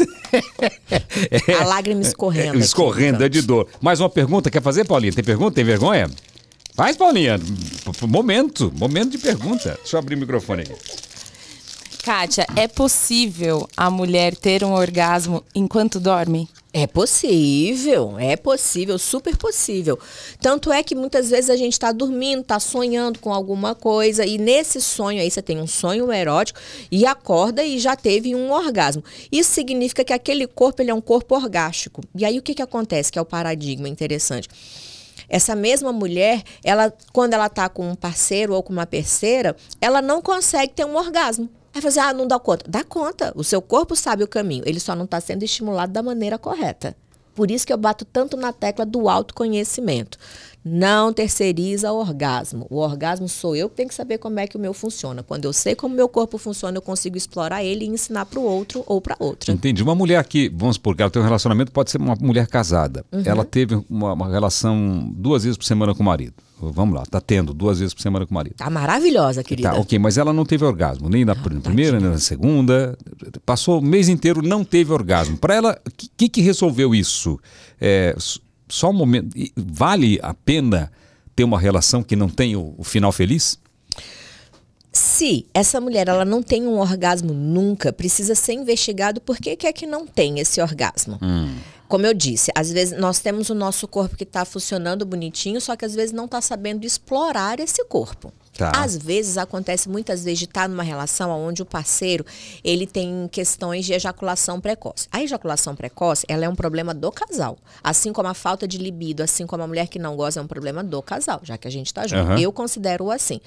Speaker 2: é, a lágrima escorrendo. É, escorrendo
Speaker 1: aqui, é de dor. Mais uma pergunta, quer fazer, Paulinha? Tem pergunta? Tem vergonha? Faz, Paulinha. Momento, momento de pergunta. Deixa eu abrir o microfone aqui.
Speaker 2: Kátia, é possível a mulher ter um orgasmo enquanto dorme? É possível, é possível, super possível. Tanto é que muitas vezes a gente está dormindo, está sonhando com alguma coisa, e nesse sonho aí você tem um sonho erótico e acorda e já teve um orgasmo. Isso significa que aquele corpo ele é um corpo orgástico. E aí o que, que acontece? Que é o paradigma interessante. Essa mesma mulher, ela, quando ela está com um parceiro ou com uma parceira, ela não consegue ter um orgasmo. Aí você, assim, ah, não dá conta. Dá conta. O seu corpo sabe o caminho, ele só não está sendo estimulado da maneira correta. Por isso que eu bato tanto na tecla do autoconhecimento. Não terceiriza o orgasmo. O orgasmo sou eu que tenho que saber como é que o meu funciona. Quando eu sei como o meu corpo funciona, eu consigo explorar ele e ensinar para o outro ou para outra.
Speaker 1: Entendi. Uma mulher que, vamos supor, que ela tem um relacionamento, pode ser uma mulher casada. Uhum. Ela teve uma, uma relação duas vezes por semana com o marido vamos lá, tá tendo duas vezes por semana com o marido. Tá maravilhosa, tá, querida. Tá, ok, mas ela não teve orgasmo, nem na ah, primeira, nem na segunda. Passou o mês inteiro, não teve orgasmo. Para ela, o que, que resolveu isso? É, só um momento. Vale a pena ter uma relação que não tem o, o final
Speaker 2: feliz? Se essa mulher ela não tem um orgasmo nunca, precisa ser investigado por que, é que não tem esse orgasmo. Hum como eu disse, às vezes nós temos o nosso corpo que está funcionando bonitinho, só que às vezes não está sabendo explorar esse corpo. Tá. Às vezes acontece muitas vezes de estar tá numa relação onde o parceiro ele tem questões de ejaculação precoce. A ejaculação precoce ela é um problema do casal, assim como a falta de libido, assim como a mulher que não goza é um problema do casal, já que a gente está junto. Uhum. Eu considero assim.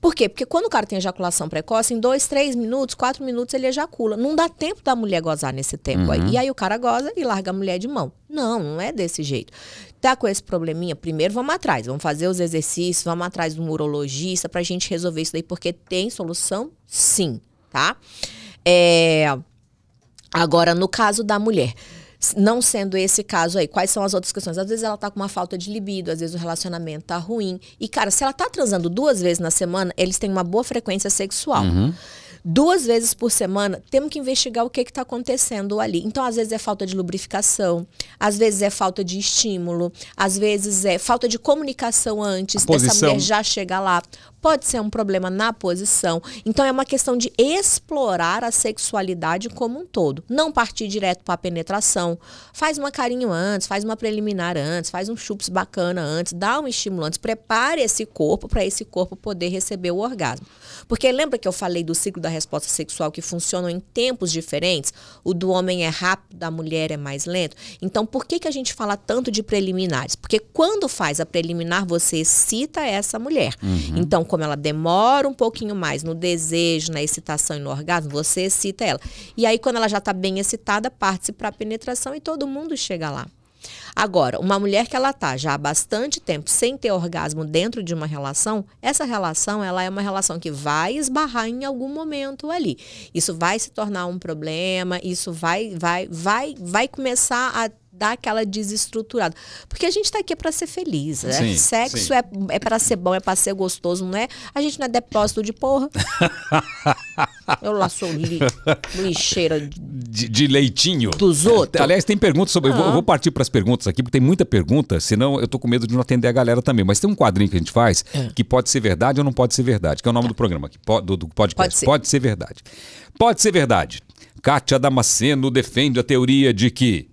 Speaker 2: Por quê? Porque quando o cara tem ejaculação precoce, em dois, três minutos, quatro minutos ele ejacula. Não dá tempo da mulher gozar nesse tempo uhum. aí. E aí o cara goza e larga a mulher de mão. Não, não é desse jeito. Tá com esse probleminha? Primeiro vamos atrás, vamos fazer os exercícios, vamos atrás do urologista pra gente resolver isso daí, porque tem solução sim, tá? É... Agora, no caso da mulher, não sendo esse caso aí, quais são as outras questões? Às vezes ela tá com uma falta de libido, às vezes o relacionamento tá ruim. E, cara, se ela tá transando duas vezes na semana, eles têm uma boa frequência sexual. Uhum duas vezes por semana, temos que investigar o que está acontecendo ali. Então, às vezes é falta de lubrificação, às vezes é falta de estímulo, às vezes é falta de comunicação antes dessa mulher já chegar lá. Pode ser um problema na posição. Então, é uma questão de explorar a sexualidade como um todo. Não partir direto para a penetração. Faz uma carinho antes, faz uma preliminar antes, faz um chups bacana antes, dá um estimulante, prepare esse corpo para esse corpo poder receber o orgasmo. Porque lembra que eu falei do ciclo da resposta sexual que funciona em tempos diferentes? O do homem é rápido, da mulher é mais lento. Então, por que, que a gente fala tanto de preliminares? Porque quando faz a preliminar, você excita essa mulher. Uhum. Então, como ela demora um pouquinho mais no desejo, na excitação e no orgasmo, você excita ela. E aí, quando ela já está bem excitada, parte-se para a penetração e todo mundo chega lá. Agora, uma mulher que ela tá já há bastante tempo sem ter orgasmo dentro de uma relação, essa relação ela é uma relação que vai esbarrar em algum momento ali. Isso vai se tornar um problema, isso vai vai vai vai começar a dá aquela desestruturada. Porque a gente está aqui para ser feliz, né? Sim, Sexo sim. é, é para ser bom, é para ser gostoso, não é? A gente não é depósito de porra. Eu lá sou li, lixeira de,
Speaker 1: de, de, leitinho. Dos é, outros. Aliás, tem perguntas sobre. Eu, vou, eu vou ah. partir para as perguntas aqui, porque tem muita pergunta, senão eu tô com medo de não atender a galera também. Mas tem um quadrinho que a gente faz é. que pode ser verdade ou não pode ser verdade, que é o nome tá. do programa do, do podcast. Pode ser. pode ser verdade. Pode ser verdade. Kátia Damasceno defende a teoria de que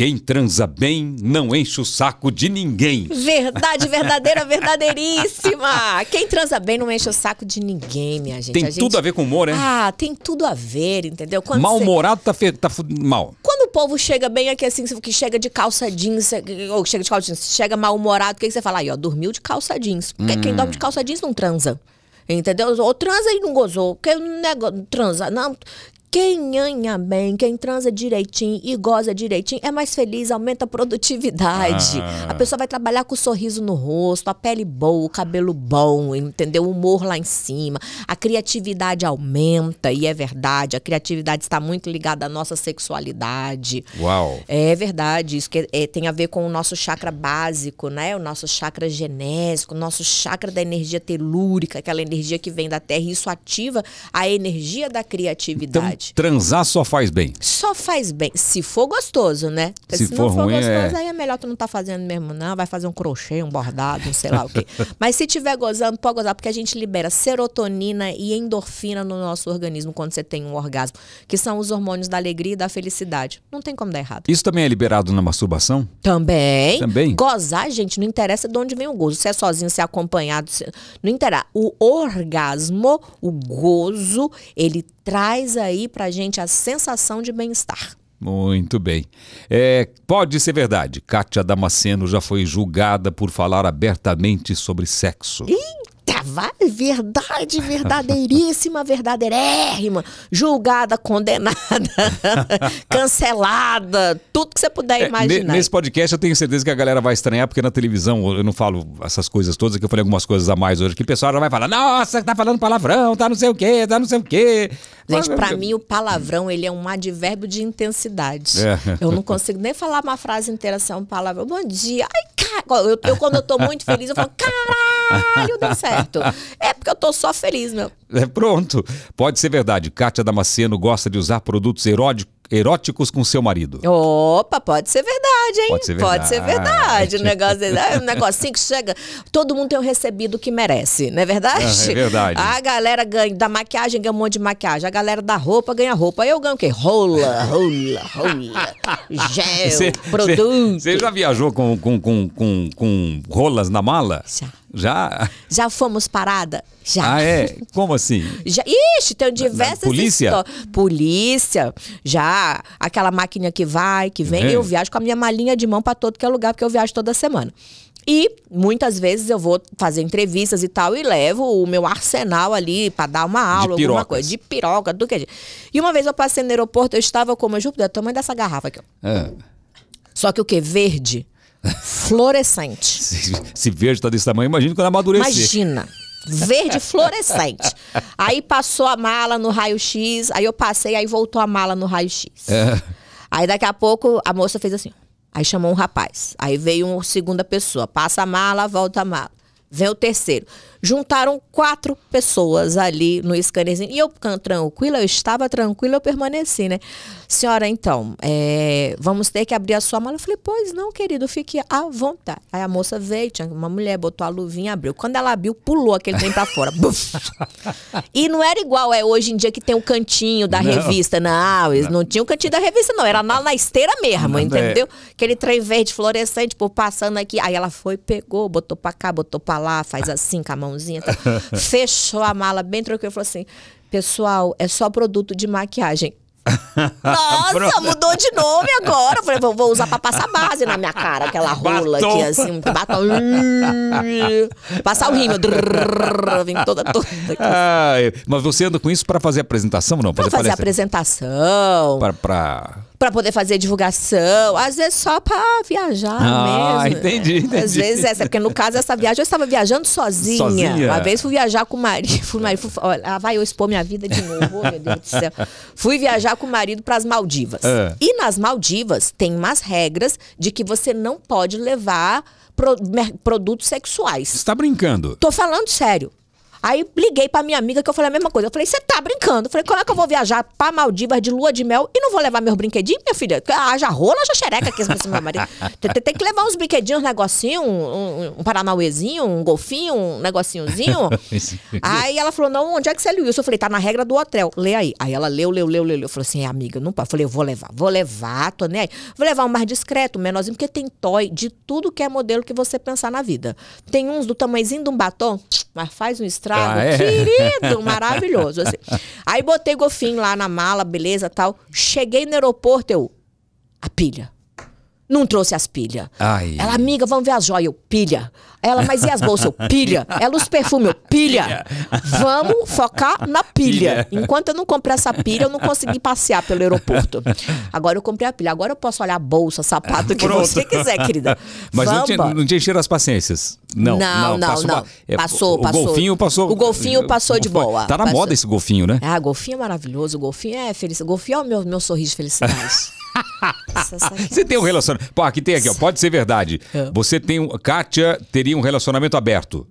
Speaker 1: quem transa bem não enche o saco de ninguém. Verdade verdadeira,
Speaker 2: verdadeiríssima. Quem transa bem não enche o saco de ninguém, minha gente. Tem a gente... tudo a ver com humor, né? Ah, tem tudo a ver, entendeu? Quando Mal-humorado
Speaker 1: tá, fe... tá f... mal.
Speaker 2: Quando o povo chega bem aqui assim, que chega de calça jeans, ou chega de calça jeans, chega mal-humorado, o que, que você fala? Aí, ó, dormiu de calça jeans. Porque hum. quem dorme de hum. calça jeans não transa. Entendeu? Ou transa e não gozou. Porque não é transa. Não. Quem anha bem, quem transa direitinho e goza direitinho é mais feliz, aumenta a produtividade. Ah. A pessoa vai trabalhar com o um sorriso no rosto, a pele boa, o cabelo bom, entendeu? O humor lá em cima. A criatividade aumenta e é verdade. A criatividade está muito ligada à nossa sexualidade. Uau! É verdade. Isso que é, tem a ver com o nosso chakra básico, né? O nosso chakra genésico, o nosso chakra da energia telúrica, aquela energia que vem da terra. E isso ativa a energia da criatividade. Então,
Speaker 1: Transar só faz bem.
Speaker 2: Só faz bem. Se for gostoso, né? se, se for não for ruim, é. gostoso, é... aí é melhor tu não tá fazendo mesmo, não. Vai fazer um crochê, um bordado, um sei lá o quê. Mas se tiver gozando, pode gozar, porque a gente libera serotonina e endorfina no nosso organismo quando você tem um orgasmo, que são os hormônios da alegria e da felicidade. Não tem como dar errado.
Speaker 1: Isso também é liberado na masturbação?
Speaker 2: Também. Também. Gozar, gente, não interessa de onde vem o gozo. Se é sozinho, se é acompanhado, se... não interessa. O orgasmo, o gozo, ele traz aí para gente a sensação de bem-estar.
Speaker 1: Muito bem. É, pode ser verdade. Kátia Damasceno já foi julgada por falar abertamente sobre sexo.
Speaker 2: Ih! verdade verdadeiríssima, verdadeirérrima, julgada, condenada, cancelada, tudo que você puder é, imaginar. Nesse
Speaker 1: podcast eu tenho certeza que a galera vai estranhar, porque na televisão eu não falo essas coisas todas, que eu falei algumas coisas a mais hoje, que o pessoal já vai falar, nossa, tá falando palavrão, tá não sei o quê, tá não sei o quê. Gente, pra mim
Speaker 2: o palavrão, ele é um advérbio de intensidade. É. Eu não consigo nem falar uma frase inteira sem um palavrão. Bom dia. Ai, cara. Eu, eu, quando eu tô muito feliz, eu falo, caralho deu certo. É porque eu tô só feliz, meu.
Speaker 1: É pronto. Pode ser verdade. Kátia Damasceno gosta de usar produtos eróticos eróticos com seu marido.
Speaker 2: Opa, pode ser verdade, hein? Pode ser verdade. Pode ser verdade. o negócio, é, é um negocinho que chega. Todo mundo tem o recebido que merece, não é verdade? É, é verdade. A galera ganha da maquiagem, ganha um monte de maquiagem. A galera da roupa ganha roupa. Eu ganho o quê? Rola, rola, rola. Gel, cê,
Speaker 1: produto. Você já viajou com, com, com, com, com rolas na mala? Já. Já?
Speaker 2: Já fomos parada? Já.
Speaker 1: Ah, é? Como assim?
Speaker 2: Já. Ixi, tem diversas. Na, polícia? Histórias. Polícia, já. Aquela máquina que vai, que vem. É. Eu viajo com a minha malinha de mão para todo que é lugar, porque eu viajo toda semana. E muitas vezes eu vou fazer entrevistas e tal e levo o meu arsenal ali para dar uma aula, alguma coisa, de piroca, do que. É. E uma vez eu passei no aeroporto, eu estava com eu juro, do tamanho dessa garrafa aqui, ó. É. Só que o que? Verde. Fluorescente.
Speaker 1: se, se verde está desse tamanho, imagina quando amadurecer. Imagina
Speaker 2: verde fluorescente. Aí passou a mala no raio-x, aí eu passei, aí voltou a mala no raio-x. É. Aí daqui a pouco a moça fez assim. Aí chamou um rapaz. Aí veio uma segunda pessoa. Passa a mala, volta a mala. Vem o terceiro. Juntaram quatro pessoas ali no scannerzinho. E eu tranquila, eu estava tranquila, eu permaneci, né? Senhora, então, é, vamos ter que abrir a sua mala. Eu falei, pois não, querido, fique à vontade. Aí a moça veio, tinha uma mulher, botou a luvinha, abriu. Quando ela abriu, pulou aquele trem pra fora. e não era igual, é hoje em dia que tem um cantinho da não. revista. Não, não. tinha o um cantinho da revista, não. Era na, na esteira mesmo, não, é. entendeu? É. Aquele trem verde fluorescente, por passando aqui. Aí ela foi, pegou, botou pra cá, botou pra lá, faz assim com a mão mãozinha. Tá? Fechou a mala bem tranquilo. Falou assim: pessoal, é só produto de maquiagem. Nossa, mudou de nome agora. Eu falei, vou, vou usar pra passar base na minha cara, aquela rola batom. aqui, assim, batom. passar o rímel. Vem toda, toda.
Speaker 1: Ah, mas você anda com isso pra fazer apresentação, não? Pra fazer, fazer
Speaker 2: apresentação.
Speaker 1: Pra, pra
Speaker 2: para poder fazer divulgação, às vezes só para viajar ah, mesmo. Entendi, entendi. Às vezes essa, é, porque no caso essa viagem eu estava viajando sozinha. sozinha. Uma vez fui viajar com o marido, fui, marido fui, olha, vai eu expor minha vida de novo, oh, meu Deus do céu. Fui viajar com o marido para as Maldivas. Ah. E nas Maldivas tem umas regras de que você não pode levar produtos sexuais. Você
Speaker 1: tá brincando?
Speaker 2: Tô falando sério. Aí liguei pra minha amiga que eu falei a mesma coisa. Eu falei, você tá brincando? Eu falei, como é que eu vou viajar pra Maldivas de lua de mel e não vou levar meus brinquedinhos, minha filha? Haja rola, já xereca aqui esse meu marido. Tem, tem, tem, que levar uns brinquedinhos, uns negocinho, um, um paranauezinho, um golfinho, um negocinhozinho. aí ela falou, não, onde é que você é, leu isso? Eu falei, tá na regra do hotel, lê aí. Aí ela leu, leu, leu, leu. leu. Eu falei assim, é, amiga, não pode. Eu falei, eu vou levar, vou levar, tô nem aí. Vou levar um mais discreto, um menorzinho, porque tem toy de tudo que é modelo que você pensar na vida. Tem uns do tamanhozinho de um batom, mas faz um estranho trago. Ah, é? Querido, maravilhoso. Assim. Aí botei golfinho lá na mala, beleza tal. Cheguei no aeroporto, eu. A pilha não trouxe as pilhas. Ela, amiga, vamos ver as joias, eu, pilha. Ela, mas e as bolsas, eu, pilha. Ela, os perfumes, eu, pilha. Vamos focar na pilha. Enquanto eu não comprei essa pilha, eu não consegui passear pelo aeroporto. Agora eu comprei a pilha. Agora eu posso olhar bolsa, sapato, o que você quiser, querida. Mas não tinha, não
Speaker 1: tinha as paciências. Não, não, não. não passou, não. É, passou, o, passou. O golfinho passou. O golfinho passou de boa. Tá na passou. moda esse golfinho, né?
Speaker 2: Ah, golfinho é maravilhoso. O golfinho é feliz. Golfinho é o meu, meu sorriso de felicidade. É
Speaker 1: Você tem um relacionamento. Pô, aqui tem aqui, ó. Pode ser verdade. É. Você tem um. Kátia teria um relacionamento aberto.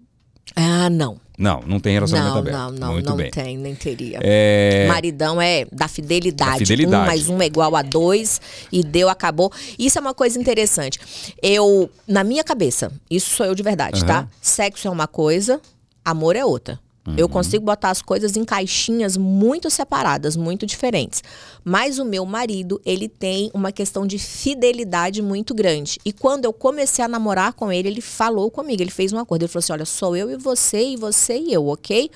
Speaker 2: Ah, não.
Speaker 1: Não, não tem relacionamento não, aberto. Não, não, Muito não bem.
Speaker 2: tem, nem teria. É... Maridão é da fidelidade. da fidelidade. Um mais um é igual a dois e deu, acabou. Isso é uma coisa interessante. Eu, na minha cabeça, isso sou eu de verdade, uhum. tá? Sexo é uma coisa, amor é outra. Uhum. Eu consigo botar as coisas em caixinhas muito separadas, muito diferentes. Mas o meu marido, ele tem uma questão de fidelidade muito grande. E quando eu comecei a namorar com ele, ele falou comigo, ele fez um acordo. Ele falou assim: olha, sou eu e você, e você e eu, ok?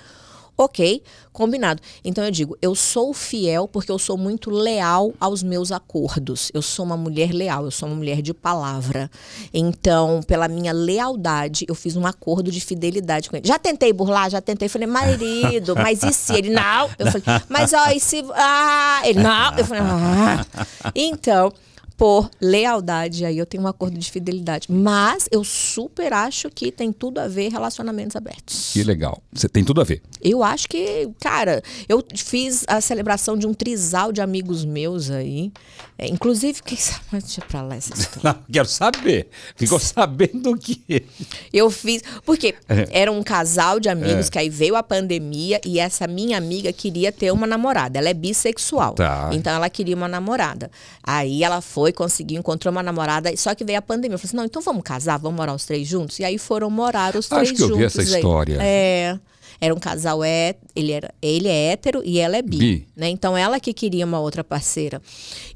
Speaker 2: Ok, combinado. Então eu digo, eu sou fiel porque eu sou muito leal aos meus acordos. Eu sou uma mulher leal, eu sou uma mulher de palavra. Então, pela minha lealdade, eu fiz um acordo de fidelidade com ele. Já tentei burlar, já tentei. Falei, marido, mas e se? Ele, não. Eu falei, mas ó, e se. Ah, ele, não. Eu falei, ah. Então por lealdade. Aí eu tenho um acordo de fidelidade. Mas eu super acho que tem tudo a ver relacionamentos abertos.
Speaker 1: Que legal. Você tem tudo a ver.
Speaker 2: Eu acho que, cara, eu fiz a celebração de um trisal de amigos meus aí. É, inclusive, quem sabe, deixa pra lá essa história.
Speaker 1: Não, quero saber. Ficou
Speaker 2: sabendo o quê? Eu fiz, porque é. era um casal de amigos é. que aí veio a pandemia e essa minha amiga queria ter uma namorada. Ela é bissexual. Tá. Então ela queria uma namorada. Aí ela foi foi, conseguiu, encontrou uma namorada, só que veio a pandemia. Eu falei assim, não, então vamos casar, vamos morar os três juntos? E aí foram morar os Acho três juntos. Acho que eu vi essa aí. história. É era um casal é ele era ele é hétero e ela é bi, bi, né então ela que queria uma outra parceira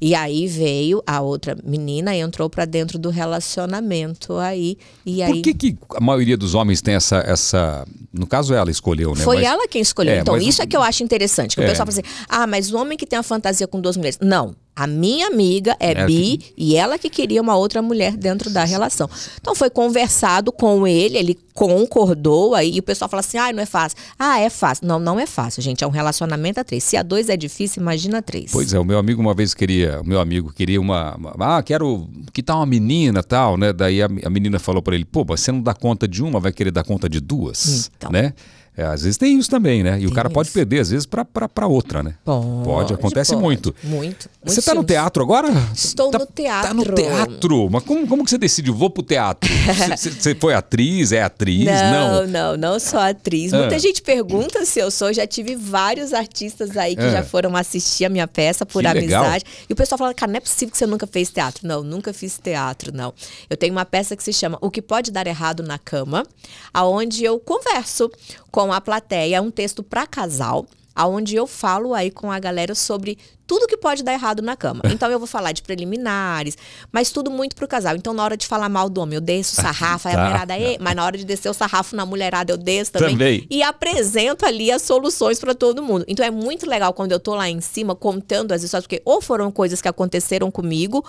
Speaker 2: e aí veio a outra menina e entrou para dentro do relacionamento aí e por aí... que,
Speaker 1: que a maioria dos homens tem essa essa no caso ela escolheu né foi mas... ela quem escolheu é, então mas... isso é que eu
Speaker 2: acho interessante que é. o pessoal fala assim ah mas o homem que tem a fantasia com duas mulheres não a minha amiga é, é bi que... e ela que queria uma outra mulher dentro da relação. Então foi conversado com ele, ele concordou aí o pessoal fala assim: "Ah, não é fácil". Ah, é fácil. Não, não é fácil, gente, é um relacionamento a três. Se a dois é difícil, imagina a três. Pois
Speaker 1: é, o meu amigo uma vez queria, o meu amigo queria uma, ah, quero que tal tá uma menina, tal, né? Daí a, a menina falou para ele: "Pô, mas você não dá conta de uma, vai querer dar conta de duas", então. né? É, às vezes tem isso também, né? E tem o cara isso. pode perder, às vezes, para outra, né?
Speaker 2: Pode, pode acontece pode. muito. Muito. Você está no
Speaker 1: teatro agora?
Speaker 2: Estou tá, no teatro. Tá no teatro.
Speaker 1: Mas como, como que você decide? Eu vou pro teatro. você, você foi atriz? É atriz? Não, não,
Speaker 2: não, não sou atriz. Muita ah. gente pergunta se eu sou. Já tive vários artistas aí que já ah. foram assistir a minha peça por que amizade. Legal. E o pessoal fala, cara, não é possível que você nunca fez teatro. Não, nunca fiz teatro, não. Eu tenho uma peça que se chama O que pode dar errado na cama, aonde eu converso com com a plateia, é um texto para casal, aonde eu falo aí com a galera sobre tudo que pode dar errado na cama. Então eu vou falar de preliminares, mas tudo muito pro casal. Então na hora de falar mal do homem, eu desço o sarrafo, aí a tá. mulherada, é, mas na hora de descer o sarrafo na mulherada, eu desço também. também. E apresento ali as soluções para todo mundo. Então é muito legal quando eu tô lá em cima contando as histórias, porque ou foram coisas que aconteceram comigo,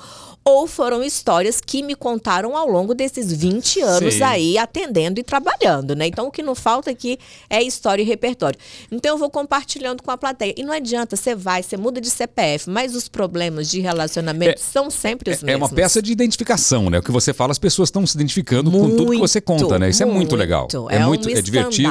Speaker 2: ou foram histórias que me contaram ao longo desses 20 anos Sim. aí atendendo e trabalhando, né? Então o que não falta aqui é história e repertório. Então eu vou compartilhando com a plateia. E não adianta, você vai, você muda de separação CPF, mas os problemas de relacionamento é, são sempre é, os é, mesmos. É uma peça
Speaker 1: de identificação, né? O que você fala, as pessoas estão se identificando muito, com tudo que você conta, né? Isso muito, é muito legal. É, é muito um é divertido.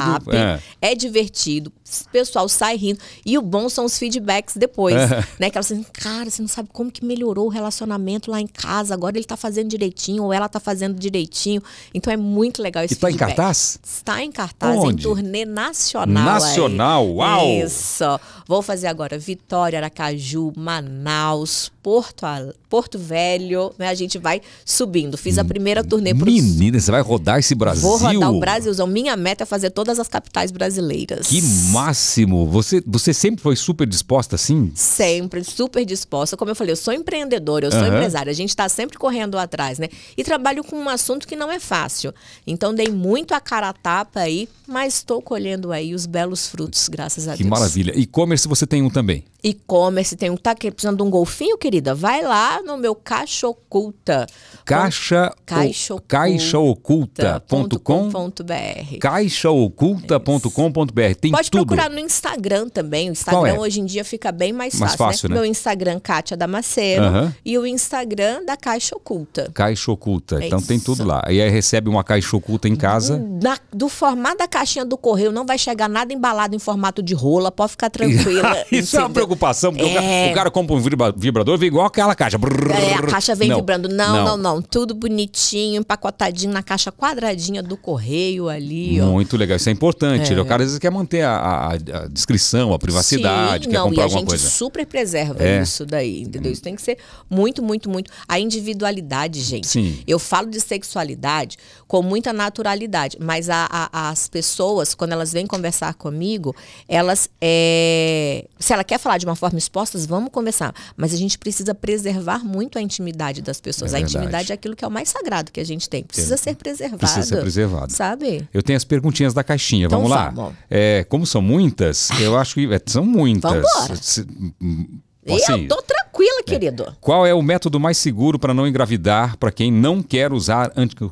Speaker 2: É. é divertido. O pessoal sai rindo. E o bom são os feedbacks depois, é. né? Que elas dizem, cara, você não sabe como que melhorou o relacionamento lá em casa, agora ele tá fazendo direitinho ou ela tá fazendo direitinho. Então é muito legal esse e tá feedback. Está em cartaz? Está em cartaz, Onde? em turnê nacional. Nacional, aí. uau! Isso. Vou fazer agora Vitória, Aracaju, Aracaju, Manaus, Porto, Porto Velho, né? A gente vai subindo. Fiz a hum, primeira turnê por
Speaker 1: Menina, você vai rodar esse Brasil? Vou rodar o Brasilzão.
Speaker 2: Minha meta é fazer todas as capitais brasileiras. Que
Speaker 1: máximo! Você, você sempre foi super disposta assim?
Speaker 2: Sempre, super disposta. Como eu falei, eu sou empreendedora, eu sou uhum. empresária. A gente está sempre correndo atrás, né? E trabalho com um assunto que não é fácil. Então dei muito a cara a tapa aí, mas estou colhendo aí os belos frutos, graças a que Deus. Que maravilha.
Speaker 1: E-commerce você tem um também?
Speaker 2: E-commerce tem um tá precisando de um golfinho, querida? Vai lá no meu caixa oculta.
Speaker 1: Caixa caixaoculta.com.br. Caixaoculta.com.br. Caixaoculta.com.br. Tem Pode tudo. procurar
Speaker 2: no Instagram também. O Instagram é? hoje em dia fica bem mais, mais fácil, né? fácil né? Né? Meu Instagram Cátia Damasceno e o Instagram da Caixa Oculta.
Speaker 1: Caixa Oculta. É então isso. tem tudo lá. E aí recebe uma caixa oculta em casa.
Speaker 2: Na, do formato da caixinha do correio não vai chegar nada embalado em formato de rola, pode ficar tranquila. isso entendeu? é uma
Speaker 1: preocupação, porque é, o cara é. O cara compra um vibrador, vem igual aquela caixa. É, a caixa vem não. vibrando. Não, não, não,
Speaker 2: não, Tudo bonitinho, empacotadinho na caixa quadradinha do correio ali.
Speaker 1: Muito ó. legal, isso é importante. É. O cara às vezes quer manter a, a, a descrição, a privacidade, Sim, quer não, comprar alguma coisa. a gente super
Speaker 2: preserva é. isso daí, entendeu? Isso tem que ser muito, muito, muito. A individualidade, gente. Sim. Eu falo de sexualidade com muita naturalidade. Mas a, a, as pessoas, quando elas vêm conversar comigo, elas. É... Se ela quer falar de uma forma exposta, vamos conversar. Mas a gente precisa preservar muito a intimidade das pessoas. É a intimidade é aquilo que é o mais sagrado que a gente tem. Precisa é. ser preservado. Precisa ser preservado. Sabe?
Speaker 1: Eu tenho as perguntinhas da caixinha. Então, vamos lá. Vamos. É, como são muitas, eu acho que é, são muitas. Vamos embora.
Speaker 2: Assim, eu tô tranquila, é. querido.
Speaker 1: Qual é o método mais seguro para não engravidar para quem não quer usar antico,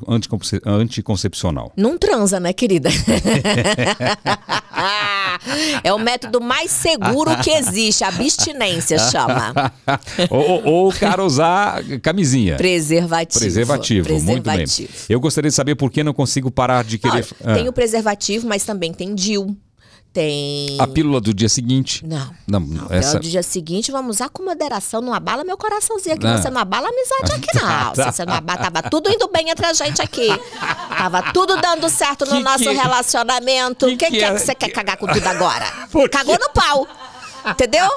Speaker 1: anticoncepcional?
Speaker 2: Não transa, né, querida? é o método mais seguro que existe. Abstinência chama.
Speaker 1: ou, ou, cara, usar camisinha.
Speaker 2: Preservativo. Preservativo, preservativo. muito bem.
Speaker 1: Eu gostaria de saber por que não consigo parar de querer. ah. Tem o
Speaker 2: preservativo, mas também tem DIL. Tem. A
Speaker 1: pílula do dia seguinte? Não. Não, não essa... do dia
Speaker 2: seguinte vamos usar com moderação. Não abala meu coraçãozinho aqui. Não. Você não abala amizade aqui, não. tá, tá. Você não abala. Tava tudo indo bem entre a gente aqui. Tava tudo dando certo no que nosso que... relacionamento. O que, que, que, é, é que você quer cagar com tudo agora? Cagou no pau. Entendeu?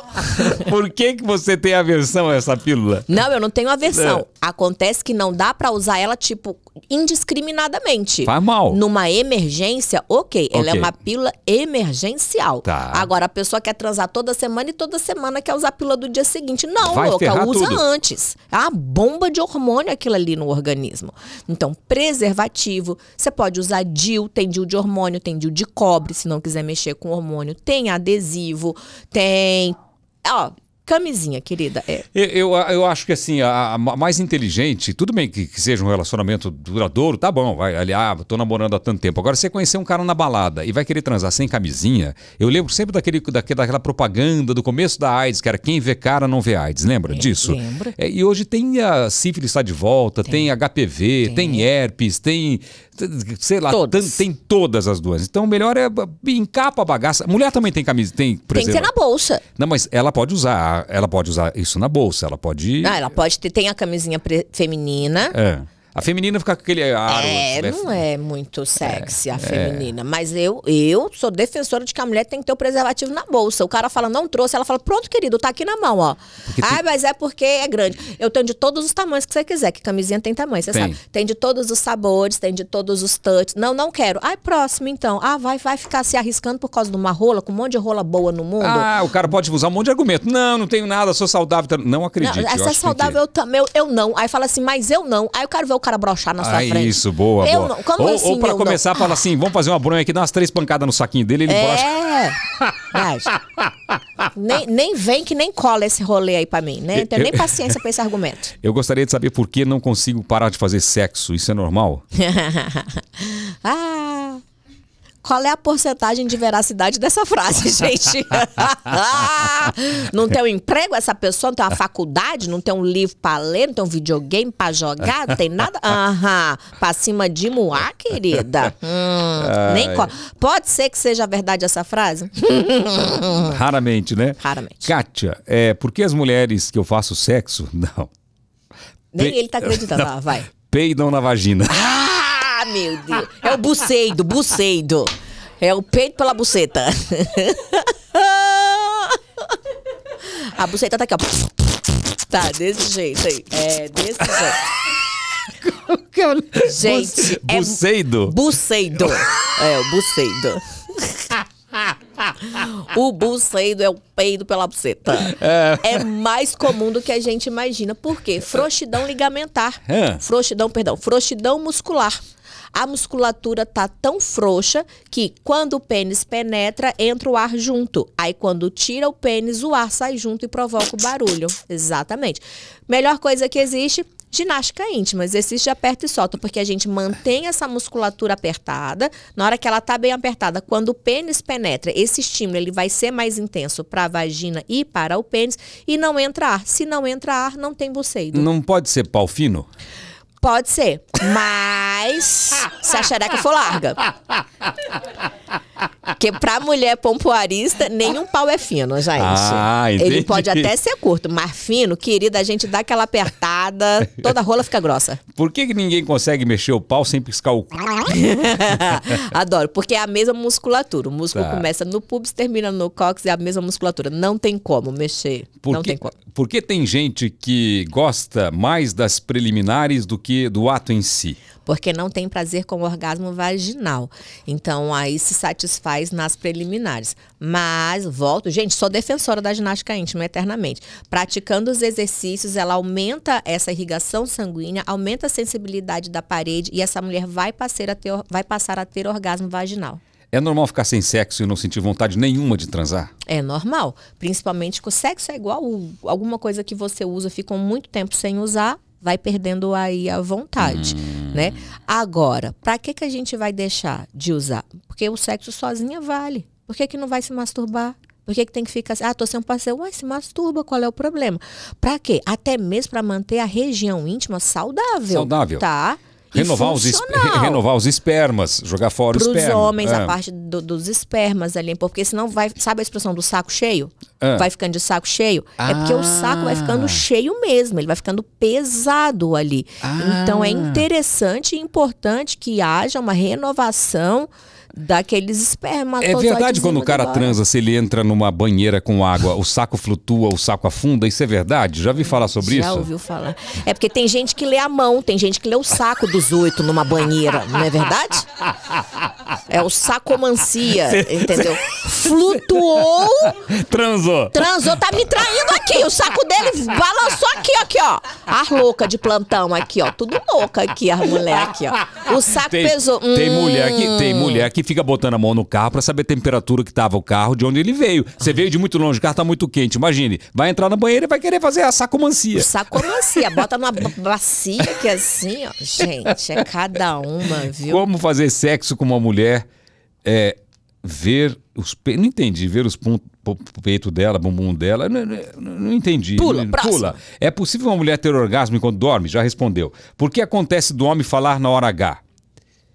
Speaker 1: Por que, que você tem aversão a essa pílula?
Speaker 2: Não, eu não tenho aversão. É. Acontece que não dá para usar ela, tipo, indiscriminadamente. Faz mal. Numa emergência, ok, okay. ela é uma pílula emergencial. Tá. Agora, a pessoa quer transar toda semana e toda semana quer usar a pílula do dia seguinte. Não, Vai louca, usa tudo. antes. É uma bomba de hormônio aquilo ali no organismo. Então, preservativo, você pode usar DIL, tem DIL de hormônio, tem DIL de cobre, se não quiser mexer com hormônio, tem adesivo, tem... Ó, camisinha, querida. É. Eu,
Speaker 1: eu, eu acho que assim, a, a mais inteligente, tudo bem que, que, seja um relacionamento duradouro, tá bom, vai, ali, ah, tô namorando há tanto tempo. Agora, você conhecer um cara na balada e vai querer transar sem camisinha, eu lembro sempre daquele, daquele daquela propaganda do começo da AIDS, que era quem vê cara não vê AIDS, lembra é, disso? Lembro. É, e hoje tem a sífilis está de volta, tem, tem HPV, tem. tem herpes, tem, sei lá, Tem, tem todas as duas. Então, o melhor é encapa a bagaça. Mulher também tem camisa, tem, por tem exemplo. Tem que ter na bolsa. Não, mas ela pode usar ela pode usar isso na bolsa, ela pode. Ah, ela
Speaker 2: pode ter. Tem a camisinha feminina. É
Speaker 1: a feminina fica com aquele aro. É, não assim.
Speaker 2: é muito sexy é, a é. feminina. É. Mas eu, eu sou defensora de que a mulher tem que ter o preservativo na bolsa. O cara fala, não trouxe. Ela fala, pronto, querido, tá aqui na mão, ó. Porque ah, tem... mas é porque é grande. Eu tenho de todos os tamanhos que você quiser, que camisinha tem tamanho, você tem. sabe. Tem de todos os sabores, tem de todos os touchs. Não, não quero. Ah, próximo então. Ah, vai, vai ficar se arriscando por causa de uma rola, com um monte de rola boa no mundo. Ah,
Speaker 1: o cara pode usar um monte de argumento. Não, não tenho nada, sou saudável. Não acredito. Não, essa é eu saudável que...
Speaker 2: eu também, eu, eu não. Aí fala assim, mas eu não. Aí o cara vai o cara brochar na sua ah, frente.
Speaker 1: Isso, boa, eu, boa. Como ou, assim, ou pra começar, não? fala assim: vamos fazer uma bronha aqui, dá umas três pancadas no saquinho dele, ele
Speaker 2: brocha. É, nem, nem vem que nem cola esse rolê aí pra mim, né? Não tenho nem paciência pra esse argumento.
Speaker 1: Eu gostaria de saber por que não consigo parar de fazer sexo. Isso é normal?
Speaker 2: ah. Qual é a porcentagem de veracidade dessa frase, gente? não tem um emprego essa pessoa, não tem uma faculdade, não tem um livro para ler, não tem um videogame para jogar, não tem nada. Aham, uhum. para cima de moar, querida. Hum, nem co... Pode ser que seja verdade essa frase?
Speaker 1: Raramente, né? Raramente. Kátia, é, por que as mulheres que eu faço sexo? Não. Nem Pe... ele tá acreditando, tá, não. Ah, vai. Peidam na vagina. Ah!
Speaker 2: Ah, meu Deus. É o buceido, buceido. É o peito pela buceta. A buceta tá aqui, ó. Tá, desse jeito aí. É, desse jeito. que Gente. Bu é buceido? Buceido. É, o buceido. É é, o buceido é o peido pela buceta. É. é. mais comum do que a gente imagina. Por quê? Frouxidão ligamentar. É. Frouxidão, perdão, frouxidão muscular a musculatura tá tão frouxa que quando o pênis penetra, entra o ar junto. Aí quando tira o pênis, o ar sai junto e provoca o barulho. Exatamente. Melhor coisa que existe ginástica íntima, exercício de aperta e solta, porque a gente mantém essa musculatura apertada. Na hora que ela está bem apertada, quando o pênis penetra, esse estímulo ele vai ser mais intenso para a vagina e para o pênis e não entra ar. Se não entra ar, não tem buceio.
Speaker 1: Não pode ser pau fino?
Speaker 2: Pode ser. Mas se a xereca for larga. Porque pra mulher pompoarista, nenhum pau é fino, gente. Ah, Ele pode até ser curto, mas fino, querida, a gente dá aquela apertada, toda a rola fica grossa.
Speaker 1: Por que, que ninguém consegue mexer o pau sem piscar o cu?
Speaker 2: Adoro, porque é a mesma musculatura. O músculo tá. começa no pubis, termina no cóccix, é a mesma musculatura. Não tem como mexer. Por, Não tem
Speaker 1: como. que tem gente que gosta mais das preliminares do que que do ato em si?
Speaker 2: Porque não tem prazer com o orgasmo vaginal. Então aí se satisfaz nas preliminares. Mas volto, gente, sou defensora da ginástica íntima eternamente. Praticando os exercícios, ela aumenta essa irrigação sanguínea, aumenta a sensibilidade da parede e essa mulher vai passar a ter, vai passar a ter orgasmo vaginal.
Speaker 1: É normal ficar sem sexo e não sentir vontade nenhuma de transar?
Speaker 2: É normal. Principalmente que o sexo é igual alguma coisa que você usa, ficou muito tempo sem usar, vai perdendo aí a vontade, hum. né? Agora, para que que a gente vai deixar de usar? Porque o sexo sozinha vale. Por que que não vai se masturbar? Por que, que tem que ficar assim? Ah, tô sem um parceiro. Ué, se masturba, qual é o problema? Para quê? Até mesmo para manter a região íntima saudável. Saudável. Tá? Renovar os, renovar
Speaker 1: os espermas, jogar fora os espermas. Para os homens, é. a parte
Speaker 2: do, dos espermas ali, porque senão vai. Sabe a expressão do saco cheio? É. Vai ficando de saco cheio? Ah. É porque o saco vai ficando ah. cheio mesmo, ele vai ficando pesado ali. Ah. Então é ah. interessante e importante que haja uma renovação daqueles espermatozoides. É verdade quando o cara
Speaker 1: transa, se ele entra numa banheira com água, o saco flutua, o saco afunda, isso é verdade? Já vi falar sobre Já isso? Já ouviu
Speaker 2: falar. É porque tem gente que lê a mão, tem gente que lê o saco dos oito numa banheira, não é verdade? É o sacomancia, entendeu? Flutuou. Transou. Transou, tá me traindo aqui. O saco dele balançou aqui, aqui, ó. As louca de plantão aqui, ó. Tudo louca aqui, as mulher aqui, ó. O saco tem, pesou. Tem hum. mulher que hum. tem mulher
Speaker 1: que que fica botando a mão no carro para saber a temperatura que tava o carro, de onde ele veio. Você veio de muito longe, o carro tá muito quente. Imagine, vai entrar na banheira e vai querer fazer a sacomancia.
Speaker 2: Sacomancia, bota numa bacia que assim, ó. Gente, é cada uma, viu? Como
Speaker 1: fazer sexo com uma mulher é ver os pe... não entendi, ver os pontos peito dela, bumbum dela, não, não, não entendi. Pula, não, pula. É possível uma mulher ter orgasmo enquanto dorme? Já respondeu. Por que acontece do homem falar na hora H?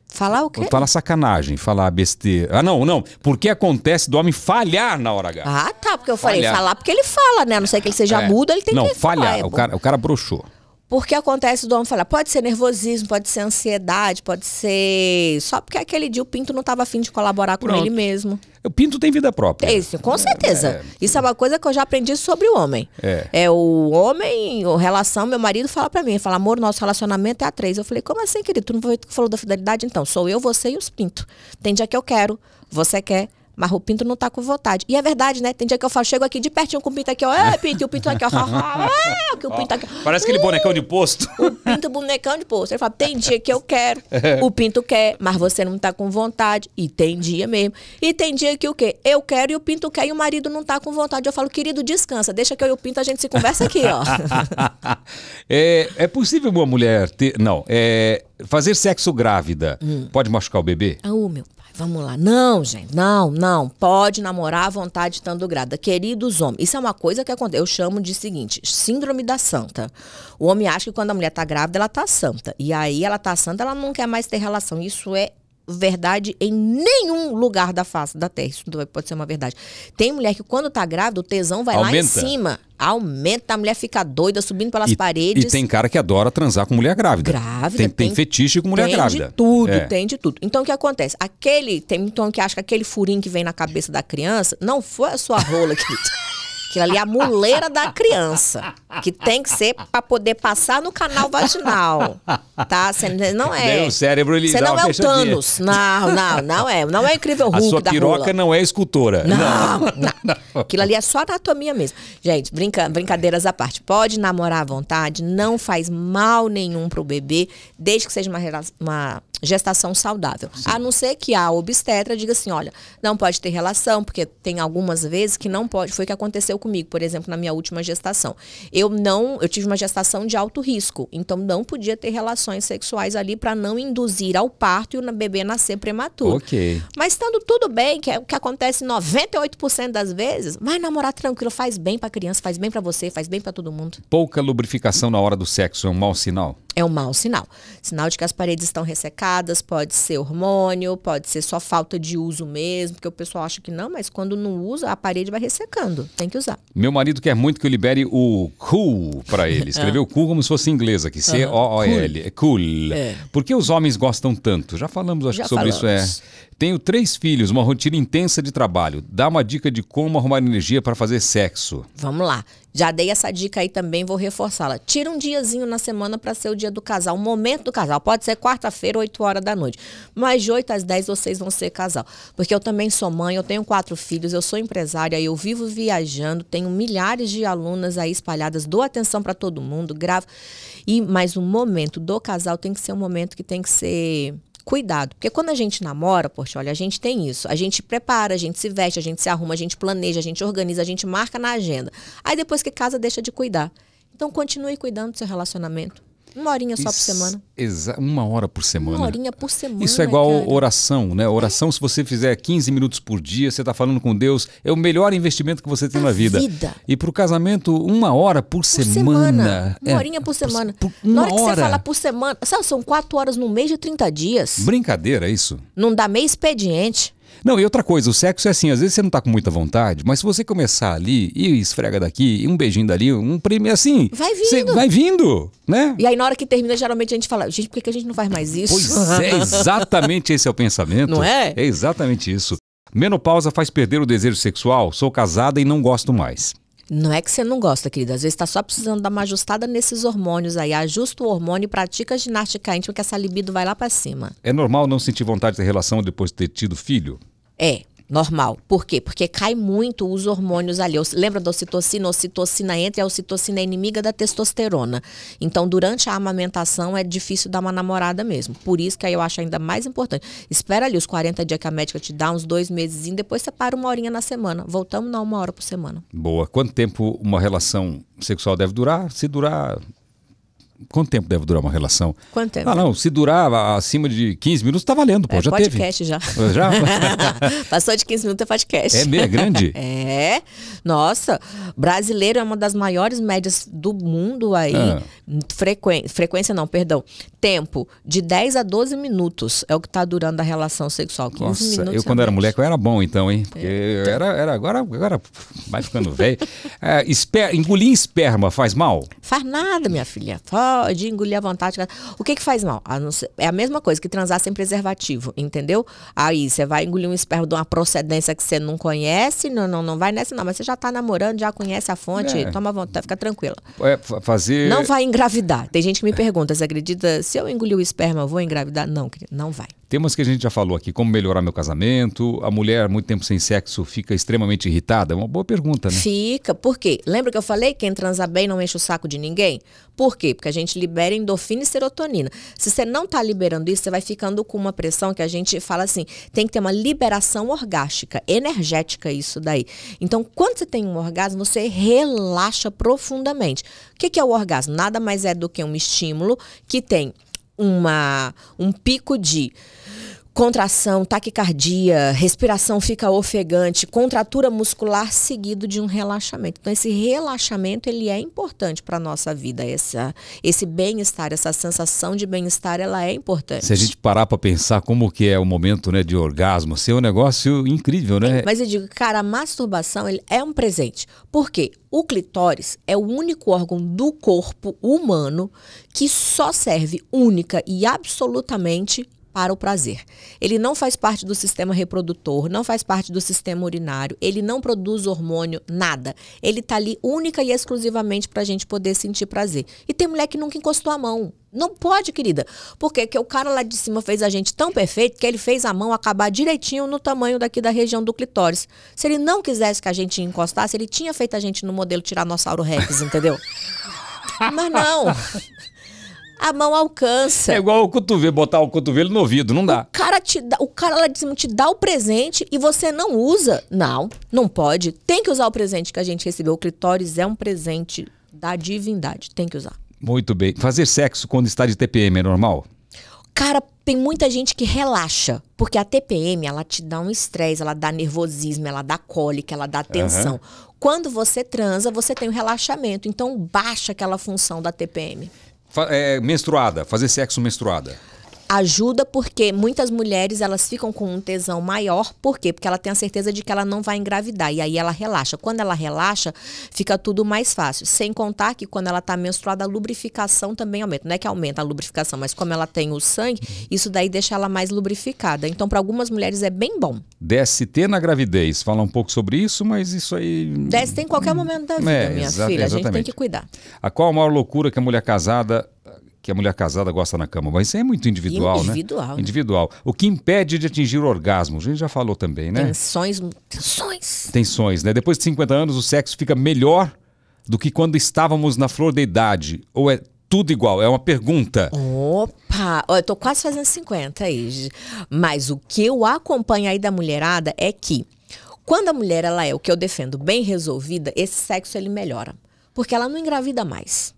Speaker 1: Falar o quê? Falar sacanagem, falar besteira. Ah, não, não. Porque acontece do homem falhar na hora H. Ah,
Speaker 2: tá. Porque eu falei falhar. falar porque ele fala, né? A não ser que ele seja é. mudo, ele tem não, que falhar. falar. Não, é falhar. o,
Speaker 1: cara, o cara broxou.
Speaker 2: Porque acontece do homem falar, pode ser nervosismo, pode ser ansiedade, pode ser. Só porque aquele dia o Pinto não estava afim de colaborar Pronto. com ele mesmo.
Speaker 1: O Pinto tem vida própria. Né?
Speaker 2: Isso, com certeza. É, é... Isso é uma coisa que eu já aprendi sobre o homem. É, é o homem, o relação, meu marido fala para mim, fala, amor, nosso relacionamento é a três. Eu falei, como assim, querido? Tu não falou da fidelidade? Então, sou eu, você e os Pinto. Tem dia que eu quero, você quer, mas o Pinto não tá com vontade. E é verdade, né? Tem dia que eu falo, chego aqui de pertinho com o Pinto aqui, ó. É, Pinto, e o Pinto aqui, ó. Ah, ah, ah, que o
Speaker 1: Pinto aqui. Parece aquele bonecão de posto. O
Speaker 2: Pinto bonecão de posto. Ele fala, tem dia que eu quero, o Pinto quer, mas você não tá com vontade. E tem dia mesmo. E tem dia que o quê? Eu quero e o Pinto quer e o marido não tá com vontade. Eu falo, querido, descansa. Deixa que eu e o Pinto a gente se conversa aqui, ó.
Speaker 1: é, é possível uma mulher ter... Não, é... Fazer sexo grávida hum. pode machucar o bebê?
Speaker 2: Ah, oh, meu Vamos lá. Não, gente, não, não. Pode namorar à vontade estando grada. Queridos homens, isso é uma coisa que acontece. Eu chamo de seguinte: síndrome da santa. O homem acha que quando a mulher tá grávida, ela tá santa. E aí ela tá santa, ela não quer mais ter relação. Isso é verdade em nenhum lugar da face da Terra. Isso pode ser uma verdade. Tem mulher que quando tá grávida, o tesão vai Aumenta. lá em cima. Aumenta, a mulher fica doida, subindo pelas e, paredes. E tem
Speaker 1: cara que adora transar com mulher grávida. Grávida. Tem, tem, tem fetiche com mulher tem grávida. Tem de tudo, é. tem
Speaker 2: de tudo. Então o que acontece? Aquele, tem então que acha que aquele furinho que vem na cabeça da criança não foi a sua rola querido. Aquilo ali é a muleira da criança, que tem que ser para poder passar no canal vaginal, tá? Você não é... Daí o cérebro, ele Você não é o Thanos, não, não, não é. Não é o Incrível Hulk da A sua da piroca rola. não
Speaker 1: é escultora. Não,
Speaker 2: não, não, não. Aquilo ali é só anatomia mesmo. Gente, brinca, brincadeiras à parte. Pode namorar à vontade, não faz mal nenhum pro bebê, desde que seja uma, uma gestação saudável. Sim. A não ser que a obstetra diga assim, olha, não pode ter relação, porque tem algumas vezes que não pode. Foi o que aconteceu comigo, por exemplo, na minha última gestação. Eu não, eu tive uma gestação de alto risco, então não podia ter relações sexuais ali para não induzir ao parto e o bebê nascer prematuro. OK. Mas estando tudo bem, que é o que acontece 98% das vezes, vai namorar tranquilo, faz bem para a criança, faz bem para você, faz bem para todo mundo.
Speaker 1: Pouca lubrificação na hora do sexo é um mau sinal?
Speaker 2: É um mau sinal. Sinal de que as paredes estão ressecadas pode ser hormônio, pode ser só falta de uso mesmo, porque o pessoal acha que não, mas quando não usa, a parede vai ressecando. Tem que usar.
Speaker 1: Meu marido quer muito que eu libere o cool para ele. Escreveu ah. cool como se fosse inglesa, que C-O-O-L. É cool. É. Por que os homens gostam tanto? Já falamos, acho Já que sobre falamos. isso. É. Tenho três filhos, uma rotina intensa de trabalho. Dá uma dica de como arrumar energia para fazer sexo.
Speaker 2: Vamos lá. Já dei essa dica aí também, vou reforçá-la. Tira um diazinho na semana para ser o dia do casal, o momento do casal. Pode ser quarta-feira, 8 horas da noite. Mas de 8 às 10 vocês vão ser casal. Porque eu também sou mãe, eu tenho quatro filhos, eu sou empresária, eu vivo viajando, tenho milhares de alunas aí espalhadas, dou atenção para todo mundo, gravo. E mas o momento do casal tem que ser um momento que tem que ser cuidado. Porque quando a gente namora, poxa, olha, a gente tem isso. A gente prepara, a gente se veste, a gente se arruma, a gente planeja, a gente organiza, a gente marca na agenda. Aí depois que casa, deixa de cuidar. Então continue cuidando do seu relacionamento. Uma horinha só Isso, por semana.
Speaker 1: Exa uma hora por semana. Uma horinha por semana. Isso é igual cara. oração, né? Oração, se você fizer 15 minutos por dia, você está falando com Deus, é o melhor investimento que você tem na, na vida. vida. E para o casamento, uma hora por, por semana. semana. Uma é, horinha
Speaker 2: por semana. Por, por na hora, hora, que você fala por semana, sabe, são quatro horas no mês de 30 dias.
Speaker 1: Brincadeira, é isso?
Speaker 2: Não dá meio expediente.
Speaker 1: Não, e outra coisa, o sexo é assim, às vezes você não tá com muita vontade, mas se você começar ali e esfrega daqui, e um beijinho dali, um prêmio é assim. Vai vindo. vai vindo,
Speaker 2: né? E aí na hora que termina, geralmente a gente fala, gente, por que a gente não faz mais isso? Pois é,
Speaker 1: exatamente esse é o pensamento. Não é? É exatamente isso. Menopausa faz perder o desejo sexual, sou casada e não gosto mais.
Speaker 2: Não é que você não gosta, querida. Às vezes está só precisando dar uma ajustada nesses hormônios aí. Ajusta o hormônio e pratica ginástica íntima, que essa libido vai lá para cima.
Speaker 1: É normal não sentir vontade de ter relação depois de ter tido filho?
Speaker 2: É, normal. Por quê? Porque cai muito os hormônios ali. Lembra da ocitocina? A ocitocina entra e a ocitocina é inimiga da testosterona. Então, durante a amamentação, é difícil dar uma namorada mesmo. Por isso que aí eu acho ainda mais importante. Espera ali os 40 dias que a médica te dá, uns dois meses, depois você para uma horinha na semana. Voltamos na uma hora por semana.
Speaker 1: Boa. Quanto tempo uma relação sexual deve durar? Se durar Quanto tempo deve durar uma relação?
Speaker 2: Quanto tempo? Ah, não,
Speaker 1: se durar acima de 15 minutos, tá valendo, pô. É, já podcast teve. já. Já?
Speaker 2: Passou de 15 minutos é podcast. É meio é grande? é. Nossa, brasileiro é uma das maiores médias do mundo aí. Ah. Frequência não, perdão. Tempo de 10 a 12 minutos é o que tá durando a relação sexual. 15 Nossa, minutos. Eu, quando era
Speaker 1: mulher, eu era bom, então, hein? Porque é. eu era, era agora, agora vai ficando velho. é, esper... Engolir esperma faz mal?
Speaker 2: Faz nada, minha filha. Faz de engolir à vontade. O que que faz mal? É a mesma coisa que transar sem preservativo, entendeu? Aí você vai engolir um esperma de uma procedência que você não conhece, não, não, não vai nessa não, mas você já está namorando, já conhece a fonte, é. toma vontade, fica tranquila.
Speaker 1: É, fazer... Não vai
Speaker 2: engravidar. Tem gente que me pergunta, você acredita, se eu engolir o esperma, eu vou engravidar? Não, querida, não vai.
Speaker 1: Temas que a gente já falou aqui, como melhorar meu casamento, a mulher muito tempo sem sexo fica extremamente irritada? É uma boa pergunta, né?
Speaker 2: Fica, por quê? Lembra que eu falei que quem transa bem não enche o saco de ninguém? Por quê? Porque a gente libera endorfina e serotonina. Se você não está liberando isso, você vai ficando com uma pressão que a gente fala assim, tem que ter uma liberação orgástica, energética isso daí. Então, quando você tem um orgasmo, você relaxa profundamente. O que é o orgasmo? Nada mais é do que um estímulo que tem uma, um pico de contração, taquicardia, respiração fica ofegante, contratura muscular seguido de um relaxamento. Então esse relaxamento ele é importante para nossa vida, essa esse bem-estar, essa sensação de bem-estar, ela é importante. Se a gente
Speaker 1: parar para pensar como que é o momento, né, de orgasmo, assim, é um negócio incrível, né? É, mas
Speaker 2: eu digo, cara, a masturbação ele é um presente. Por quê? O clitóris é o único órgão do corpo humano que só serve única e absolutamente para o prazer. Ele não faz parte do sistema reprodutor, não faz parte do sistema urinário, ele não produz hormônio, nada. Ele tá ali única e exclusivamente para a gente poder sentir prazer. E tem mulher que nunca encostou a mão. Não pode, querida. Porque que o cara lá de cima fez a gente tão perfeito que ele fez a mão acabar direitinho no tamanho daqui da região do clitóris. Se ele não quisesse que a gente encostasse, ele tinha feito a gente no modelo Tiranossauro Rex, entendeu? Mas não
Speaker 1: a mão alcança. É igual o cotovelo, botar o cotovelo no ouvido, não dá.
Speaker 2: O cara, te dá, o cara lá de cima te dá o presente e você não usa. Não, não pode. Tem que usar o presente que a gente recebeu. O clitóris é um presente da divindade. Tem que usar.
Speaker 1: Muito bem. Fazer sexo quando está de TPM é normal?
Speaker 2: Cara, tem muita gente que relaxa. Porque a TPM, ela te dá um estresse, ela dá nervosismo, ela dá cólica, ela dá tensão. Uhum. Quando você transa, você tem um relaxamento. Então, baixa aquela função da TPM
Speaker 1: é, menstruada, fazer sexo menstruada?
Speaker 2: ajuda porque muitas mulheres elas ficam com um tesão maior, por quê? Porque ela tem a certeza de que ela não vai engravidar e aí ela relaxa. Quando ela relaxa, fica tudo mais fácil. Sem contar que quando ela está menstruada, a lubrificação também aumenta. Não é que aumenta a lubrificação, mas como ela tem o sangue, isso daí deixa ela mais lubrificada. Então, para algumas mulheres é bem bom.
Speaker 1: DST na gravidez, fala um pouco sobre isso, mas isso aí
Speaker 2: DST em qualquer momento da vida, é, minha filha, a gente tem que cuidar.
Speaker 1: A qual a maior loucura que a mulher casada que a mulher casada gosta na cama, mas isso é muito individual, né? individual. né? Individual. O que impede de atingir o orgasmo, a gente já falou também, né?
Speaker 2: Tensões, tensões.
Speaker 1: Tensões, né? Depois de 50 anos o sexo fica melhor do que quando estávamos na flor da idade, ou é tudo igual? É uma pergunta.
Speaker 2: Opa! Eu tô quase fazendo 50 aí. Mas o que eu acompanho aí da mulherada é que quando a mulher ela é o que eu defendo, bem resolvida, esse sexo ele melhora, porque ela não engravida mais.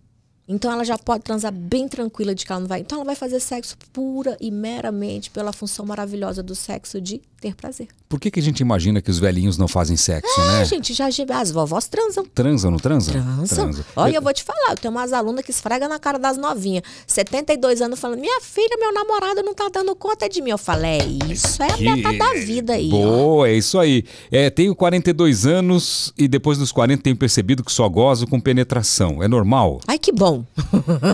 Speaker 2: Então ela já pode transar bem tranquila de que ela não vai. Então ela vai fazer sexo pura e meramente pela função maravilhosa do sexo de ter prazer.
Speaker 1: Por que, que a gente imagina que os velhinhos não fazem sexo, ah, né? gente,
Speaker 2: já as vovós transam.
Speaker 1: Transam, não transam? Transam. Olha, eu... eu... vou
Speaker 2: te falar, eu tenho umas alunas que esfrega na cara das novinhas. 72 anos falando, minha filha, meu namorado não tá dando conta de mim. Eu falei, é isso, é que... a meta da é vida aí.
Speaker 1: Boa, ó. é isso aí. É, tenho 42 anos e depois dos 40 tenho percebido que só gozo com penetração. É normal?
Speaker 2: Ai, que bom.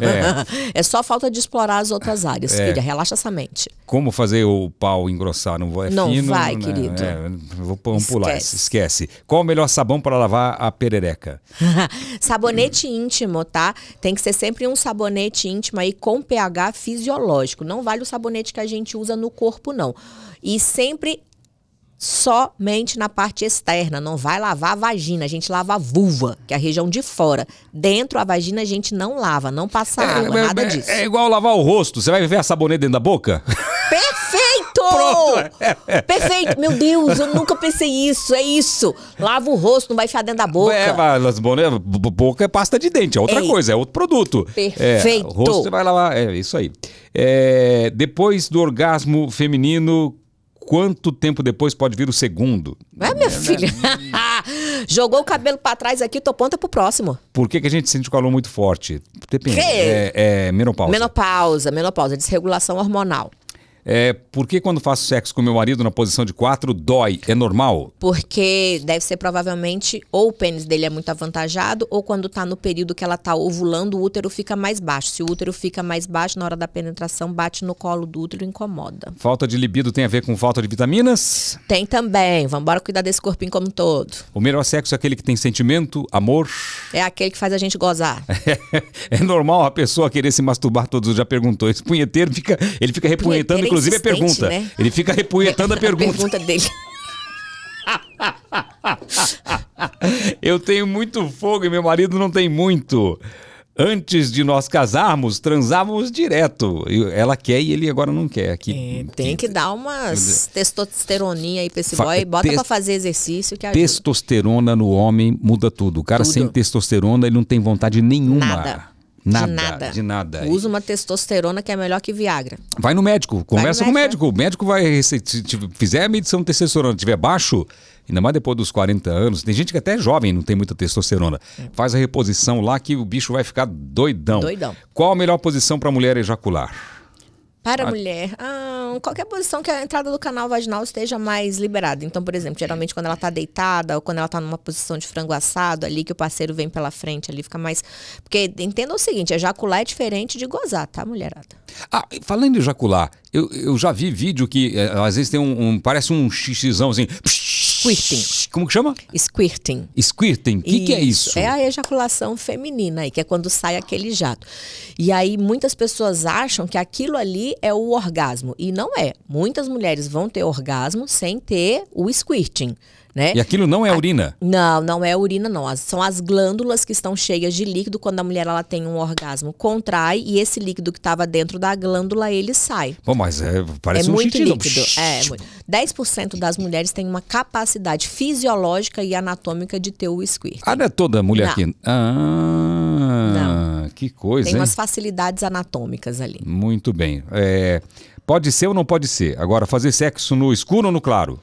Speaker 2: É, é só falta de explorar as outras áreas, é. filha. Relaxa essa mente.
Speaker 1: Como fazer o pau engrossar? Não, é não Vai, né? querido. É, pular, esquece. Qual o melhor sabão para lavar a perereca?
Speaker 2: sabonete íntimo, tá? Tem que ser sempre um sabonete íntimo aí com pH fisiológico. Não vale o sabonete que a gente usa no corpo, não. E sempre somente na parte externa, não vai lavar a vagina, a gente lava a vulva, que é a região de fora. Dentro a vagina a gente não lava, não passa água, é, é, nada é, disso. É
Speaker 1: igual lavar o rosto, você vai ver a sabonete dentro da boca?
Speaker 2: Perfeito! Pronto! É,
Speaker 1: é, é. Perfeito! Meu Deus, eu
Speaker 2: nunca pensei isso, é isso. Lava o rosto, não vai ficar dentro da boca. É,
Speaker 1: mas, bom, né? boca é pasta de dente, é outra Ei. coisa, é outro produto. É, Perfeito! É, rosto você vai lavar, é isso aí. É, depois do orgasmo feminino, quanto tempo depois pode vir o segundo? É, minha é, filha.
Speaker 2: Né? né? Jogou o cabelo para trás aqui, tô ponta pro próximo.
Speaker 1: Por que, que a gente sente calor muito forte? Depende. Que? É, é menopausa.
Speaker 2: Menopausa, menopausa, desregulação hormonal.
Speaker 1: É, por que quando faço sexo com meu marido na posição de quatro, dói? É normal?
Speaker 2: Porque deve ser provavelmente ou o pênis dele é muito avantajado ou quando tá no período que ela tá ovulando, o útero fica mais baixo. Se o útero fica mais baixo na hora da penetração, bate no colo do útero e incomoda.
Speaker 1: Falta de libido tem a ver com falta de vitaminas?
Speaker 2: Tem também. Vamos cuidar desse corpinho como um todo.
Speaker 1: O melhor sexo é aquele que tem sentimento, amor?
Speaker 2: É aquele que faz a gente gozar.
Speaker 1: é normal a pessoa querer se masturbar todos, já perguntou. Esse punheteiro fica, ele fica repunhetando inclusive, a é pergunta. Né? Ele fica repunhetando a pergunta. É a pergunta dele. Eu tenho muito fogo e meu marido não tem muito. Antes de nós casarmos, transávamos direto. Ela quer e ele agora não quer. Que, é,
Speaker 2: tem que, que dar umas testosteroninha aí pra esse boy. É Bota pra fazer exercício que ajuda.
Speaker 1: Testosterona no homem muda tudo. O cara tudo. sem testosterona, ele não tem vontade nenhuma. Nada. Nada, de nada. De nada.
Speaker 2: Usa uma testosterona que é melhor que Viagra.
Speaker 1: Vai no médico, conversa no médico. com o médico. O médico vai, se, fizer a medição de testosterona, tiver baixo, ainda mais depois dos 40 anos, tem gente que até é jovem não tem muita testosterona. É. Faz a reposição lá que o bicho vai ficar doidão. Doidão. Qual a melhor posição para mulher ejacular?
Speaker 2: Para a mulher. Ah, qualquer posição que a entrada do canal vaginal esteja mais liberada. Então, por exemplo, geralmente quando ela está deitada ou quando ela está numa posição de frango assado, ali que o parceiro vem pela frente, ali fica mais. Porque entenda o seguinte: ejacular é diferente de gozar, tá, mulherada?
Speaker 1: Ah, falando de ejacular, eu, eu já vi vídeo que eh, às vezes tem um. um parece um xixizão assim. Psh, Squirting. Como que chama?
Speaker 2: Squirting.
Speaker 1: Squirting. O que, que, é isso? É a
Speaker 2: ejaculação feminina, aí, que é quando sai aquele jato. E aí muitas pessoas acham que aquilo ali é o orgasmo. E não é. Muitas mulheres vão ter orgasmo sem ter o squirting né? E aquilo não é a, urina? Não, não é urina não. As, são as glândulas que estão cheias de líquido quando a mulher ela tem um orgasmo, contrai e esse líquido que estava dentro da glândula, ele sai.
Speaker 1: Bom, mas é, parece é um muito xixi, líquido.
Speaker 2: É, é muito. 10% tipo das mulheres têm uma capacidade fisiológica e anatômica de ter o squirt.
Speaker 1: Ah, não é toda mulher não. aqui. Ah, não. que coisa, Tem hein? umas
Speaker 2: facilidades anatômicas ali.
Speaker 1: Muito bem. É, pode ser ou não pode ser? Agora, fazer sexo no escuro ou no claro?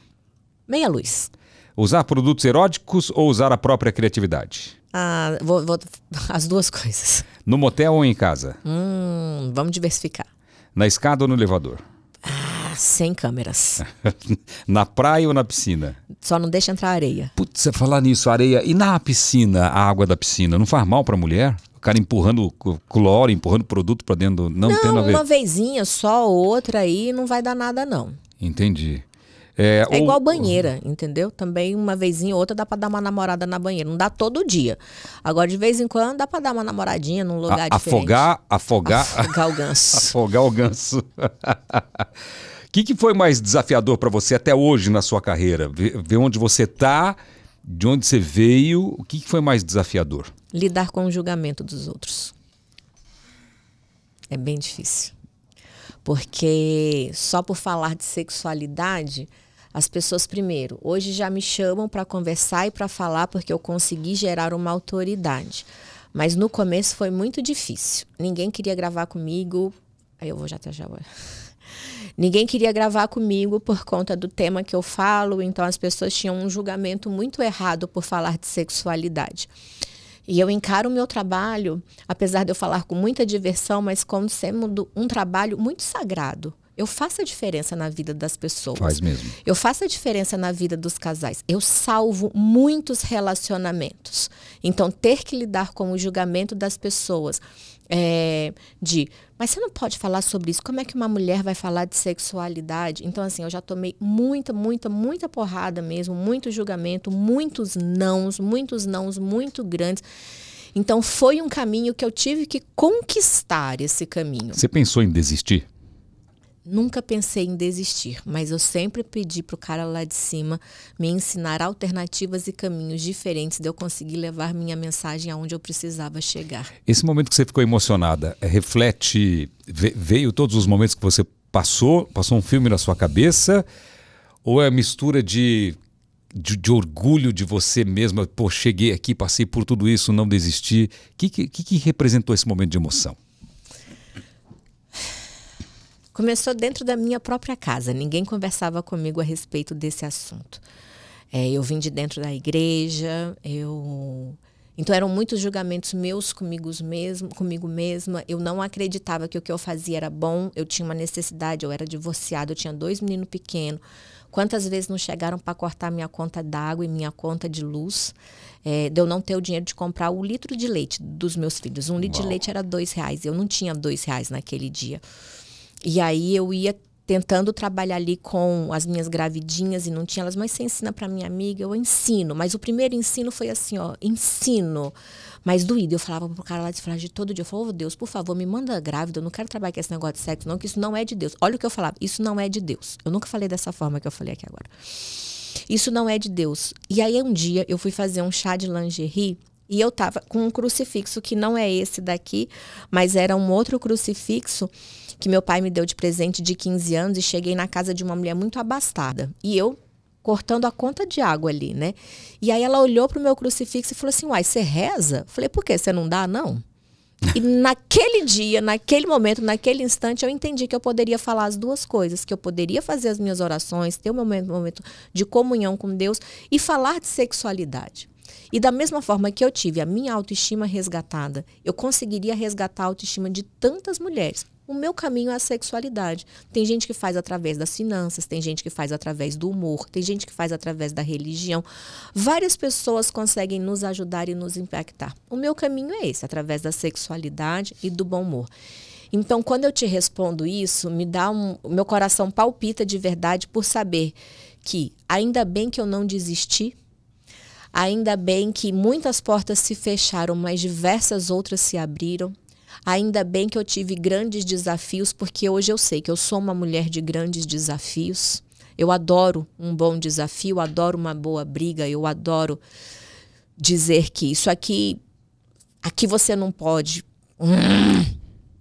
Speaker 1: Meia luz. Usar produtos eróticos ou usar a própria criatividade?
Speaker 2: Ah, vou, vou, as duas coisas. No motel
Speaker 1: ou em casa?
Speaker 2: Hum, vamos diversificar.
Speaker 1: Na escada ou no elevador?
Speaker 2: Ah, sem câmeras.
Speaker 1: na praia ou na piscina?
Speaker 2: Só não deixa entrar areia.
Speaker 1: Putz, falar nisso, areia. E na piscina, a água da piscina, não faz mal para mulher? o cara empurrando cloro, empurrando produto para dentro, não, não tendo a ver. uma
Speaker 2: vezinha só outra aí não vai dar nada não.
Speaker 1: Entendi. É, é ou... igual
Speaker 2: banheira, entendeu? Também uma vez ou outra dá pra dar uma namorada na banheira. Não dá todo dia. Agora, de vez em quando, dá pra dar uma namoradinha num lugar A, diferente. Afogar, afogar. Afogar
Speaker 1: o ganso. afogar o ganso. O que, que foi mais desafiador para você até hoje na sua carreira? Ver, ver onde você tá, de onde você veio, o que, que foi mais desafiador?
Speaker 2: Lidar com o julgamento dos outros. É bem difícil porque só por falar de sexualidade as pessoas, primeiro, hoje já me chamam para conversar e para falar porque eu consegui gerar uma autoridade. Mas no começo foi muito difícil. Ninguém queria gravar comigo. Aí eu vou já até já. Ninguém queria gravar comigo por conta do tema que eu falo, então as pessoas tinham um julgamento muito errado por falar de sexualidade. E eu encaro o meu trabalho, apesar de eu falar com muita diversão, mas como sendo um trabalho muito sagrado, eu faço a diferença na vida das pessoas. Faz mesmo. Eu faço a diferença na vida dos casais. Eu salvo muitos relacionamentos. Então, ter que lidar com o julgamento das pessoas é, de, mas você não pode falar sobre isso. Como é que uma mulher vai falar de sexualidade? Então, assim, eu já tomei muita, muita, muita porrada mesmo, muito julgamento, muitos nãos, muitos nãos muito grandes. Então, foi um caminho que eu tive que conquistar esse caminho. Você
Speaker 1: pensou em desistir?
Speaker 2: Nunca pensei em desistir, mas eu sempre pedi para o cara lá de cima me ensinar alternativas e caminhos diferentes de eu conseguir levar minha mensagem aonde eu precisava chegar.
Speaker 1: Esse momento que você ficou emocionada, é, reflete, veio todos os momentos que você passou, passou um filme na sua cabeça, ou é a mistura de, de, de orgulho de você mesma, pô, cheguei aqui, passei por tudo isso, não desisti. O que, que, que representou esse momento de emoção?
Speaker 2: Começou dentro da minha própria casa, ninguém conversava comigo a respeito desse assunto. É, eu vim de dentro da igreja, eu então eram muitos julgamentos meus comigo mesmo, comigo mesma. Eu não acreditava que o que eu fazia era bom. Eu tinha uma necessidade. Eu era divorciada. Eu tinha dois meninos pequenos. Quantas vezes não chegaram para cortar minha conta d'água e minha conta de luz? É, de eu não ter o dinheiro de comprar o litro de leite dos meus filhos. Um litro Uau. de leite era dois reais. Eu não tinha dois reais naquele dia. E aí eu ia tentando trabalhar ali com as minhas gravidinhas e não tinha elas, mas você ensina para minha amiga, eu ensino. Mas o primeiro ensino foi assim, ó, ensino. Mas doído, eu falava pro cara lá de frágil todo dia, eu falava, oh, Deus, por favor, me manda grávida, eu não quero trabalhar com esse negócio de sexo, não, que isso não é de Deus. Olha o que eu falava, isso não é de Deus. Eu nunca falei dessa forma que eu falei aqui agora. Isso não é de Deus. E aí um dia eu fui fazer um chá de lingerie e eu tava com um crucifixo que não é esse daqui, mas era um outro crucifixo que meu pai me deu de presente de 15 anos e cheguei na casa de uma mulher muito abastada. E eu cortando a conta de água ali, né? E aí ela olhou pro meu crucifixo e falou assim: "Uai, você reza?" Falei: "Por quê? você não dá não?" E naquele dia, naquele momento, naquele instante, eu entendi que eu poderia falar as duas coisas, que eu poderia fazer as minhas orações, ter o meu momento de comunhão com Deus e falar de sexualidade. E da mesma forma que eu tive a minha autoestima resgatada, eu conseguiria resgatar a autoestima de tantas mulheres. O meu caminho é a sexualidade. Tem gente que faz através das finanças, tem gente que faz através do humor, tem gente que faz através da religião. Várias pessoas conseguem nos ajudar e nos impactar. O meu caminho é esse, através da sexualidade e do bom humor. Então, quando eu te respondo isso, me dá um, meu coração palpita de verdade por saber que ainda bem que eu não desisti, Ainda bem que muitas portas se fecharam, mas diversas outras se abriram. Ainda bem que eu tive grandes desafios, porque hoje eu sei que eu sou uma mulher de grandes desafios. Eu adoro um bom desafio, adoro uma boa briga, eu adoro dizer que isso aqui aqui você não pode. Hum,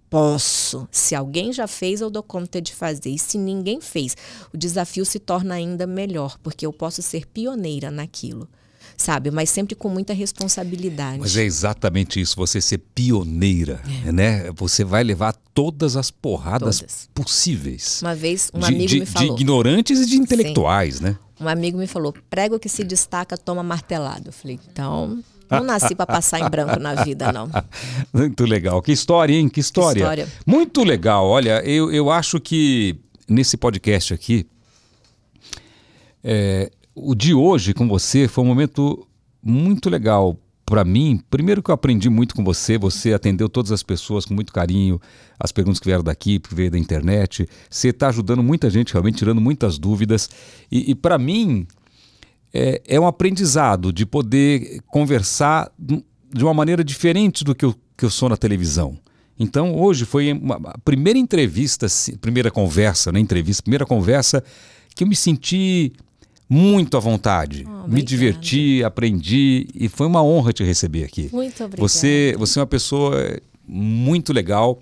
Speaker 2: posso. Se alguém já fez, eu dou conta de fazer. E se ninguém fez, o desafio se torna ainda melhor, porque eu posso ser pioneira naquilo sabe? Mas sempre com muita responsabilidade. Mas
Speaker 1: é exatamente isso, você ser pioneira, é. né? Você vai levar todas as porradas todas. possíveis.
Speaker 2: Uma vez um de, amigo de, me falou. De
Speaker 1: ignorantes e de intelectuais, Sim. né?
Speaker 2: Um amigo me falou: prego que se destaca toma martelado. Eu falei: então. Não nasci para passar em branco na vida, não.
Speaker 1: Muito legal. Que história, hein? Que história. Que história. Muito legal. Olha, eu, eu acho que nesse podcast aqui, é, o de hoje com você foi um momento muito legal para mim. Primeiro que eu aprendi muito com você, você atendeu todas as pessoas com muito carinho, as perguntas que vieram daqui, que veio da internet. Você está ajudando muita gente, realmente tirando muitas dúvidas. E, e para mim é, é um aprendizado de poder conversar de uma maneira diferente do que eu, que eu sou na televisão. Então, hoje foi a primeira entrevista, primeira conversa, né? Entrevista, primeira conversa que eu me senti muito à vontade. Oh, Me diverti, aprendi e foi uma honra te receber aqui. Muito obrigada. Você, você é uma pessoa muito legal.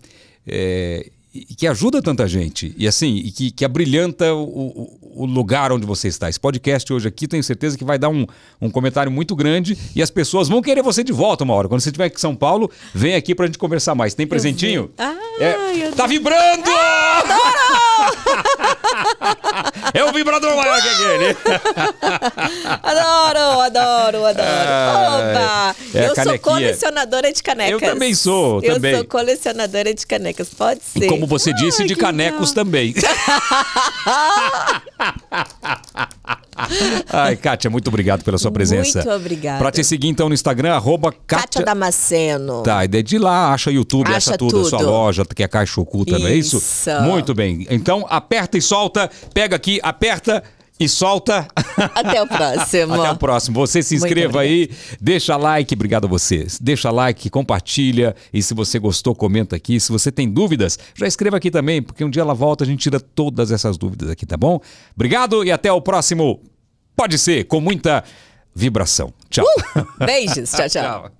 Speaker 1: É, que ajuda tanta gente e assim e que, que abrilhanta o, o, lugar onde você está. Esse podcast hoje aqui tenho certeza que vai dar um, um comentário muito grande e as pessoas vão querer você de volta uma hora. Quando você estiver aqui em São Paulo, vem aqui para a gente conversar mais. Tem presentinho? Ah,
Speaker 2: é, tá vibrando! Ah,
Speaker 1: É o vibrador maior que aquele.
Speaker 2: adoro, adoro, adoro. Opa! É eu sou colecionadora de canecas. Eu também sou, eu também. Eu sou colecionadora de canecas, pode ser. E como
Speaker 1: você disse, Ai, de canecos legal. também. Ai, Kátia, muito obrigado pela sua presença. Muito obrigada. Pra te seguir, então, no Instagram, arroba Kátia...
Speaker 2: Damasceno. Tá,
Speaker 1: e de lá, acha YouTube, acha, acha tudo, é tudo, a sua loja, que é Caixa Oculta, isso. não é isso? Muito bem. Então, aperta e solta, pega aqui aperta e solta. Até o próximo. Até o próximo. Você se inscreva aí, deixa like, obrigado a vocês. Deixa like, compartilha e se você gostou, comenta aqui. Se você tem dúvidas, já escreva aqui também, porque um dia ela volta, a gente tira todas essas dúvidas aqui, tá bom? Obrigado e até o próximo. Pode ser com muita vibração. Tchau. Uh, beijos, tchau. tchau. tchau.